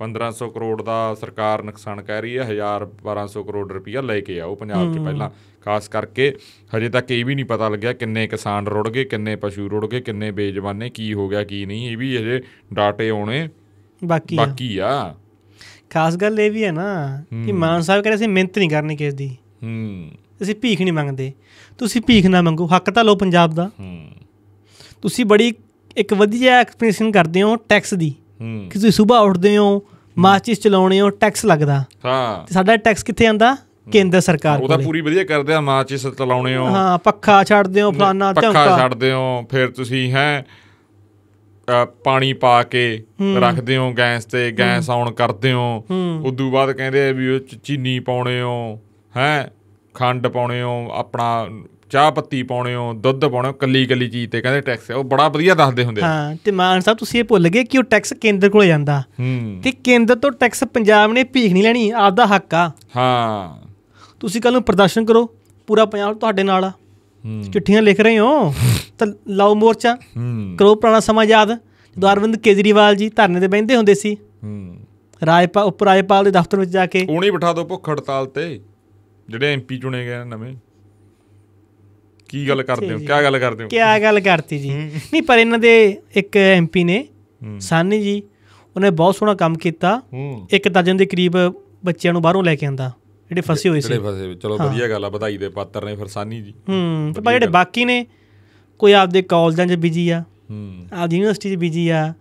1500 ਕਰੋੜ ਦਾ ਸਰਕਾਰ ਨੁਕਸਾਨ ਕਹਿ ਰਹੀ ਹੈ 1000 1200 ਕਰੋੜ ਰੁਪਇਆ ਲੈ ਕੇ ਆਓ ਪੰਜਾਬ 'ਚ ਪਹਿਲਾਂ ਖਾਸ ਕਰਕੇ ਹਜੇ ਤੱਕ ਇਹ ਵੀ ਨਹੀਂ ਪਤਾ ਲੱਗਿਆ ਕਿੰਨੇ ਕਿਸਾਨ ਰੁੜ ਗਏ ਕਿੰਨੇ ਪਸ਼ੂ ਰੁੜ ਗਏ ਕਿੰਨੇ ਬੇਜਵਾਨੇ ਕੀ ਹੋ ਗਿਆ ਕੀ ਨਹੀਂ ਇਹ ਵੀ ਹਜੇ ਡਾਟੇ ਆਉਣੇ ਬਾਕੀ ਬਾਕੀ ਆ ਖਾਸ ਗੱਲ ਇਹ ਵੀ ਹੈ ਨਾ ਕਿ ਮਾਨ ਸਾਹਿਬ ਕਹਿੰਦੇ ਅਸੀਂ ਮਿਹਨਤ ਨਹੀਂ ਕਰਨੀ ਕਿਸ ਦੀ ਹੂੰ ਅਸੀਂ ਭੀਖ ਨਹੀਂ ਮੰਗਦੇ ਤੁਸੀਂ ਭੀਖ ਨਾ ਮੰਗੋ ਹੱਕ ਤਾਂ ਲਓ ਪੰਜਾਬ ਦਾ ਹੂੰ ਤੁਸੀਂ ਬੜੀ ਇੱਕ ਵਧੀਆ ਐਕਸਪਲੇਨੇਸ਼ਨ ਕਰਦੇ ਹੋ ਟੈਕਸ ਦੀ ਹੂੰ ਕਿ ਤੁਸੀਂ ਸਵੇਰ ਉੱਠਦੇ ਹੋ ਮਾਚਿਸ ਚਲਾਉਣੇ ਹੋ ਟੈਕਸ ਲੱਗਦਾ ਹਾਂ ਤੇ ਸਾਡਾ ਟੈਕਸ ਕਿੱਥੇ ਆਂਦਾ ਕੇਂਦਰ ਸਰਕਾਰ ਕੋਲ ਉਹਦਾ ਪੂਰੀ ਵਧੀਆ ਕਰਦੇ ਆ ਮਾਚਿਸ ਚਲਾਉਣੇ ਹੋ ਹਾਂ ਪੱਖਾ ਛੱਡਦੇ ਹੋ ਫਲਾਨਾ ਝੰਕਾ ਪੱਖਾ ਛੱਡਦੇ ਹੋ ਫਿਰ ਤੁਸੀਂ ਹੈ ਪਾਣੀ ਪਾ ਕੇ ਰੱਖਦੇ ਹੋ ਗੈਸ ਤੇ ਗੈਸ ਆਨ ਕਰਦੇ ਹੋ ਉਦੋਂ ਬਾਅਦ ਕਹਿੰਦੇ ਆ ਵੀ ਉਹ ਚੀਨੀ ਪਾਉਣੇ ਹੋ ਹੈ ਖੰਡ ਪਾਉਣੇ ਹੋ ਆਪਣਾ ਚਾਹ ਪੱਤੀ ਪਾਉਣੇ ਹੋ ਦੁੱਧ ਪਾਉਣੇ ਹੋ ਕੱਲੀ ਕੱਲੀ ਚੀਜ਼ ਤੇ ਕਹਿੰਦੇ ਟੈਕਸ ਉਹ ਬੜਾ ਵਧੀਆ ਦੱਸਦੇ ਹੁੰਦੇ ਹਾਂ ਤੇ ਮਾਨ ਸਾਹਿਬ ਤੁਸੀਂ ਇਹ ਭੁੱਲ ਗਏ ਕਿ ਉਹ ਟੈਕਸ ਕੇਂਦਰ ਕੋਲ ਜਾਂਦਾ ਤੇ ਕੇਂਦਰ ਤੋਂ ਟੈਕਸ ਪੰਜਾਬ ਨੇ ਭੀਖ ਨਹੀਂ ਲੈਣੀ ਆਪਦਾ ਹੱਕ ਆ ਹਾਂ ਤੁਸੀਂ ਕੱਲ ਨੂੰ ਪ੍ਰਦਰਸ਼ਨ ਕਰੋ ਪੂਰਾ ਪੰਜਾਬ ਤੁਹਾਡੇ ਨਾਲ ਆ ਚਿੱਠੀਆਂ ਲਿਖ ਰਹੇ ਹੋ (laughs) ਤਾਂ ਲਾਓ ਮੋਰਚਾ ਕਰੋ ਪੁਰਾਣਾ ਸਮਾਂ ਯਾਦ ਜਦੋਂ ਅਰਵਿੰਦ ਕੇਜਰੀਵਾਲ ਜੀ ਧਰਨੇ ਤੇ ਬੈੰਦੇ ਹੁੰਦੇ ਸੀ ਰਾਜਪਾ ਉਪ ਰਾਜਪਾਲ ਦੇ ਦਫ਼ਤਰ ਵਿੱਚ ਜਾ ਕੇ ਉਹਨੇ ਬਿਠਾ ਦਿਓ ਭੁੱਖ ਹੜਤਾਲ ਤੇ ਜਿਹੜੇ ਐਮਪੀ ਚੁਣੇ ਗਏ ਨਵੇਂ ਕੀ ਗੱਲ ਕਰਦੇ ਹੋ ਕੀ ਗੱਲ ਕਰਦੇ ਹੋ ਕੀ ਗੱਲ ਕਰਤੀ ਜੀ ਨਹੀਂ ਪਰ ਇਹਨਾਂ ਦੇ ਇੱਕ ਐਮਪੀ ਨੇ ਸਾਨੀ ਜੀ ਉਹਨੇ ਬਹੁਤ ਸੋਹਣਾ ਕੰਮ ਕੀਤਾ ਇੱਕ ਦਰਜਨ ਦੇ ਕਰੀਬ ਬੱਚਿਆਂ ਨੂੰ ਬਾਹਰੋਂ ਲੈ ਕੇ ਆਂਦਾ ਜਿਹੜੇ ਫਸੇ ਹੋਏ ਸੀ ਜਿਹੜੇ ਫਸੇ ਚਲੋ ਵਧੀਆ ਗੱਲ ਆ ਵਧਾਈ ਦੇ ਪਾਤਰ ਨੇ ਫਰਸਾਨੀ ਜੀ ਹੂੰ ਤੇ ਪਰ ਜਿਹੜੇ ਬਾਕੀ ਨੇ ਕੋਈ ਆਪਦੇ ਕਾਲਜਾਂ 'ਚ ਬਿਜੀ ਆ ਹੂੰ ਆਪ ਯੂਨੀਵਰਸਿਟੀ 'ਚ ਬਿਜੀ ਆ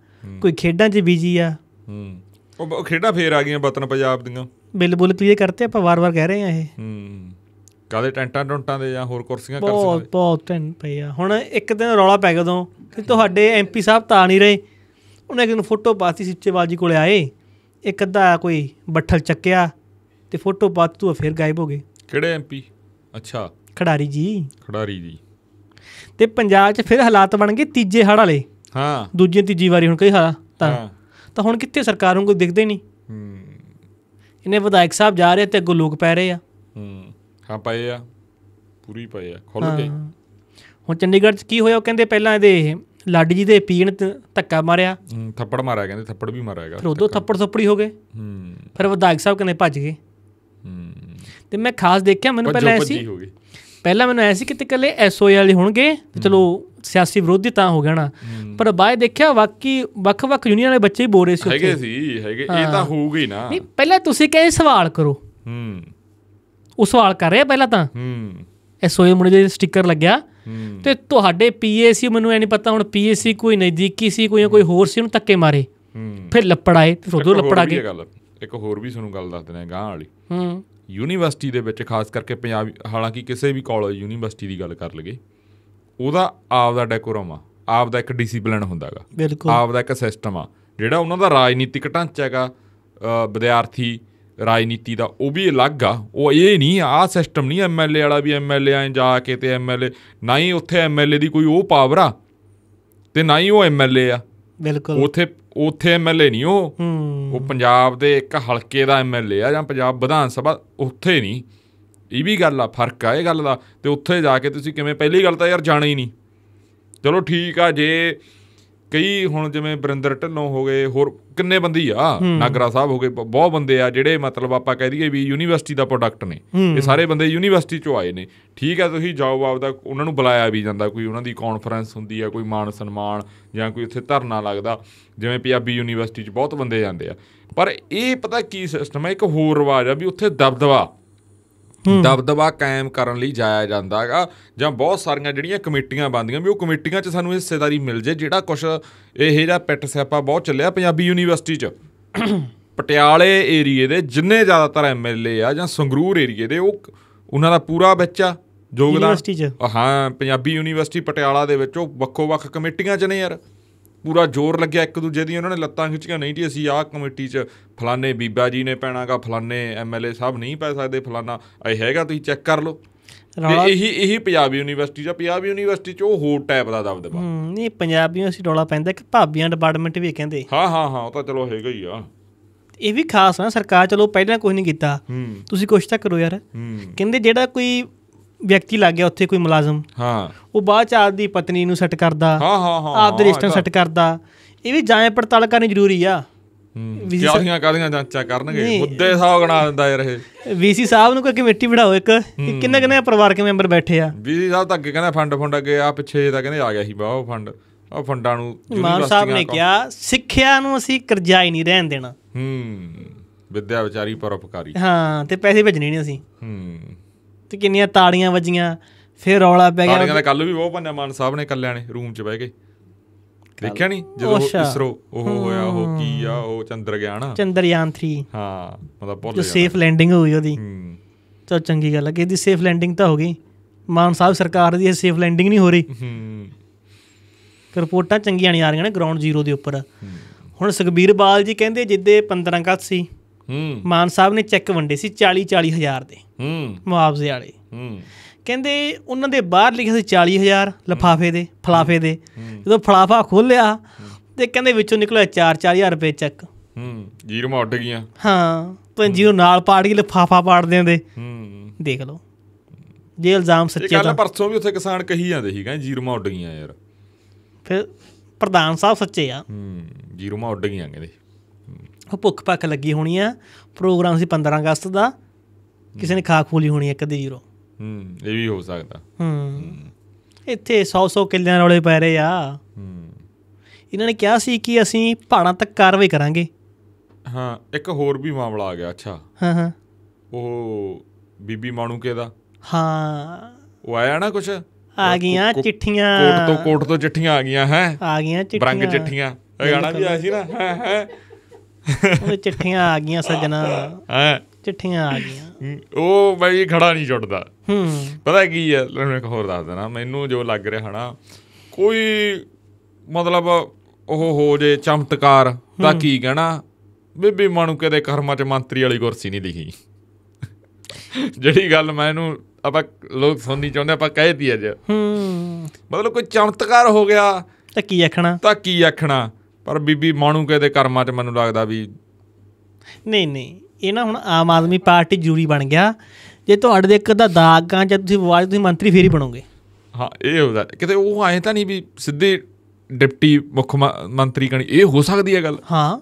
ਕੋਈ ਖੇਡਾਂ 'ਚ ਬਿਜੀ ਆ ਹੂੰ ਉਹ ਖੇਡਾਂ ਫੇਰ ਆ ਗਈਆਂ ਵਤਨ ਪੰਜਾਬ ਦੀਆਂ ਬਿੱਲ ਬੁੱਲ ਕਲੀਅਰ ਕਰਤੇ ਆਪਾਂ ਵਾਰ-ਵਾਰ ਕਹਿ ਰਹੇ ਆ ਇਹ ਹੂੰ ਕਾਦੇ ਟੈਂਟਾਂ ਟੋਂਟਾਂ ਦੇ ਜਾਂ ਹੋਰ ਕੁਰਸੀਆਂ ਕਰ ਸਕਦੇ ਬਹੁਤ ਬਹੁਤ ਟੈਂ ਪਈ ਆ ਹੁਣ ਇੱਕ ਦਿਨ ਰੌਲਾ ਪੈ ਗਿਆ ਕਿ ਤੁਹਾਡੇ ਐਮਪੀ ਸਾਹਿਬ ਤਾਂ ਨਹੀਂ ਰਹੇ ਉਹਨੇ ਇੱਕ ਦਿਨ ਫੋਟੋ ਪਾਤੀ ਸਿੱਚੇਵਾਲ ਜੀ ਕੋਲੇ ਆਏ ਇੱਕ ਅੱਧਾ ਕੋਈ ਬੱਠਲ ਚੱਕਿਆ ਤੇ ਫੋਟੋ ਬਾਅਦ ਤੋਂ ਫਿਰ ਗਾਇਬ ਹੋ ਗਏ ਕਿਹੜੇ ਐਮਪੀ ਅੱਛਾ ਖਿਡਾਰੀ ਜੀ ਖਿਡਾਰੀ ਜੀ ਤੇ ਪੰਜਾਬ 'ਚ ਫਿਰ ਹਾਲਾਤ ਬਣ ਗਏ ਤੀਜੇ ਹੜ ਵਾਲੇ ਹਾਂ ਦੂਜੀ ਤੀਜੀ ਵਾਰੀ ਹੁਣ ਕਈ ਹਾਲਾ ਤਾਂ ਤਾਂ ਹੁਣ ਕਿੱਥੇ ਸਰਕਾਰ ਨੂੰ ਕੋਈ ਦਿਖਦੇ ਨਹੀਂ ਹੂੰ ਇਹਨੇ ਵਿਧਾਇਕ ਸਾਹਿਬ ਜਾ ਰਹੇ ਤੇ ਅੱਗੋਂ ਲੋਕ ਪੈ ਰਹੇ ਆ ਹੂੰ ਹਾਂ ਪਏ ਆ ਪੂਰੀ ਪਏ ਆ ਖੁੱਲ ਕੇ ਹੁਣ ਚੰਡੀਗੜ੍ਹ 'ਚ ਕੀ ਹੋਇਆ ਉਹ ਕਹਿੰਦੇ ਪਹਿਲਾਂ ਇਹਦੇ ਲੱਡ ਜੀ ਦੇ ਪੀਣ ਧੱਕਾ ਮਾਰਿਆ ਥੱਪੜ ਮਾਰਿਆ ਕਹਿੰਦੇ ਥੱਪੜ ਵੀ ਮਾਰਿਆਗਾ ਫਿਰ ਉਦੋਂ ਥੱਪੜ ਥੱਪੜੀ ਹੋ ਗਏ ਹੂੰ ਫਿਰ ਵਿਧਾਇਕ ਸਾਹਿਬ ਕਹਿੰਦੇ ਭੱਜ ਗਏ ਤੇ ਮੈਂ ਖਾਸ ਦੇਖਿਆ ਮੈਨੂੰ ਪਹਿਲਾਂ ਐਸੀ ਪਹਿਲਾਂ ਮੈਨੂੰ ਐਸੀ ਕਿਤੇ ਕੱਲੇ ਐਸਓਏ ਵਾਲੇ ਹੋਣਗੇ ਤੇ ਚਲੋ ਸਿਆਸੀ ਵਿਰੋਧੀ ਤਾਂ ਹੋ ਗਿਆ ਨਾ ਪਰ ਬਾਅਦ ਦੇਖਿਆ ਵਾਕੀ ਵੱਖ-ਵੱਖ ਯੂਨੀਅਨ ਵਾਲੇ ਬੱਚੇ ਹੀ ਬੋਲ ਰਹੇ ਸੀ ਹੈਗੇ ਸੀ ਹੈਗੇ ਇਹ ਤਾਂ ਹੋਊਗਾ ਹੀ ਨਾ ਨਹੀਂ ਪਹਿਲਾਂ ਤੁਸੀਂ ਕਹੇ ਸਵਾਲ ਕਰੋ ਹੂੰ ਉਹ ਸਵਾਲ ਕਰ ਰਿਹਾ ਪਹਿਲਾਂ ਤਾਂ ਹੂੰ ਐਸਓਏ ਮੁੰਡੇ ਦੇ ਸਟicker ਲੱਗਿਆ ਤੇ ਤੁਹਾਡੇ ਪੀਏਸੀ ਮੈਨੂੰ ਐ ਨਹੀਂ ਪਤਾ ਹੁਣ ਪੀਏਸੀ ਕੋਈ ਨਜ਼ਦੀਕੀ ਸੀ ਕੋਈ ਕੋਈ ਹੋਰ ਸੀ ਉਹਨੂੰ ਧੱਕੇ ਮਾਰੇ ਫਿਰ ਲੱਪੜਾਏ ਫਿਰ ਉਦੋਂ ਲੱਪੜਾ ਕੇ ਇੱਕ ਹੋਰ ਵੀ ਤੁਹਾਨੂੰ ਗੱਲ ਦੱਸ ਦਿੰਦਾ ਗਾਂ ਵਾਲੀ ਹੂੰ ਯੂਨੀਵਰਸਿਟੀ ਦੇ ਵਿੱਚ ਖਾਸ ਕਰਕੇ ਪੰਜਾਬ ਹਾਲਾਂਕਿ ਕਿਸੇ ਵੀ ਕਾਲਜ ਯੂਨੀਵਰਸਿਟੀ ਦੀ ਗੱਲ ਕਰ ਲਈਏ ਉਹਦਾ ਆਪ ਦਾ ਡੈਕੋਰਮ ਆ ਆਪ ਦਾ ਇੱਕ ਡਿਸਪਲਿਨ ਹੁੰਦਾਗਾ ਆਪ ਦਾ ਇੱਕ ਸਿਸਟਮ ਆ ਜਿਹੜਾ ਉਹਨਾਂ ਦਾ ਰਾਜਨੀਤਿਕ ਢਾਂਚਾ ਹੈਗਾ ਵਿਦਿਆਰਥੀ ਰਾਜਨੀਤੀ ਦਾ ਉਹ ਵੀ ਅਲੱਗ ਆ ਉਹ ਇਹ ਨਹੀਂ ਆ ਸਿਸਟਮ ਨਹੀਂ ਐਮਐਲਏ ਵਾਲਾ ਵੀ ਐਮਐਲਏ ਆਂ ਜਾ ਕੇ ਤੇ ਐਮਐਲਏ ਨਾ ਹੀ ਉੱਥੇ ਐਮਐਲਏ ਦੀ ਕੋਈ ਉਹ ਪਾਵਰ ਆ ਤੇ ਨਾ ਹੀ ਉਹ ਐਮਐਲਏ ਆ ਬਿਲਕੁਲ ਉੱਥੇ ਉਥੇ ਐਮਐਲਏ ਨਹੀਂ ਉਹ ਉਹ ਪੰਜਾਬ ਦੇ ਇੱਕ ਹਲਕੇ ਦਾ ਐਮਐਲਏ ਆ ਜਾਂ ਪੰਜਾਬ ਵਿਧਾਨ ਸਭਾ ਉੱਥੇ ਨਹੀਂ ਇਹ ਵੀ ਗੱਲ ਆ ਫਰਕ ਆ ਇਹ ਗੱਲ ਦਾ ਤੇ ਉੱਥੇ ਜਾ ਕੇ ਤੁਸੀਂ ਕਿਵੇਂ ਪਹਿਲੀ ਗੱਲ ਤਾਂ ਯਾਰ ਜਾਣਾ ਹੀ ਨਹੀਂ ਚਲੋ ਠੀਕ ਆ ਜੇ ਕਈ ਹੁਣ ਜਿਵੇਂ ਬਰਿੰਦਰ ਢੱਲੋਂ ਹੋ ਗਏ ਹੋਰ ਕਿੰਨੇ ਬੰਦੇ ਆ ਨਾਗਰਾ ਸਾਹਿਬ ਹੋ ਗਏ ਬਹੁਤ ਬੰਦੇ ਆ ਜਿਹੜੇ ਮਤਲਬ ਆਪਾਂ ਕਹਿ ਦਈਏ ਵੀ ਯੂਨੀਵਰਸਿਟੀ ਦਾ ਪ੍ਰੋਡਕਟ ਨੇ ਇਹ ਸਾਰੇ ਬੰਦੇ ਯੂਨੀਵਰਸਿਟੀ ਚੋਂ ਆਏ ਨੇ ਠੀਕ ਆ ਤੁਸੀਂ ਜੌਬ ਆਪ ਦਾ ਉਹਨਾਂ ਨੂੰ ਬੁਲਾਇਆ ਵੀ ਜਾਂਦਾ ਕੋਈ ਉਹਨਾਂ ਦੀ ਕਾਨਫਰੰਸ ਹੁੰਦੀ ਆ ਕੋਈ ਮਾਨ ਸਨਮਾਨ ਜਾਂ ਕੋਈ ਉੱਥੇ ਧਰਨਾ ਲੱਗਦਾ ਜਿਵੇਂ ਪੰਜਾਬੀ ਯੂਨੀਵਰਸਿਟੀ 'ਚ ਬਹੁਤ ਬੰਦੇ ਜਾਂਦੇ ਆ ਪਰ ਇਹ ਪਤਾ ਕੀ ਸਿਸਟਮ ਹੈ ਇੱਕ ਹੋਰ ਰਿਵਾਜ ਆ ਵੀ ਉੱਥੇ ਦਬਦਬਾ ਦਬਦਬਾ ਕਾਇਮ ਕਰਨ ਲਈ ਜਾਇਆ ਜਾਂਦਾਗਾ ਜਾਂ ਬਹੁਤ ਸਾਰੀਆਂ ਜਿਹੜੀਆਂ ਕਮੇਟੀਆਂ ਬੰਦੀਆਂ ਵੀ ਉਹ ਕਮੇਟੀਆਂ 'ਚ ਸਾਨੂੰ ਹਿੱਸੇਦਾਰੀ ਮਿਲ ਜੇ ਜਿਹੜਾ ਕੁਝ ਇਹ ਜਿਹੜਾ ਪਿੱਟ ਸਿਆਪਾ ਬਹੁਤ ਚੱਲਿਆ ਪੰਜਾਬੀ ਯੂਨੀਵਰਸਿਟੀ 'ਚ ਪਟਿਆਲੇ ਏਰੀਏ ਦੇ ਜਿੰਨੇ ਜ਼ਿਆਦਾਤਰ ਐਮਐਲਏ ਆ ਜਾਂ ਸੰਗਰੂਰ ਏਰੀਏ ਦੇ ਉਹ ਉਹਨਾਂ ਦਾ ਪੂਰਾ ਆ ਯੋਗਦਾਨ ਹਾਂ ਪੰਜਾਬੀ ਯੂਨੀਵਰਸਿਟੀ ਪਟਿਆਲਾ ਦੇ ਵਿੱਚ ਉਹ ਵੱਖੋ-ਵੱਖ ਕਮੇਟੀਆਂ 'ਚ ਨੇ ਯਾਰ ਪੂਰਾ ਜ਼ੋਰ ਲੱਗਿਆ ਇੱਕ ਦੂਜੇ ਦੀ ਉਹਨਾਂ ਨੇ ਲੱਤਾਂ ਖਿੱਚੀਆਂ ਨਹੀਂ ਜੀ ਅਸੀਂ ਆਹ ਕਮੇਟੀ 'ਚ ਫਲਾਣੇ ਬੀਬਾ ਜੀ ਨੇ ਪੈਣਾਗਾ ਫਲਾਣੇ ਐਮਐਲਏ ਸਾਹਿਬ ਨਹੀਂ ਪੈ ਸਕਦੇ ਫਲਾਣਾ ਇਹ ਹੈਗਾ ਤੁਸੀਂ ਚੈੱਕ ਕਰ ਲਓ ਇਹ ਇਹੀ ਇਹੀ ਪੰਜਾਬ ਯੂਨੀਵਰਸਿਟੀ ਜਾਂ ਪੰਜਾਬ ਯੂਨੀਵਰਸਿਟੀ ਚ ਉਹ ਹੋਰ ਟਾਈਪ ਦਾ ਦਬਦਬਾ ਹੂੰ ਨਹੀਂ ਪੰਜਾਬੀਆਂ ਅਸੀਂ ਰੌਲਾ ਪੈਂਦਾ ਕਿ ਭਾਬੀਆਂ ਡਿਪਾਰਟਮੈਂਟ ਵੀ ਕਹਿੰਦੇ ਹਾਂ ਹਾਂ ਹਾਂ ਉਹ ਤਾਂ ਚਲੋ ਹੈਗਾ ਹੀ ਆ ਇਹ ਵੀ ਖਾਸ ਨਾ ਸਰਕਾਰ ਚਲੋ ਪਹਿਲਾਂ ਕੁਝ ਨਹੀਂ ਕੀਤਾ ਤੁਸੀਂ ਕੁਝ ਤਾਂ ਕਰੋ ਯਾਰ ਕਹਿੰਦੇ ਜਿਹੜਾ ਕੋਈ ਵਿਅਕਤੀ ਲੱਗ ਗਿਆ ਉੱਥੇ ਕੋਈ ਮੁਲਾਜ਼ਮ ਹਾਂ ਉਹ ਬਾਅਦ ਚ ਆਪਦੀ ਪਤਨੀ ਨੂੰ ਸੈੱਟ ਕਰਦਾ ਹਾਂ ਹਾਂ ਹਾਂ ਆਪਦੇ ਰਿਸ਼ਤੇ ਨੂੰ ਸੈੱਟ ਕਰਦਾ ਇਹ ਵੀ ਜਾਂਚ ਪੜਤਾਲ ਕਰਨੀ ਜ਼ਰੂਰੀ ਆ ਕਿਹੜੀਆਂ ਕਾਦੀਆਂ ਜਾਂਚਾਂ ਕਰਨਗੇ ਮੁੱਦੇ ਸਾਹ ਗਣਾ ਦਿੰਦਾ ਇਹ ਇਹ ਵੀਸੀ ਸਾਹਿਬ ਨੂੰ ਕੋਈ ਕਮੇਟੀ ਬਣਾਓ ਇੱਕ ਕਿੰਨੇ ਕਿੰਨੇ ਪਰਿਵਾਰਕ ਮੈਂਬਰ ਬੈਠੇ ਆ ਵੀਸੀ ਸਾਹਿਬ ਤਾਂ ਅੱਗੇ ਕਹਿੰਦਾ ਫੰਡ ਫੰਡ ਅੱਗੇ ਆ ਪਿੱਛੇ ਤਾਂ ਕਹਿੰਦੇ ਆ ਗਿਆ ਸੀ ਬਾਹ ਫੰਡ ਉਹ ਫੰਡਾਂ ਨੂੰ ਮਾਨ ਸਾਹਿਬ ਨੇ ਕਿਹਾ ਸਿੱਖਿਆ ਨੂੰ ਅਸੀਂ ਕਰਜ਼ਾ ਹੀ ਨਹੀਂ ਰਹਿਣ ਦੇਣਾ ਹੂੰ ਵਿਦਿਆ ਵਿਚਾਰੀ ਪਰਉਪਕਾਰੀ ਹਾਂ ਤੇ ਪੈਸੇ ਭੇਜਣੇ ਨਹੀਂ ਅਸੀਂ ਹੂੰ ਤੇ ਕਿੰਨੀਆਂ ਤਾੜੀਆਂ ਵੱਜੀਆਂ ਫਿਰ ਰੌਲਾ ਪੈ ਗਿਆ ਤਾੜੀਆਂ ਦਾ ਕੱਲ ਵੀ ਬਹੁਤ ਪੰਨਾ ਮਾਨ ਸਾਹਿਬ ਨੇ ਕੱਲਿਆਂ ਨੇ ਰੂਮ 'ਚ ਬਹਿ ਕੇ ਦੇਖਿਆ ਨਹੀਂ ਜਦੋਂ ਇਸਰੋ ਉਹ ਹੋਇਆ ਉਹ ਕੀ ਆ ਉਹ ਚੰਦਰਯਾਨ ਚੰਦਰਯਾਨ 3 ਹਾਂ ਮਤਲਬ ਬਹੁਤ ਜੋ ਸੇਫ ਲੈਂਡਿੰਗ ਹੋਈ ਉਹਦੀ ਤਾਂ ਚੰਗੀ ਗੱਲ ਹੈ ਕਿ ਇਹਦੀ ਸੇਫ ਲੈਂਡਿੰਗ ਤਾਂ ਹੋ ਗਈ ਮਾਨ ਸਾਹਿਬ ਸਰਕਾਰ ਦੀ ਇਹ ਸੇਫ ਲੈਂਡਿੰਗ ਨਹੀਂ ਹੋ ਰਹੀ ਰਿਪੋਰਟਾਂ ਚੰਗੀਆਂ ਨਹੀਂ ਆ ਰਹੀਆਂ ਨੇ ਗਰਾਊਂਡ ਜ਼ੀਰੋ ਦੇ ਉੱਪਰ ਹੁਣ ਸੁਖਬੀਰ ਬਾਲ ਜੀ ਕਹਿੰਦੇ ਜਿੱਦੇ 15 ਕੱਤ ਸੀ ਹੂੰ ਮਾਨ ਸਾਹਿਬ ਨੇ ਚੈੱਕ ਵੰਡੇ ਸੀ 40 40000 ਦੇ ਹੂੰ ਮੁਆਵਜ਼ੇ ਵਾਲੇ ਹੂੰ ਕਹਿੰਦੇ ਉਹਨਾਂ ਦੇ ਬਾਹਰ ਲਿਖਿਆ ਸੀ 40000 ਲਫਾਫੇ ਦੇ ਫਲਾਫੇ ਦੇ ਜਦੋਂ ਫਲਾਫਾ ਖੋਲਿਆ ਤੇ ਕਹਿੰਦੇ ਵਿੱਚੋਂ ਨਿਕਲਿਆ 4-4000 ਰੁਪਏ ਚੈੱਕ ਹੂੰ ਜੀਰੋ ਮਾ ਉੱਡ ਗਈਆਂ ਹਾਂ ਤੇ ਜੀਰੋ ਨਾਲ ਪਾੜ ਕੇ ਲਫਾਫਾ ਪਾੜ ਦਿੰਦੇ ਹੂੰ ਦੇਖ ਲਓ ਜੇ ਇਲਜ਼ਾਮ ਸੱਚੇ ਤਾਂ ਪਰਸੋਂ ਵੀ ਉੱਥੇ ਕਿਸਾਨ ਕਹੀ ਜਾਂਦੇ ਸੀ ਕਹਿੰਦੇ ਮਾ ਉੱਡ ਗਈਆਂ ਯਾਰ ਫਿਰ ਪ੍ਰਧਾਨ ਸਾਹਿਬ ਸੱਚੇ ਆ ਹੂੰ ਜੀਰੋ ਮਾ ਉੱਡ ਗਈਆਂ ਕਹਿੰਦੇ ਭੁੱਖ ਭੱਖ ਲੱਗੀ ਹੋਣੀ ਆ ਪ੍ਰੋਗਰਾਮ ਸੀ 15 ਅਗਸਤ ਦਾ ਕਿਸੇ ਨੇ ਖਾ ਖੋਲੀ ਹੋਣੀ ਆ ਕਦੇ ਜ਼ੀਰੋ ਹੂੰ ਇਹ ਵੀ ਹੋ ਸਕਦਾ ਹੂੰ ਇੱਥੇ 100-100 ਕਿੱਲਿਆਂ ਵਾਲੇ ਪੈ ਰਹੇ ਆ ਹੂੰ ਇਹਨਾਂ ਨੇ ਕਿਹਾ ਸੀ ਕਿ ਅਸੀਂ ਪਹਾੜਾਂ ਤੱਕ ਕਾਰਵਾਈ ਕਰਾਂਗੇ ਹਾਂ ਇੱਕ ਹੋਰ ਵੀ ਮਾਮਲਾ ਆ ਗਿਆ ਅੱਛਾ ਹਾਂ ਹਾਂ ਉਹ ਬੀਬੀ ਮਾਣੂਕੇ ਦਾ ਹਾਂ ਉਹ ਆਇਆ ਨਾ ਕੁਛ ਆ ਗਈਆਂ ਚਿੱਠੀਆਂ ਕੋਟ ਤੋਂ ਕੋਟ ਤੋਂ ਚਿੱਠੀਆਂ ਆ ਗਈਆਂ ਹੈ ਆ ਗਈਆਂ ਚਿੱਠੀਆਂ ਬਰੰਗ ਚਿੱਠੀਆਂ ਇਹ ਗਾਣਾ ਵੀ ਆਇਆ ਸੀ ਨਾ ਉਹ ਚਿੱਠੀਆਂ ਆ ਗਈਆਂ ਸੱਜਣਾ ਹਾਂ ਚਿੱਠੀਆਂ ਆ ਗਈਆਂ ਉਹ ਬਾਈ ਖੜਾ ਨਹੀਂ ਛੁੱਟਦਾ ਹੂੰ ਪਤਾ ਕੀ ਹੈ ਤੁਹਾਨੂੰ ਇੱਕ ਹੋਰ ਦੱਸ ਦੇਣਾ ਮੈਨੂੰ ਜੋ ਲੱਗ ਰਿਹਾ ਹਨਾ ਕੋਈ ਮਤਲਬ ਉਹ ਹੋ ਜੇ ਚਮਤਕਾਰ ਤਾਂ ਕੀ ਕਹਿਣਾ ਬੀਬੀ ਮਾਨੂ ਕਦੇ ਕਰਮਾ 'ਚ ਮੰਤਰੀ ਵਾਲੀ ਕੁਰਸੀ ਨਹੀਂ ਲਿਖੀ ਜਿਹੜੀ ਗੱਲ ਮੈਂ ਇਹਨੂੰ ਆਪਾਂ ਲੋਕ ਸੁਣਨੀ ਚਾਹੁੰਦੇ ਆਪਾਂ ਦਈਏ ਜੀ ਹੂੰ ਮਤਲਬ ਕੋਈ ਚਮਤਕਾਰ ਹੋ ਗਿਆ ਤਾਂ ਕੀ ਆਖਣਾ ਤਾਂ ਕੀ ਆਖਣਾ ਪਰ ਬੀਬੀ ਕੇ ਦੇ ਕਰਮਾਂ 'ਚ ਮੈਨੂੰ ਲੱਗਦਾ ਵੀ ਨਹੀਂ ਨਹੀਂ ਇਹ ਨਾ ਹੁਣ ਆਮ ਆਦਮੀ ਪਾਰਟੀ ਜ਼ਰੂਰੀ ਬਣ ਗਿਆ ਜੇ ਤੁਹਾਡੇ ਦੇ ਇੱਕ ਦਾ ਦਾਗਾਂ ਚ ਜਾਂ ਤੁਸੀਂ ਵਾਜ ਤੁਸੀਂ ਮੰਤਰੀ ਫੇਰ ਹੀ ਬਣੋਗੇ ਹਾਂ ਇਹ ਹੁੰਦਾ ਕਿਤੇ ਉਹ ਆਏ ਤਾਂ ਨਹੀਂ ਵੀ ਸਿੱਧੇ ਡਿਪਟੀ ਮੁੱਖ ਮੰਤਰੀ ਕਣੀ ਇਹ ਹੋ ਸਕਦੀ ਹੈ ਗੱਲ ਹਾਂ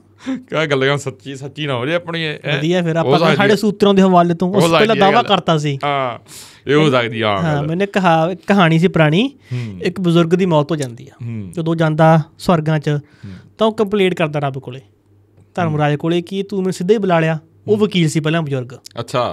ਕਿਆ ਗੱਲ ਹੈ ਸੱਚੀ ਸੱਚੀ ਨਾ ਹੋ ਜੇ ਆਪਣੀ ਵਧੀਆ ਫਿਰ ਆਪਾਂ ਸਾਡੇ ਸੂਤਰਾਂ ਦੇ ਹਵਾਲੇ ਤੋਂ ਉਸ ਪਹਿਲਾਂ ਦਾਵਾ ਕਰਤਾ ਸੀ ਹਾਂ ਇਹ ਹੋ ਸਕਦੀ ਆ ਹਾਂ ਮੈਨੇ ਕਹਾ ਕਹਾਣੀ ਸੀ ਪੁਰਾਣੀ ਇੱਕ ਬਜ਼ੁਰਗ ਦੀ ਮੌਤ ਹੋ ਜਾਂਦੀ ਆ ਜਦੋਂ ਜਾਂਦਾ ਸਵਰਗਾਂ 'ਚ ਤਾਂ ਉਹ ਕੰਪਲੇਂਟ ਕਰਦਾ ਰੱਬ ਕੋਲੇ ਧਰਮਰਾਜ ਕੋਲੇ ਕਿ ਤੂੰ ਮੈਨੂੰ ਸਿੱਧਾ ਹੀ ਬੁਲਾ ਲਿਆ ਉਹ ਵਕੀਲ ਸੀ ਪਹਿਲਾਂ ਬਜ਼ੁਰਗ ਅੱਛਾ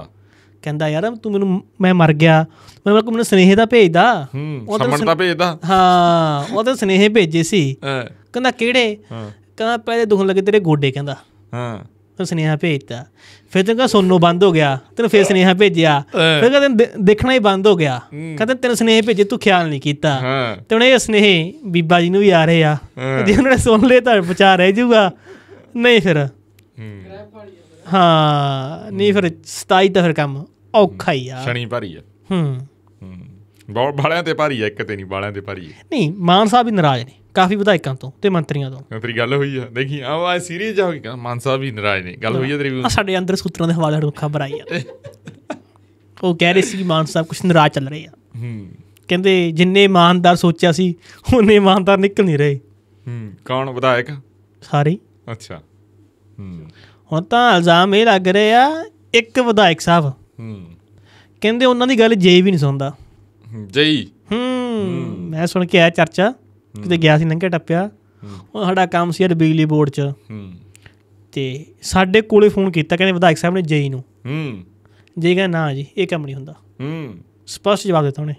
ਕਹਿੰਦਾ ਯਾਰ ਤੂੰ ਮੈਨੂੰ ਮੈਂ ਮਰ ਗਿਆ ਮੈਂ ਮੈਨੂੰ ਮੈਨੂੰ ਸਨੇਹੇ ਦਾ ਭੇਜਦਾ ਹੂੰ ਸਮਣ ਦਾ ਭੇਜਦਾ ਹਾਂ ਉਹਦੇ ਸਨੇਹੇ ਭੇਜੇ ਸੀ ਕਹਿੰਦਾ ਕਿਹੜੇ ਕਹਿੰਦਾ ਪਹਿਲੇ ਦੁਖਣ ਲੱਗੇ ਤੇਰੇ ਗੋਡੇ ਕਹਿੰਦਾ ਹਾਂ ਤੈਨੂੰ ਸਨੇਹਾ ਭੇਜਤਾ ਫਿਰ ਤੈਨੂੰ ਕਹਾ ਸੁਣਨੋਂ ਬੰਦ ਹੋ ਗਿਆ ਤੈਨੂੰ ਫੇਰ ਸਨੇਹਾ ਭੇਜਿਆ ਫਿਰ ਕਹਿੰਦਾ ਤੈਨੂੰ ਦੇਖਣਾ ਹੀ ਬੰਦ ਹੋ ਗਿਆ ਕਹਿੰਦਾ ਤੈਨੂੰ ਸਨੇਹ ਭੇਜੇ ਤੂੰ ਖਿਆਲ ਨਹੀਂ ਕੀਤਾ ਤੇ ਹੁਣ ਇਹ ਸਨੇਹ ਬੀਬਾ ਜੀ ਨੂੰ ਵੀ ਆ ਰਹੇ ਆ ਜੇ ਉਹਨਾਂ ਨੇ ਸੁਣ ਲਏ ਤਾਂ ਵਿਚਾਰ ਰਹਿ ਜਾਊਗਾ ਨਹੀਂ ਫਿਰ ਹਾਂ ਨਹੀਂ ਫਿਰ ਸਤਾਈ ਤਾਂ ਫਿਰ ਕੰਮ ਔਖਾ ਹੀ ਆ ਸ਼ਣੀ ਭਾਰੀ ਆ ਹੂੰ ਬਹੁਤ ਬਾਲਿਆਂ ਤੇ ਭਾਰੀ ਆ ਇੱਕ ਤੇ ਨਹੀਂ ਬਾਲਿਆਂ ਤੇ ਭਾਰੀ ਨਹੀਂ ਮਾਨ ਸਾਹਿਬ ਵੀ ਨਾਰਾਜ਼ ਨੇ ਕਾਫੀ ਵਿਧਾਇਕਾਂ ਤੋਂ ਤੇ ਮੰਤਰੀਆਂ ਤੋਂ ਤੇਰੀ ਗੱਲ ਹੋਈ ਆ ਦੇਖੀ ਆ ਵਾ ਸੀਰੀਅਸ ਜਾ ਹੋ ਗਈ ਮਾਨ ਸਾਹਿਬ ਵੀ ਨਾਰਾਜ਼ ਨੇ ਗੱਲ ਹੋਈ ਆ ਤੇਰੀ ਵੀ ਸਾਡੇ ਅੰਦਰ ਸੂਤਰਾਂ ਦੇ ਹਵਾਲੇ ਰੁੱਖਾ ਖਬਰ ਆਈ ਆ ਉਹ ਕਹਿ ਰਹੇ ਸੀ ਮਾਨ ਸਾਹਿਬ ਕੁਝ ਨਾਰਾਜ਼ ਚੱਲ ਰਹੇ ਆ ਹੂੰ ਕਹਿੰਦੇ ਜਿੰਨੇ ਇਮਾਨਦਾਰ ਸੋਚਿਆ ਸੀ ਉਹਨੇ ਇਮਾਨਦਾਰ ਨਿਕਲ ਨਹੀਂ ਰਹੇ ਹੂੰ ਕੌਣ ਵਿਧਾਇਕ ਸਾਰੇ ਅੱਛਾ ਹੂੰ ਹੁਣ ਤਾਂ ਇਲਜ਼ਾਮ ਇਹ ਲੱਗ ਰਿਹਾ ਇੱਕ ਵਿਧਾਇਕ ਸਾਹਿਬ ਹੂੰ ਕਹਿੰਦੇ ਉਹਨਾਂ ਦੀ ਗੱਲ ਜੇ ਵੀ ਨਹੀਂ ਸੁਣਦਾ ਜਈ ਹੂੰ ਮੈਂ ਸੁਣ ਕੇ ਆਇਆ ਚਰਚਾ ਕਿਤੇ ਗਿਆ ਸੀ ਨੰਗੇ ਟੱਪਿਆ ਉਹ ਸਾਡਾ ਕੰਮ ਸੀ ਯਾਰ ਬਿਜਲੀ ਬੋਰਡ 'ਚ ਤੇ ਸਾਡੇ ਕੋਲੇ ਫੋਨ ਕੀਤਾ ਕਹਿੰਦੇ ਵਿਧਾਇਕ ਸਾਹਿਬ ਨੇ ਜੇਈ ਨੂੰ ਹੂੰ ਜੇ ਕਹਿੰਦਾ ਨਾ ਜੀ ਇਹ ਕੰਮ ਨਹੀਂ ਹੁੰਦਾ ਹੂੰ ਸਪਸ਼ਟ ਜਵਾਬ ਦਿੱਤਾ ਉਹਨੇ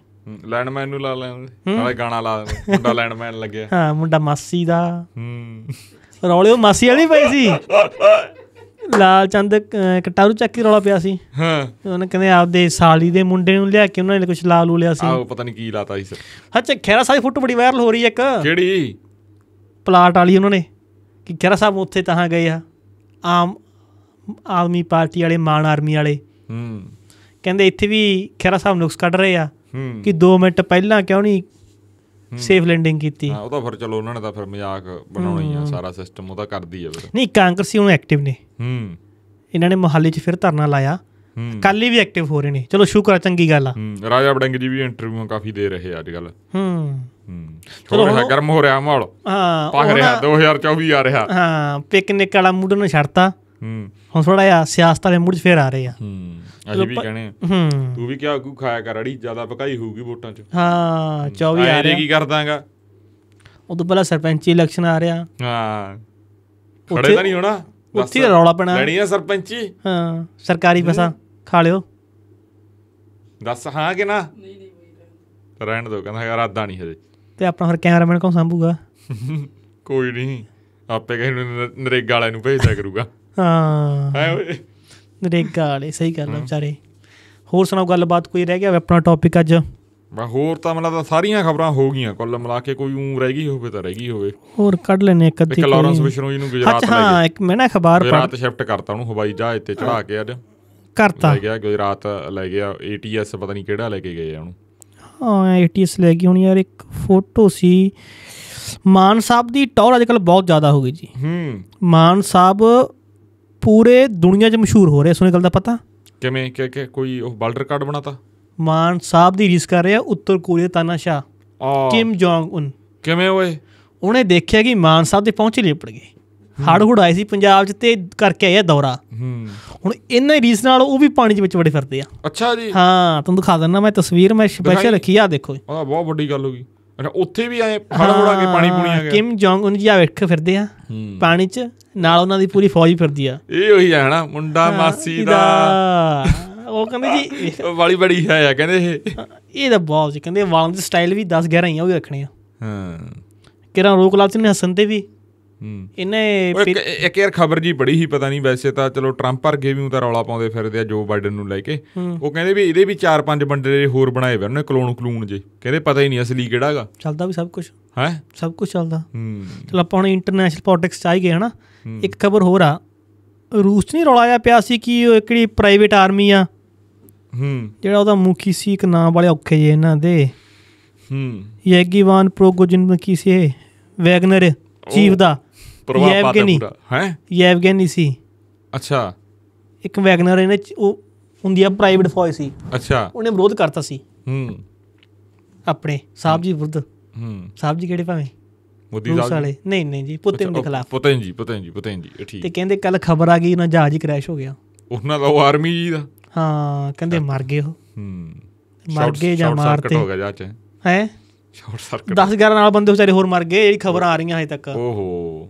ਲੈਂਡਮੈਨ ਨੂੰ ਲਾ ਲੈਂਦੇ ਨਾਲੇ ਗਾਣਾ ਲਾ ਮੁੰਡਾ ਲੈਂਡਮੈਨ ਲੱਗਿਆ ਹਾਂ ਮੁੰਡਾ ਮਾਸੀ ਦਾ ਹੂੰ ਰੌਲੇ ਉਹ ਮਾਸੀ ਵਾਲੀ ਪਈ ਸੀ (laughs) ਲਾਲ ਚੰਦ ਕਟਾਰੂ ਚੱਕੀ ਰੌਲਾ ਪਿਆ ਸੀ ਹਾਂ ਉਹਨੇ ਕਹਿੰਦੇ ਆਪਦੇ ਸਾਲੀ ਦੇ ਮੁੰਡੇ ਨੂੰ ਲਿਆ ਕੇ ਉਹਨਾਂ ਨੇ ਕੁਝ ਲਾ ਲੂ ਲਿਆ ਸੀ ਆਹ ਪਤਾ ਨਹੀਂ ਕੀ ਲਾਤਾ ਸੀ ਹੱਚ ਖੇਰਾ ਸਾਹਿਬ ਫੋਟੋ ਬੜੀ ਵਾਇਰਲ ਹੋ ਰਹੀ ਇੱਕ ਕਿਹੜੀ ਪਲਾਟ ਵਾਲੀ ਉਹਨਾਂ ਨੇ ਕਿ ਖੇਰਾ ਸਾਹਿਬ ਉੱਥੇ ਤਾਂ ਗਏ ਆ ਆਮ ਆਦਮੀ ਪਾਰਟੀ ਵਾਲੇ ਮਾਨ ਆਰਮੀ ਵਾਲੇ ਹੂੰ ਕਹਿੰਦੇ ਇੱਥੇ ਵੀ ਖੇਰਾ ਸਾਹਿਬ ਨੁਕਸ ਕੱਢ ਰਹੇ ਆ ਕਿ 2 ਮਿੰਟ ਪਹਿਲਾਂ ਕਿਉਂ ਨਹੀਂ ਸੇਫ ਲੈਂਡਿੰਗ ਕੀਤੀ ਹਾਂ ਉਹ ਤਾਂ ਫਿਰ ਚਲੋ ਉਹਨਾਂ ਨੇ ਤਾਂ ਫਿਰ ਮਜ਼ਾਕ ਬਣਾਉਣਾ ਹੀ ਆ ਸਾਰਾ ਸਿਸਟਮ ਉਹਦਾ ਕਰਦੀ ਆ ਫਿਰ ਨਹੀਂ ਕਾਂਗਰਸੀ ਸੀ ਐਕਟਿਵ ਨੇ ਹੂੰ ਇਹਨਾਂ ਨੇ ਮੁਹੱਲੇ 'ਚ ਫਿਰ ਧਰਨਾ ਲਾਇਆ ਕੱਲ ਹੀ ਵੀ ਐਕਟਿਵ ਹੋ ਰਹੇ ਨੇ ਚਲੋ ਸ਼ੁਕਰ ਆ ਚੰਗੀ ਗੱਲ ਆ ਰਾਜਾ ਬੜੰਗ ਜੀ ਵੀ ਇੰਟਰਵਿਊਆਂ ਕਾਫੀ ਦੇ ਰਹੇ ਅੱਜ ਕੱਲ ਹੂੰ ਚਲੋ ਹੁਣ ਗਰਮ ਹੋ ਰਿਹਾ ਮਾਹੌਲ ਹਾਂ ਪਾ ਰਿਹਾ 2024 ਆ ਰਿਹਾ ਹਾਂ ਪਿਕਨਿਕ ਵਾਲਾ ਮੂਡ ਨੂੰ ਛੱਡਤਾ ਹੂੰ ਹੁਣ ਥੋੜਾ ਜਿਹਾ ਸਿਆਸਤ ਵਾਲੇ ਮੂਡ 'ਚ ਫੇਰ ਆ ਰਹੇ ਆ ਹੂੰ ਅਸੀਂ ਵੀ ਕਹਣੇ ਹੂੰ ਤੂੰ ਵੀ ਕਿਹਾ ਕੋ ਖਾਇਆ ਕਰ ਅੜੀ ਜਿਆਦਾ ਪਕਾਈ ਹੋਊਗੀ ਵੋਟਾਂ 'ਚ ਹਾਂ 24 ਆ ਰਿਹਾ ਕੀ ਕਰਦਾਗਾ ਉਦੋਂ ਪਹਿਲਾਂ ਸਰਪੰਚੀ ਇਲੈਕਸ਼ਨ ਆ ਰਿਹਾ ਹਾਂ ਖੜੇ ਤਾਂ ਨਹੀਂ ਹੋਣਾ ਉੱਥੇ ਰੌਲਾ ਪੈਣਾ ਲੈਣੀ ਆ ਸਰਪੰਚੀ ਹਾਂ ਸਰਕਾਰੀ ਬਸਾ ਖਾ ਲਿਓ ਦੱਸ ਹਾਂ ਕਿ ਨਾ ਨਹੀਂ ਨਹੀਂ ਰਹਿਣ ਦੋ ਕਹਿੰਦਾ ਯਾਰ ਆਦਾ ਨਹੀਂ ਹਜੇ ਤੇ ਆਪਣਾ ਫਿਰ ਕੈਮਰਾਮੈਨ ਕੌਣ ਸੰਭੂਗਾ ਕੋਈ ਨਹੀਂ ਆਪੇ ਕਿਸੇ ਨੂੰ ਨਰੇਗਾ ਵਾਲੇ ਨੂੰ ਭੇਜਦਾ ਕਰੂਗਾ ਹਾਂ ਐ ਓਏ ਨਰੇਗਾ ਵਾਲੇ ਸਹੀ ਗੱਲ ਹੈ ਵਿਚਾਰੇ ਹੋਰ ਸੁਣਾਓ ਗੱਲਬਾਤ ਕੋਈ ਰਹਿ ਗਿਆ ਆਪਣਾ ਟੌਪਿਕ ਅੱਜ ਮੈਂ ਹੋਰ ਤਾਂ ਮਤਲਬ ਤਾਂ ਸਾਰੀਆਂ ਖਬਰਾਂ ਹੋ ਗਈਆਂ ਕੁੱਲ ਮਿਲਾ ਕੇ ਕੋਈ ਉਂ ਰਹਿ ਗਈ ਹੋਵੇ ਤਾਂ ਰਹਿ ਗਈ ਹੋਵੇ ਹੋਰ ਕੱਢ ਲੈਨੇ ਇੱਕ ਅੱਧੀ ਇੱਕ ਲਾਰੈਂਸ ਬਿਸ਼ਰੋਈ ਨੂੰ ਗੁਜਰਾਤ ਲੈ ਗਿਆ ਹਾਂ ਇੱਕ ਮੈਂ ਨਾ ਖਬਰ ਪੜ੍ਹ ਰਾਤ ਸ਼ਿਫਟ ਕਰਤਾ ਉਹਨੂੰ ਹਵਾਈ ਜਹਾਜ਼ ਤੇ ਚੜਾ ਕੇ ਅੱਜ ਕਰਤਾ ਲੈ ਗਿਆ ਗੁਜਰਾਤ ਲੈ ਗਿਆ ਏਟੀਐਸ ਪਤਾ ਨਹੀਂ ਕਿਹੜਾ ਲੈ ਕੇ ਗਏ ਆ ਉਹਨੂੰ ਹਾਂ ਏਟੀਐਸ ਲੈ ਗਈ ਹੁਣੀ ਯਾਰ ਇੱਕ ਫੋਟੋ ਸੀ ਮਾਨ ਸਾਹਿਬ ਦੀ ਟੌਰ ਅੱਜਕੱਲ ਬਹੁਤ ਜ਼ਿਆਦਾ ਹੋ ਗਈ ਜੀ ਹੂੰ ਮਾਨ ਸਾਹਿਬ ਪੂਰੇ ਦੁਨੀਆ 'ਚ ਮਸ਼ਹੂਰ ਹੋ ਰਿਹਾ ਸੁਣੇ ਗੱਲ ਦਾ ਪਤਾ ਕਿਵੇਂ ਕਿ ਕਿ ਕੋਈ ਉਹ ਬਾਲਡਰ ਕਾਰਡ ਬਣਾਤਾ ਮਾਨ ਸਾਹਿਬ ਦੀ ਰੀਸ ਕਰ ਰਿਹਾ ਉੱਤਰ ਕੋਰੀਆ ਤਾਨਾਸ਼ਾ ਕਿਮ ਜੋਂਗ ਉਨ ਕਿਵੇਂ ਓਏ ਉਹਨੇ ਦੇਖਿਆ ਕਿ ਮਾਨ ਸਾਹਿਬ ਦੇ ਪਹੁੰਚ ਲੇਪੜ ਗਏ ਹੜ ਹੜ ਆਏ ਸੀ ਪੰਜਾਬ 'ਚ ਤੇ ਕਰਕੇ ਆਇਆ ਦੌਰਾ ਹੁਣ ਇਹਨਾਂ ਰੀਸ ਨਾਲ ਉਹ ਵੀ ਪਾਣੀ ਦੇ ਵਿੱਚ ਵੜੇ ਫਿਰਦੇ ਆ ਅੱਛਾ ਜੀ ਹਾਂ ਤੁਹਾਨੂੰ ਦਿਖਾ ਦਿੰਦਾ ਮੈਂ ਤਸਵੀਰ ਮੈਂ ਸਪੈਸ਼ਲ ਰੱਖੀ ਆ ਦੇਖੋ ਆ ਬਹੁਤ ਵੱਡੀ ਗੱਲ ਹੋ ਗਈ ਅੱਛਾ ਉੱਥੇ ਵੀ ਐ ਫੜ ਫੜਾ ਕੇ ਪਾਣੀ ਪੂਣੀ ਆ ਗਿਆ ਕਿਮ ਜੋਂਗ ਉਨ ਜੀ ਆ ਵੇਖ ਫਿਰਦੇ ਆ ਪਾਣੀ 'ਚ ਨਾਲ ਉਹਨਾਂ ਦੀ ਪੂਰੀ ਫੌਜ ਫਿਰਦੀ ਆ ਇਹ ਉਹੀ ਆ ਹਨਾ ਮੁੰਡਾ ਮਾਸੀ ਦਾ ਉਹ ਕਹਿੰਦੇ ਜੀ (laughs) ਵਾਲੀ ਬੜੀ ਹੈ ਆ ਕਹਿੰਦੇ ਇਹ ਇਹ ਤਾਂ ਬਹੁਤ ਜੀ ਕਹਿੰਦੇ ਵਾਲਾਂ ਦੇ ਸਟਾਈਲ ਵੀ 10 11 ਹੀ ਆ ਉਹ ਵੀ ਰੱਖਣੇ ਆ ਹਾਂ ਕਿਰਾਂ ਰੋਕ ਲਾਲ ਸਿੰਘ ਨੇ ਹਸਨ ਤੇ ਵੀ ਇਹਨੇ ਇੱਕ ਯਾਰ ਖਬਰ ਜੀ ਬੜੀ ਹੀ ਪਤਾ ਨਹੀਂ ਵੈਸੇ ਤਾਂ ਚਲੋ ਟਰੰਪ ਵਰਗੇ ਵੀ ਉਹ ਤਾਂ ਰੌਲਾ ਪਾਉਂਦੇ ਫਿਰਦੇ ਆ ਜੋ ਬਾਈਡਨ ਨੂੰ ਲੈ ਕੇ ਉਹ ਕਹਿੰਦੇ ਵੀ ਇਹਦੇ ਵੀ ਚਾਰ ਪੰਜ ਬੰਦੇ ਹੋਰ ਬਣਾਏ ਵੇ ਉਹਨੇ ਕਲੋਨ ਕਲੂਨ ਜੇ ਕਹਿੰਦੇ ਪਤਾ ਹੀ ਨਹੀਂ ਅਸਲੀ ਕਿਹੜਾਗਾ ਚੱਲਦਾ ਵੀ ਸਭ ਕੁਝ ਹੈ ਸਭ ਕੁਝ ਚੱਲਦਾ ਚਲ ਆਪਾਂ ਹੁਣ ਇੰਟਰਨੈਸ਼ਨਲ ਪੋਲਿਟਿਕਸ ਚ ਆਈ ਗਏ ਹਨਾ ਇੱਕ ਖਬਰ ਹੋਰ ਆ ਰੂਸ ਨਹੀਂ ਰੌਲਾ ਆ ਪਿਆ ਸੀ ਕਿ ਉਹ ਇੱਕੜੀ ਪ੍ਰਾਈਵੇਟ ਆਰਮੀ ਆ ਹੂੰ ਜਿਹੜਾ ਉਹਦਾ ਮੁਖੀ ਸੀ ਇੱਕ ਨਾਮ ਵਾਲੇ ਔਖੇ ਜੇ ਇਹਨਾਂ ਦੇ ਹੂੰ ਯੈਗੀਵਾਨ ਪ੍ਰੋਗੋਜਿਨ ਕੀ ਸੀ ਵੈਗਨਰ ਚੀਫ ਦਾ ਪ੍ਰਭਾਵ ਪਾਤਾ ਪੂਰਾ ਹੈ हैं ਸੀ ਅੱਛਾ ਇੱਕ ਵੈਗਨਰ ਇਹਨੇ ਉਹ ਹੁੰਦੀ ਆ ਪ੍ਰਾਈਵੇਟ ਫੌਜ ਸੀ ਅੱਛਾ ਉਹਨੇ ਵਿਰੋਧ ਕਰਤਾ ਸੀ ਹੂੰ ਆਪਣੇ ਸਾਹਿਬ ਜੀ ਵਿਰੁੱਧ ਹੂੰ ਸਾਹਿਬ ਜੀ ਕਿਹੜੇ ਭਾਵੇਂ ਮੋਦੀ ਸਾਹਿਬ ਨਹੀਂ ਨਹੀਂ ਜੀ ਪੁੱਤੇ ਦੇ ਖਿਲਾਫ ਪੁੱਤੇ ਜੀ ਪੁੱਤੇ ਜੀ ਪੁੱਤੇ ਜੀ ਠੀਕ ਤੇ ਕਹਿੰਦੇ ਕੱਲ ਖਬਰ ਆ ਗਈ ਉਹਨਾਂ ਜਹਾਜ਼ ਹੀ ਕ੍ਰੈਸ਼ ਹੋ ਗਿਆ ਉਹਨਾਂ ਦਾ ਉਹ ਆਰਮੀ ਜੀ ਦਾ ਹਾਂ ਕਹਿੰਦੇ ਮਰ ਗਏ ਉਹ ਹੂੰ ਮਰ ਗਏ ਜਾਂ ਮਾਰਤੇ ਹੋ ਗਿਆ ਜਹਾਜ਼ ਹੈ ਸ਼ਾਰਟ ਸਰਕਟ 10 11 ਨਾਲ ਬੰਦੇ ਵਿਚਾਰੇ ਹੋਰ ਮਰ ਗਏ ਜਿਹੜੀ ਖਬਰ ਆ ਰਹੀਆਂ ਹਜੇ ਤੱਕ ਓਹੋ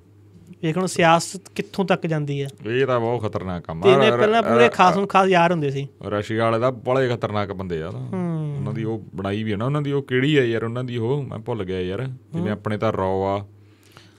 ਵੇਖਣ ਸਿਆਸਤ ਕਿੱਥੋਂ ਤੱਕ ਜਾਂਦੀ ਹੈ ਇਹ ਤਾਂ ਬਹੁਤ ਖਤਰਨਾਕ ਕੰਮ ਆ ਇਹਨੇ ਪਹਿਲਾਂ ਪੂਰੇ ਖਾਸ ਨੂੰ ਖਾਸ ਯਾਰ ਹੁੰਦੇ ਸੀ ਰਸ਼ੀਆ ਵਾਲੇ ਦਾ ਬੜੇ ਖਤਰਨਾਕ ਬੰਦੇ ਆ ਉਹਨਾਂ ਦੀ ਉਹ ਬਣਾਈ ਵੀ ਹੈ ਨਾ ਉਹਨਾਂ ਦੀ ਉਹ ਕਿਹੜੀ ਹੈ ਯਾਰ ਉਹਨਾਂ ਦੀ ਉਹ ਮੈਂ ਭੁੱਲ ਗਿਆ ਯਾਰ ਜਿਵੇਂ ਆਪਣੇ ਤਾਂ ਰੌ ਆ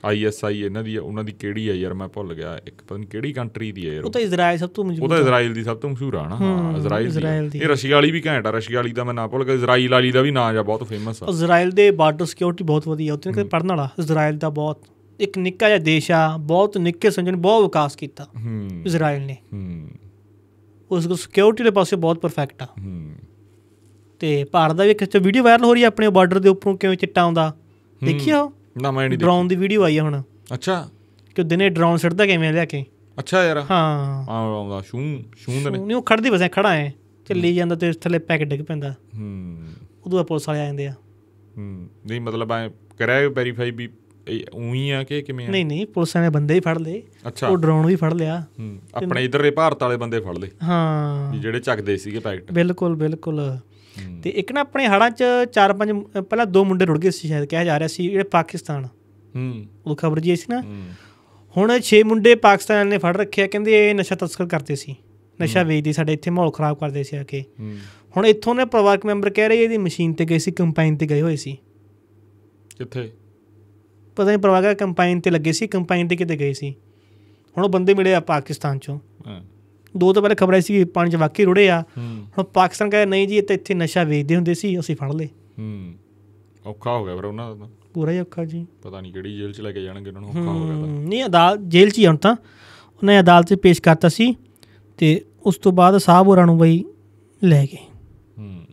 ਆਈਐਸਆਈ ਇਹਨਾਂ ਦੀ ਉਹਨਾਂ ਦੀ ਕਿਹੜੀ ਹੈ ਯਾਰ ਮੈਂ ਭੁੱਲ ਗਿਆ ਇੱਕ ਪਤਾ ਨਹੀਂ ਕਿਹੜੀ ਕੰਟਰੀ ਦੀ ਹੈ ਯਾਰ ਉਹ ਤਾਂ ਇਜ਼ਰਾਈਲ ਸਭ ਤੋਂ ਮਸ਼ਹੂਰ ਉਹ ਤਾਂ ਇਜ਼ਰਾਈਲ ਦੀ ਸਭ ਤੋਂ ਮਸ਼ਹੂਰ ਆ ਨਾ ਹਾਂ ਇਜ਼ਰਾਈਲ ਦੀ ਇਹ ਰਸ਼ੀਆ ਵਾਲੀ ਵੀ ਘੈਂਟ ਆ ਰਸ਼ੀਆ ਵਾਲੀ ਦਾ ਮੈਂ ਨਾ ਭੁੱਲ ਗਿਆ ਇਜ਼ਰਾਈਲ ਵਾਲੀ ਦਾ ਵੀ ਨਾਂ ਆ ਬਹੁਤ ਫੇਮਸ ਆ ਇਜ਼ਰਾਈਲ ਦੇ ਬਾਰਡਰ ਸਿਕਿਉਰਿਟੀ ਬਹੁਤ ਵਧੀਆ ਉੱਥੇ ਪੜਨ ਵਾਲਾ ਇਜ਼ਰਾਈਲ ਦਾ ਬਹੁਤ ਇੱਕ ਨਿੱਕਾ ਜਿਹਾ ਦੇਸ਼ ਆ ਬਹੁਤ ਨਿੱਕੇ ਸੰਜਣ ਬਹੁਤ ਵਿਕਾਸ ਕੀਤਾ ਇਜ਼ਰਾਈਲ ਨੇ ਹੂੰ ਉਸ ਕੋ ਸਿਕਿਉਰਿਟੀ ਦੇ ਪਾਸੇ ਬਹੁਤ ਪਰਫੈਕਟ ਆ ਹੂੰ ਤੇ ਭਾਰਤ ਦਾ ਵੀ ਇੱਕ ਵੀਡੀਓ ਵਾਇਰਲ ਹੋ ਰਹੀ ਆ ਆਪਣੇ ਬਾਰਡਰ ਦੇ ਉੱਪਰੋਂ ਕਿਵੇਂ ਚਿੱਟਾ ਆਉਂਦਾ ਦੇਖਿਆ ਨਾ ਮੈਂ ਨਹੀਂ ਡਰੋਨ ਦੀ ਵੀਡੀਓ ਆਈ ਆ ਹੁਣ ਅੱਛਾ ਕਿ ਦਿਨੇ ਡਰੋਨ ਸਿੱਟਦਾ ਕਿਵੇਂ ਲਿਆ ਕੇ ਅੱਛਾ ਯਾਰ ਹਾਂ ਆਉਂਦਾ ਸ਼ੂ ਸ਼ੂ ਦੇ ਨਹੀਂ ਉਹ ਖੜਦੀ ਬਸੇ ਖੜਾ ਐ ਚੱਲੀ ਜਾਂਦਾ ਤੇ ਥੱਲੇ ਪੈਕ ਡਿੱਗ ਪੈਂਦਾ ਹੂੰ ਉਦੋਂ ਪੁਲਿਸ ਵਾਲੇ ਆ ਜਾਂਦੇ ਆ ਹੂੰ ਨਹੀਂ ਮਤਲਬ ਐ ਕਰਿਆ ਵੈਰੀਫਾਈ ਵੀ ਉਹੀ ਆ ਕਿ ਕਿਵੇਂ ਨਹੀਂ ਨਹੀਂ ਪੁਲਿਸ ਨੇ ਬੰਦੇ ਹੀ ਫੜ ਲਏ ਉਹ ਡਰੋਨ ਵੀ ਫੜ ਲਿਆ ਆਪਣੇ ਇਧਰ ਦੇ ਭਾਰਤ ਵਾਲੇ ਬੰਦੇ ਫੜ ਲਏ ਹਾਂ ਜਿਹੜੇ ਚੱਕਦੇ ਸੀਗੇ ਪੈਕਟ ਬਿਲਕੁਲ ਬਿਲਕੁਲ ਤੇ ਇੱਕ ਨਾ ਆਪਣੇ ਹੜਾਂ 'ਚ ਚਾਰ ਪੰਜ ਪਹਿਲਾਂ ਦੋ ਮੁੰਡੇ ਰੁੜ ਗਏ ਸੀ ਸ਼ਾਇਦ ਕਿਹਾ ਜਾ ਰਿਹਾ ਸੀ ਜਿਹੜੇ ਪਾਕਿਸਤਾਨ ਹੂੰ ਉਹ ਖਬਰ ਜੀ ਸੀ ਨਾ ਹੁਣ 6 ਮੁੰਡੇ ਪਾਕਿਸਤਾਨ ਨੇ ਫੜ ਰੱਖਿਆ ਕਹਿੰਦੇ ਇਹ ਨਸ਼ਾ ਤਸਕਰ ਕਰਦੇ ਸੀ ਨਸ਼ਾ ਵੇਚਦੇ ਸਾਡੇ ਇੱਥੇ ਮਾਹੌਲ ਖਰਾਬ ਕਰਦੇ ਸੀ ਆ ਕੇ ਹੁਣ ਇੱਥੋਂ ਨੇ ਪਰਿਵਾਰਕ ਮੈਂਬਰ ਕਹਿ ਰਹੇ ਇਹਦੀ ਮਸ਼ੀਨ ਤੇ ਗਏ ਸੀ ਕੰਪਾਈਨ ਤੇ ਗਏ ਹੋਏ ਸੀ ਕਿੱਥੇ ਪਤਾ ਨਹੀਂ ਕਰ ਕੰਪਾਈਨ ਤੇ ਲੱਗੇ ਸੀ ਕੰਪਾਈਨ ਤੇ ਕਿਤੇ ਗਏ ਸੀ ਹੁਣ ਉਹ ਬੰਦੇ ਮਿਲੇ ਆ ਪਾਕਿਸਤਾਨ ਚੋਂ ਦੋ ਤੋਂ ਪਹਿਲੇ ਖਬਰ ਆਈ ਸੀ ਕਿ ਪਾਣੀ ਚ ਵਾਕਈ ਰੁੜੇ ਆ ਹੁਣ ਪਾਕਿਸਤਾਨ ਕਹਿੰਦਾ ਨਹੀਂ ਜੀ ਇੱਥੇ ਇੱਥੇ ਨਸ਼ਾ ਵੇਚਦੇ ਹੁੰਦੇ ਸੀ ਅਸੀਂ ਫੜ ਲਏ ਹੂੰ ਔਖਾ ਹੋ ਗਿਆ ਪਰ ਉਹਨਾਂ ਦਾ ਪੂਰਾ ਹੀ ਔਖਾ ਜੀ ਪਤਾ ਨਹੀਂ ਕਿਹੜੀ ਜੇਲ੍ਹ ਚ ਲੈ ਕੇ ਜਾਣਗੇ ਉਹਨਾਂ ਨੂੰ ਔਖਾ ਹੋ ਗਿਆ ਤਾਂ ਨਹੀਂ ਅਦਾਲਤ ਜੇਲ੍ਹ ਚ ਹੀ ਹੁਣ ਤਾਂ ਉਹਨੇ ਅਦਾਲਤ 'ਚ ਪੇਸ਼ ਕਰਤਾ ਸੀ ਤੇ ਉਸ ਤੋਂ ਬਾਅਦ ਸਾਹਿਬ ਹੋਰਾਂ ਨੂੰ ਬਈ ਲੈ ਗਏ ਹੂੰ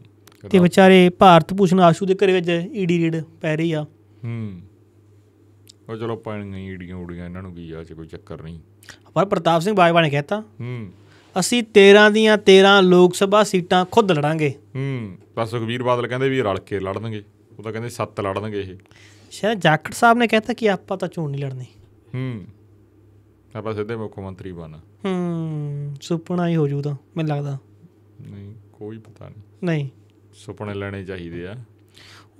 ਤੇ ਵਿਚਾਰੇ ਭਾਰਤ ਭੂਸ਼ਣ ਆਸ਼ੂ ਦੇ ਘਰੇ ਵਿੱਚ ਈਡੀ ਰੀਡ ਪੈ ਰਹੀ ਆ ਹੂੰ ਉਹ ਚਲੋ ਪੈਣੀਆਂ ਈੜੀਆਂ ਉੜੀਆਂ ਇਹਨਾਂ ਨੂੰ ਕੀ ਆ ਚ ਕੋਈ ਚੱਕਰ ਨਹੀਂ ਪਰ ਪ੍ਰਤਾਪ ਸਿੰਘ ਬਾਜਵਾ ਨੇ ਕਹਿਤਾ ਹੂੰ ਅਸੀਂ 13 ਦੀਆਂ 13 ਲੋਕ ਸਭਾ ਸੀਟਾਂ ਖੁਦ ਲੜਾਂਗੇ ਹੂੰ ਪਰ ਸੁਖਵੀਰ ਬਾਦਲ ਕਹਿੰਦੇ ਵੀ ਰਲ ਕੇ ਲੜਨਗੇ ਉਹ ਤਾਂ ਕਹਿੰਦੇ ਸੱਤ ਲੜਨਗੇ ਇਹ ਸ਼ਾਇਦ ਜਾਖੜ ਸਾਹਿਬ ਨੇ ਕਹਿਤਾ ਕਿ ਆਪਾਂ ਤਾਂ ਚੋਣ ਨਹੀਂ ਲੜਨੀ ਹੂੰ ਆਪਾਂ ਸਿੱਧੇ ਮੁੱਖ ਮੰਤਰੀ ਬਣਾ ਹੂੰ ਸੁਪਨਾ ਹੀ ਹੋ ਜੂ ਤਾਂ ਮੈਨੂੰ ਲੱਗਦਾ ਨਹੀਂ ਕੋਈ ਪਤਾ ਨਹੀਂ ਨਹੀਂ ਸੁਪਨੇ ਲੈਣੇ ਚਾਹੀਦੇ ਆ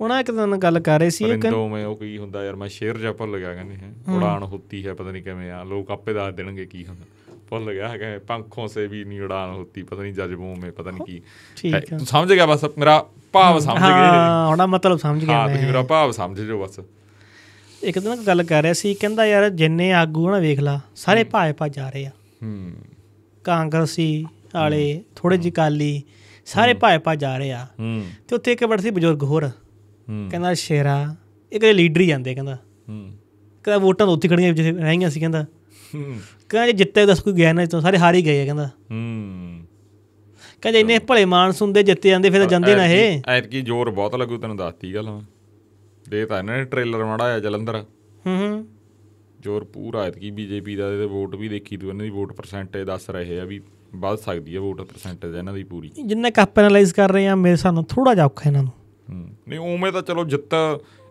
ਉਹਨਾਂ ਇੱਕ ਦਿਨ ਗੱਲ ਕਰ ਰਹੇ ਸੀ ਇੱਕ ਦੋਵੇਂ ਮੈਂ ਉਹ ਕੀ ਹੁੰਦਾ ਯਾਰ ਮੈਂ ਸ਼ੇਰ ਜਾਂ ਭੁੱਲ ਗਿਆ ਕਹਿੰਦੇ ਹੈ ਉਡਾਨ ਹੁੰਦੀ ਹੈ ਪਤਾ ਨਹੀਂ ਕਿਵੇਂ ਆ ਲੋਕ ਆਪੇ ਦੱਸ ਦੇਣਗੇ ਕੀ ਹੁੰਦਾ ਭੁੱਲ ਗਿਆ ਕਿ ਪੰਖੋਂ ਸੇ ਵੀ ਨਹੀਂ ਉਡਾਨ ਹੁੰਦੀ ਪਤਾ ਨਹੀਂ ਜਜ਼ਬੋਂ ਮੇ ਪਤਾ ਨਹੀਂ ਕੀ ਠੀਕ ਹੈ ਸਮਝ ਗਿਆ ਬਸ ਮੇਰਾ ਭਾਵ ਸਮਝ ਗਏ ਹਾਂ ਹੁਣ ਮਤਲਬ ਸਮਝ ਗਿਆ ਮੈਂ ਹਾਂ ਤੁਸੀਂ ਮੇਰਾ ਭਾਵ ਸਮਝ ਜੋ ਬਸ ਇੱਕ ਦਿਨ ਗੱਲ ਕਰ ਰਿਹਾ ਸੀ ਕਹਿੰਦਾ ਯਾਰ ਜਿੰਨੇ ਆਗੂ ਹਨ ਵੇਖ ਲਾ ਸਾਰੇ ਭਾ ਜਾ ਰਹੇ ਆ ਹੂੰ ਕਾਂਗਰਸੀ ਵਾਲੇ ਥੋੜੇ ਜਿਹੀ ਕਾਲੀ ਸਾਰੇ ਭਾ ਜਾ ਰਹੇ ਆ ਤੇ ਉੱਥੇ ਇੱਕ ਬੜਾ ਸੀ ਬਜ਼ੁਰਗ ਹੋਰ ਕਹਿੰਦਾ ਸ਼ੇਰਾ ਇਹ ਕਦੇ ਲੀਡਰ ਹੀ ਜਾਂਦੇ ਕਹਿੰਦਾ ਹੂੰ ਕਹਿੰਦਾ ਵੋਟਾਂ ਉੱਥੇ ਖੜੀਆਂ ਜਿੱਥੇ ਰਹਿਆਂ ਸੀ ਕਹਿੰਦਾ ਹੂੰ ਕਹਿੰਦਾ ਜੇ ਜਿੱਤੇ ਦੱਸ ਕੋਈ ਗਿਆ ਨਾ ਇਤੋਂ ਸਾਰੇ ਹਾਰ ਹੀ ਗਏ ਆ ਕਹਿੰਦਾ ਹੂੰ ਕਹਿੰਦਾ ਇਹਨੇ ਭਲੇ ਮਾਨਸ ਹੁੰਦੇ ਜਿੱਤੇ ਜਾਂਦੇ ਫਿਰ ਜਾਂਦੇ ਨਾ ਇਹ ਐਤ ਕੀ ਜ਼ੋਰ ਬਹੁਤ ਲੱਗੂ ਤੈਨੂੰ ਦੱਸਤੀ ਗੱਲ ਹਾਂ ਦੇ ਤਾਂ ਇਹਨਾਂ ਨੇ ਟ੍ਰੇਲਰ ਮਾੜਾ ਆ ਜਲੰਧਰ ਹੂੰ ਹੂੰ ਜ਼ੋਰ ਪੂਰਾ ਐਤ ਕੀ ਬੀਜੇਪੀ ਦਾ ਇਹਦੇ ਵੋਟ ਵੀ ਦੇਖੀ ਤੂੰ ਇਹਨਾਂ ਦੀ ਵੋਟ ਪਰਸੈਂਟੇਜ ਦੱਸ ਰਹੇ ਆ ਵੀ ਵੱਧ ਸਕਦੀ ਹੈ ਵੋਟ ਪਰਸੈਂਟੇਜ ਇਹਨਾਂ ਦੀ ਪੂਰੀ ਜਿੰਨੇ ਕੱਪ ਐਨਲਾਈਜ਼ ਕਰ ਰਹੇ ਆ ਮੇਰੇ ਸਾਨੂੰ ਥੋੜਾ ਜਿਹਾ ਔਖਾ ਇਹਨਾਂ ਨੂੰ ਨਹੀਂ ਉਵੇਂ ਤਾਂ ਚਲੋ ਜਿੱਤ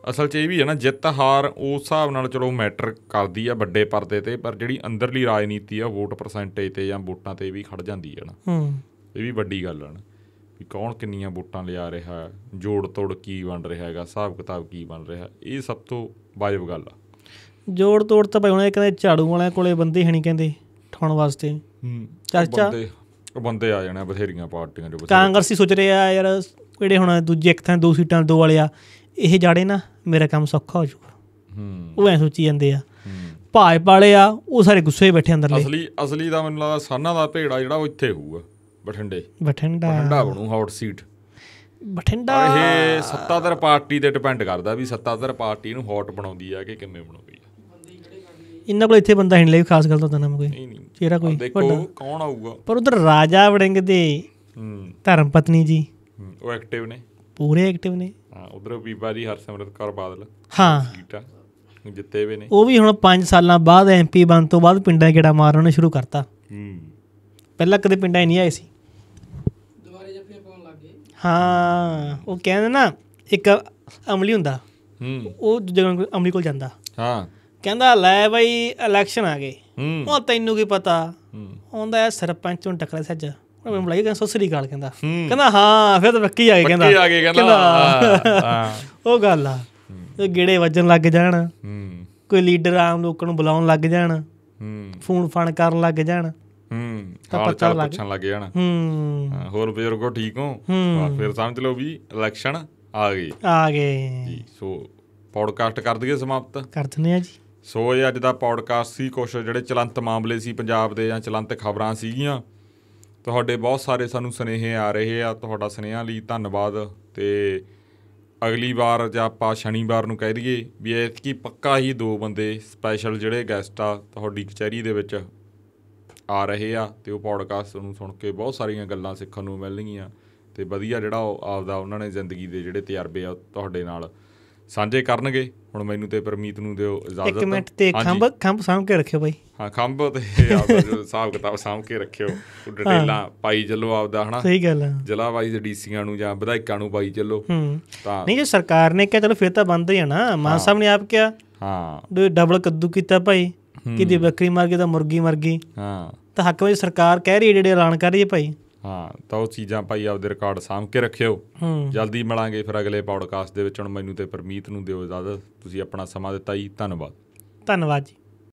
ਅਸਲ 'ਚ ਇਹ ਵੀ ਹੈ ਨਾ ਜਿੱਤ ਹਾਰ ਉਸ ਹਿਸਾਬ ਨਾਲ ਚਲੋ ਮੈਟਰ ਕਰਦੀ ਆ ਵੱਡੇ ਪਰਦੇ ਤੇ ਪਰ ਜਿਹੜੀ ਅੰਦਰਲੀ ਰਾਜਨੀਤੀ ਆ ਵੋਟ ਪਰਸੈਂਟੇਜ ਤੇ ਜਾਂ ਵੋਟਾਂ ਤੇ ਵੀ ਖੜ ਜਾਂਦੀ ਹੈ ਨਾ ਹੂੰ ਇਹ ਵੀ ਵੱਡੀ ਗੱਲ ਹੈ ਨਾ ਵੀ ਕੌਣ ਕਿੰਨੀਆਂ ਵੋਟਾਂ ਲਿਆ ਰਿਹਾ ਜੋੜ ਤੋੜ ਕੀ ਬਣ ਰਿਹਾ ਹੈਗਾ ਹਿਸਾਬ ਕਿਤਾਬ ਕੀ ਬਣ ਰਿਹਾ ਇਹ ਸਭ ਤੋਂ ਵਾਜਬ ਗੱਲ ਆ ਜੋੜ ਤੋੜ ਤਾਂ ਭਾਈ ਹੁਣ ਇਹ ਕਹਿੰਦੇ ਝਾੜੂ ਵਾਲਿਆਂ ਕੋਲੇ ਬੰਦੇ ਹਣੀ ਕਹਿੰਦੇ ਠਾਣ ਵਾਸਤੇ ਹੂੰ ਚਰਚਾ ਬੰਦੇ ਆ ਜਾਣੇ ਬਥੇਰੀਆਂ ਪਾਰਟੀਆਂ ਜੋ ਕਾਂਗਰਸੀ ਸੋਚ ਰਿਹਾ ਯਾਰ ਕਿਹੜੇ ਹੁਣ ਦੂਜੇ ਇੱਕ ਥਾਂ ਦੋ ਸੀਟਾਂ ਦੋ ਵਾਲੇ ਆ ਇਹ ਜਾੜੇ ਨਾ ਮੇਰਾ ਕੰਮ ਸੌਖਾ ਹੋ ਜਾਊਗਾ ਹੂੰ ਉਹ ਐ ਸੋਚੀ ਜਾਂਦੇ ਆ ਭਾਜ ਪਾਲੇ ਆ ਉਹ ਸਾਰੇ ਗੁੱਸੇ ਹੀ ਬੈਠੇ ਅੰਦਰਲੇ ਅਸਲੀ ਅਸਲੀ ਦਾ ਮੈਨੂੰ ਲੱਗਦਾ ਸਾਨਾ ਦਾ ਭੇੜਾ ਜਿਹੜਾ ਉਹ ਇੱਥੇ ਹੋਊਗਾ ਬਠਿੰਡੇ ਬਠਿੰਡਾ ਬਠਿੰਡਾ ਬਣੂ ਹੌਟ ਸੀਟ ਬਠਿੰਡਾ ਇਹ ਸੱਤਾਧਰ ਪਾਰਟੀ ਤੇ ਡਿਪੈਂਡ ਕਰਦਾ ਵੀ ਸੱਤਾਧਰ ਪਾਰਟੀ ਨੂੰ ਹੌਟ ਬਣਾਉਂਦੀ ਆ ਕਿ ਕਿਵੇਂ ਬਣਾਉਂਦੀ ਆ ਇੰਨਾ ਕੋਲ ਇੱਥੇ ਬੰਦਾ ਹਿੰਡਲੇ ਖਾਸ ਗੱਲ ਤਾਂ ਨਾ ਕੋਈ ਨਹੀਂ ਨਹੀਂ ਚਿਹਰਾ ਕੋਈ ਦੇਖੋ ਕੌਣ ਆਊਗਾ ਪਰ ਉਧਰ ਰਾਜਾ ਵੜਿੰਗ ਦੇ ਧਰਮ ਪਤਨੀ ਜੀ ਉਹ ਐਕਟਿਵ ਨੇ ਪੂਰੇ ਐਕਟਿਵ ਨੇ ਹਾਂ ਉਧਰ ਬੀਬਾ ਜੀ ਹਰਸਿਮਰਤ ਕੌਰ ਬਾਦਲ ਹਾਂ ਸੀਟਾ ਜਿੱਤੇ ਵੀ ਨੇ ਉਹ ਵੀ ਹੁਣ 5 ਸਾਲਾਂ ਬਾਅਦ ਐਮਪੀ ਬਣ ਤੋਂ ਬਾਅਦ ਪਿੰਡਾਂ ਕਿਹੜਾ ਮਾਰਨ ਸ਼ੁਰੂ ਕਰਤਾ ਹੂੰ ਪਹਿਲਾਂ ਕਦੇ ਪਿੰਡਾਂ ਹੀ ਨਹੀਂ ਆਏ ਸੀ ਦੁਬਾਰੇ ਜੱਫੀਆਂ ਪਾਉਣ ਲੱਗੇ ਹਾਂ ਉਹ ਕਹਿੰਦੇ ਨਾ ਇੱਕ ਅਮਲੀ ਹੁੰਦਾ ਹੂੰ ਉਹ ਜਗਨ ਅਮਲੀ ਕੋਲ ਜਾਂਦਾ ਹਾਂ ਕਹਿੰਦਾ ਲੈ ਬਈ ਇਲੈਕਸ਼ਨ ਆ ਗਏ ਹੂੰ ਉਹ ਤੈਨੂੰ ਕੀ ਪਤਾ ਹੂੰ ਆਉਂਦਾ ਸਰਪੰਚ ਨੂੰ ਟੱਕਰ ਸੱਜ ਉਹ ਮੈਨੂੰ ਲੱਗਿਆ ਕਹਿੰਦਾ ਸਸਰੀ ਗਾਲ ਕਹਿੰਦਾ ਕਹਿੰਦਾ ਹਾਂ ਫਿਰ ਤਾਂ ਪੱਕੀ ਆ ਗਈ ਕਹਿੰਦਾ ਪੱਕੀ ਆ ਗਈ ਕਹਿੰਦਾ ਹਾਂ ਉਹ ਗੱਲ ਆ ਗੇੜੇ ਵੱਜਣ ਲੱਗ ਜਾਣ ਕੋਈ ਲੀਡਰ ਆਮ ਲੋਕਾਂ ਨੂੰ ਬੁਲਾਉਣ ਲੱਗ ਜਾਣ ਫੋਨ ਫਾਨ ਕਰਨ ਲੱਗ ਜਾਣ ਹੂੰ ਹਾਲ ਚਾਲ ਪੁੱਛਣ ਲੱਗ ਜਾਣ ਹੂੰ ਹੋਰ ਬਜ਼ੁਰਗੋ ਠੀਕ ਹੋ ਫਿਰ ਸਮਝ ਲਓ ਵੀ ਇਲੈਕਸ਼ਨ ਆ ਗਈ ਆ ਗਏ ਜੀ ਸੋ ਪੌਡਕਾਸਟ ਕਰ ਦਈਏ ਸਮਾਪਤ ਕਰ ਦਿੰਦੇ ਆ ਜੀ ਸੋ ਇਹ ਅੱਜ ਦਾ ਪੌਡਕਾਸਟ ਸੀ ਕੁਛ ਜਿਹੜੇ ਚਲੰਤ ਮਾਮਲੇ ਸੀ ਪੰਜਾਬ ਦੇ ਜਾਂ ਚਲੰਤ ਖਬਰਾਂ ਸੀਗੀਆਂ ਤੁਹਾਡੇ ਬਹੁਤ ਸਾਰੇ ਸਾਨੂੰ ਸੁਨੇਹੇ ਆ ਰਹੇ ਆ ਤੁਹਾਡਾ ਸੁਨੇਹਾ ਲਈ ਧੰਨਵਾਦ ਤੇ ਅਗਲੀ ਵਾਰ ਜਾਂ ਆਪਾਂ ਸ਼ਨੀਵਾਰ ਨੂੰ ਕਹਿ ਦਈਏ ਵੀ ਕੀ ਪੱਕਾ ਹੀ ਦੋ ਬੰਦੇ ਸਪੈਸ਼ਲ ਜਿਹੜੇ ਗੈਸਟ ਆ ਤੁਹਾਡੀ ਕਚਹਿਰੀ ਦੇ ਵਿੱਚ ਆ ਰਹੇ ਆ ਤੇ ਉਹ ਪੌਡਕਾਸਟ ਨੂੰ ਸੁਣ ਕੇ ਬਹੁਤ ਸਾਰੀਆਂ ਗੱਲਾਂ ਸਿੱਖਣ ਨੂੰ ਮਿਲਣਗੀਆਂ ਤੇ ਵਧੀਆ ਜਿਹੜਾ ਉਹ ਆਪਦਾ ਉਹਨਾਂ ਨੇ ਜ਼ਿੰਦਗੀ ਦੇ ਜਿਹੜੇ ਤਜਰਬੇ ਆ ਤੁਹਾਡੇ ਨਾਲ ਸਾਂਝੇ ਕਰਨਗੇ ਹੁਣ ਮੈਨੂੰ ਤੇ ਪਰਮੀਤ ਨੂੰ ਦਿਓ ਇਜਾਜ਼ਤ ਇੱਕ ਮਿੰਟ ਤੇ ਖੰਭ ਖੰਭ ਸਾਂਭ ਕੇ ਰੱਖਿਓ ਬਾਈ ਹਾਂ ਖੰਭ ਤੇ ਆਪਦਾ ਜੋ ਹਿਸਾਬ ਕਿਤਾਬ ਸਾਂਭ ਕੇ ਰੱਖਿਓ ਡਿਟੇਲਾਂ ਪਾਈ ਚੱਲੋ ਆਪਦਾ ਹਨਾ ਸਹੀ ਗੱਲ ਹੈ ਜ਼ਿਲ੍ਹਾ ਵਾਈਜ਼ ਡੀਸੀਆਂ ਨੂੰ ਜਾਂ ਵਿਧਾਇਕਾਂ ਨੂੰ ਪਾਈ ਚੱਲੋ ਤਾਂ ਨਹੀਂ ਜੇ ਸਰਕਾਰ ਨੇ ਕਿਹਾ ਚਲੋ ਫਿਰ ਤਾਂ ਬੰਦ ਹੀ ਹੈ ਨਾ ਮਾਨ ਸਾਹਿਬ ਨੇ ਆਪ ਕਿਹਾ ਹਾਂ ਡਬਲ ਕੱਦੂ ਕੀਤਾ ਭਾਈ ਕਿਤੇ ਬੱਕਰੀ ਮਰ ਗਈ ਤਾਂ ਮੁਰਗੀ ਮਰ ਗਈ ਹਾਂ ਤਾਂ ਹੱਕ ਵਿੱਚ ਸਰਕਾਰ ਕਹਿ ਰਹੀ ਹੈ ਜਿਹੜੇ ਐਲਾਨ ਕਰ ਰਹੀ ਹੈ ਭਾਈ ਹਾਂ ਤਾਂ ਉਹ ਚੀਜ਼ਾਂ ਭਾਈ ਆਪਦੇ ਰਿਕਾਰਡ ਸਾਂਭ ਕੇ ਰੱਖਿਓ ਜਲਦੀ ਮਿਲਾਂਗੇ ਫਿਰ ਅਗਲੇ ਪੌਡਕਾਸਟ ਦੇ ਵਿੱਚ ਹੁਣ ਮੈਨੂੰ ਤੇ ਪਰਮੀਤ ਨੂੰ ਦਿਓ ਜਦ ਤੁਸੀਂ ਆਪਣਾ ਸਮਾਂ ਦਿੱਤਾ ਜੀ ਧੰਨਵਾਦ ਧੰਨਵਾਦ ਜੀ